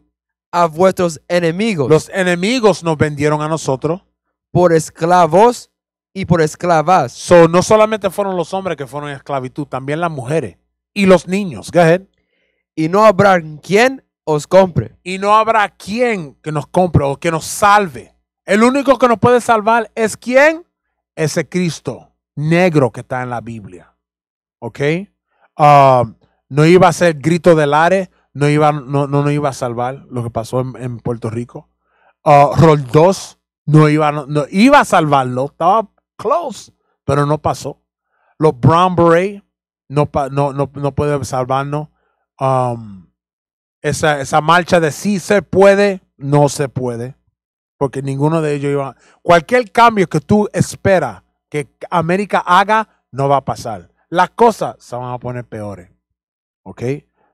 A vuestros enemigos. Los enemigos nos vendieron a nosotros. Por esclavos y por esclavas. no solamente fueron los hombres que fueron en esclavitud, también las mujeres y los niños. Go Y no habrá quien os compre. Y no habrá quien que nos compre o que nos salve. El único que nos puede salvar es quién? Ese Cristo negro que está en la Biblia. ¿Ok? Um, no iba a ser grito del are. no, iba, no, no, iba a salvar lo que pasó en, Puerto Rico. Uh, Roll 2. no iba, no, iba a salvarlo, estaba close, pero no pasó. Los Brown no, no, no, salvarnos. Um, esa, marcha de sí se puede, no se puede, porque ninguno de ellos iba. Cualquier cambio que tú esperas que América haga, no va a pasar. Las cosas se van a poner peores. ¿Ok?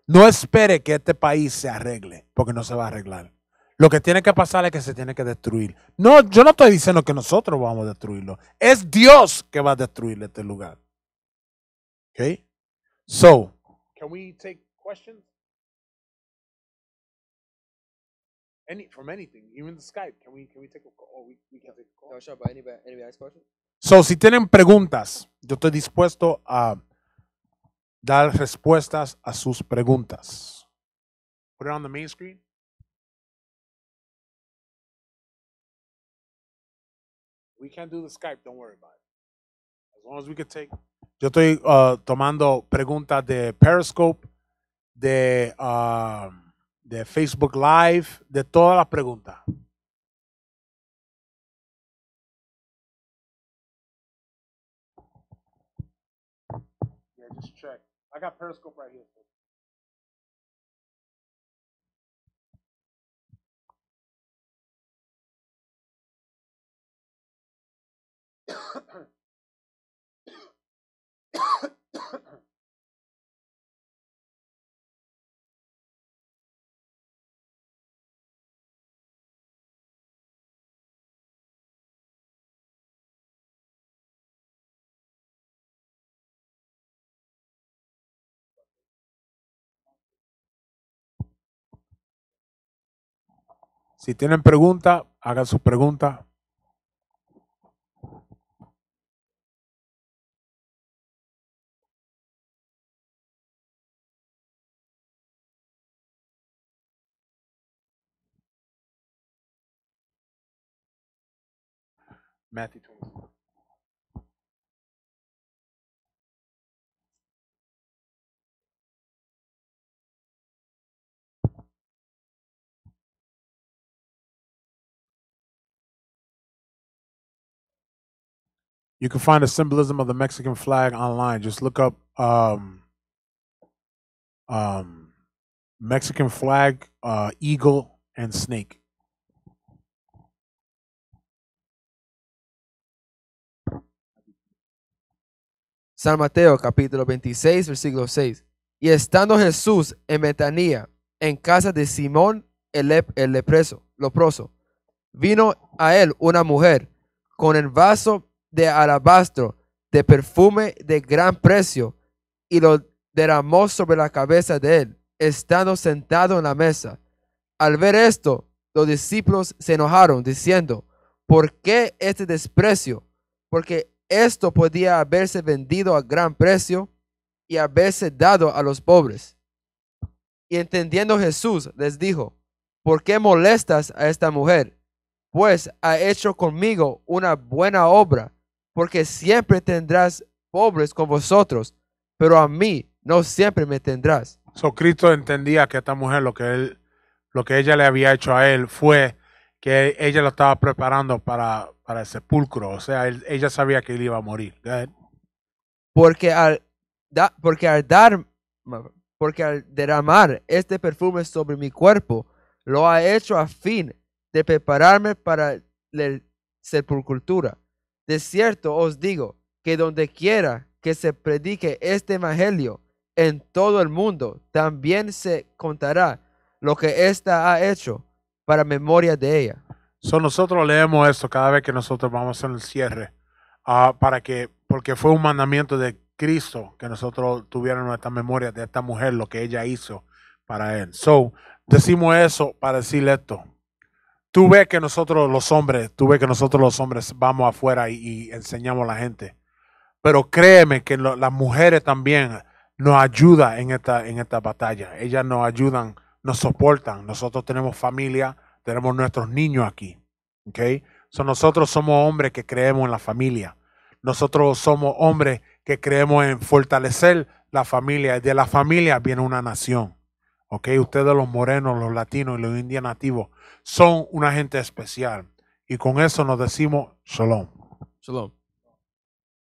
No espere que este país se arregle, porque no se va a arreglar. Lo que tiene que pasar es que se tiene que destruir. No, yo no estoy diciendo que nosotros vamos a destruirlo. Es Dios que va a destruir este lugar. ¿Ok? So, can we take Any from anything, even the Skype. Can we can we take a call? Oh, we, we can take a call. No, sure, but anybody, anybody question? So, si tienen preguntas, yo estoy dispuesto a dar respuestas a sus preguntas. Put it on the main screen. We can do the Skype, don't worry about it. As long as we can take. Yo estoy uh, tomando preguntas de Periscope, de. Uh, de Facebook Live, de todas las preguntas. I got Periscope right here. Si tienen pregunta hagan su pregunta. You can find the symbolism of the Mexican flag online. Just look up um, um, Mexican flag, uh, eagle, and snake. San Mateo capítulo 26, versículo 6. Y estando Jesús en Betania en casa de Simón el, el lepreso, vino a él una mujer con el vaso de alabastro, de perfume de gran precio, y lo derramó sobre la cabeza de él, estando sentado en la mesa. Al ver esto, los discípulos se enojaron, diciendo, ¿por qué este desprecio? Porque esto podía haberse vendido a gran precio y haberse dado a los pobres. Y entendiendo Jesús, les dijo, ¿por qué molestas a esta mujer? Pues ha hecho conmigo una buena obra porque siempre tendrás pobres con vosotros, pero a mí no siempre me tendrás. So Cristo entendía que esta mujer lo que él, lo que ella le había hecho a él fue que ella lo estaba preparando para, para el sepulcro, o sea, ella sabía que él iba a morir. Porque al, da, porque al dar, porque al derramar este perfume sobre mi cuerpo, lo ha hecho a fin de prepararme para la sepultura. De cierto os digo que donde quiera que se predique este Evangelio en todo el mundo, también se contará lo que ésta ha hecho para memoria de ella. So nosotros leemos esto cada vez que nosotros vamos en el cierre, ah, para que, porque fue un mandamiento de Cristo que nosotros tuviéramos esta memoria de esta mujer, lo que ella hizo para él. So, decimos eso para decir esto tú ves que nosotros los hombres, tú ves que nosotros los hombres vamos afuera y, enseñamos a la gente. Pero créeme que las mujeres también nos ayudan en esta, en esta batalla. Ellas nos ayudan, nos soportan. Nosotros tenemos familia, tenemos nuestros niños aquí. ¿okay? nosotros somos hombres que creemos en la familia. Nosotros somos hombres que creemos en fortalecer la familia. De la familia viene una nación. ¿okay? Ustedes los morenos, los latinos y los indios nativos son una gente especial. Y con eso nos decimos shalom. Shalom.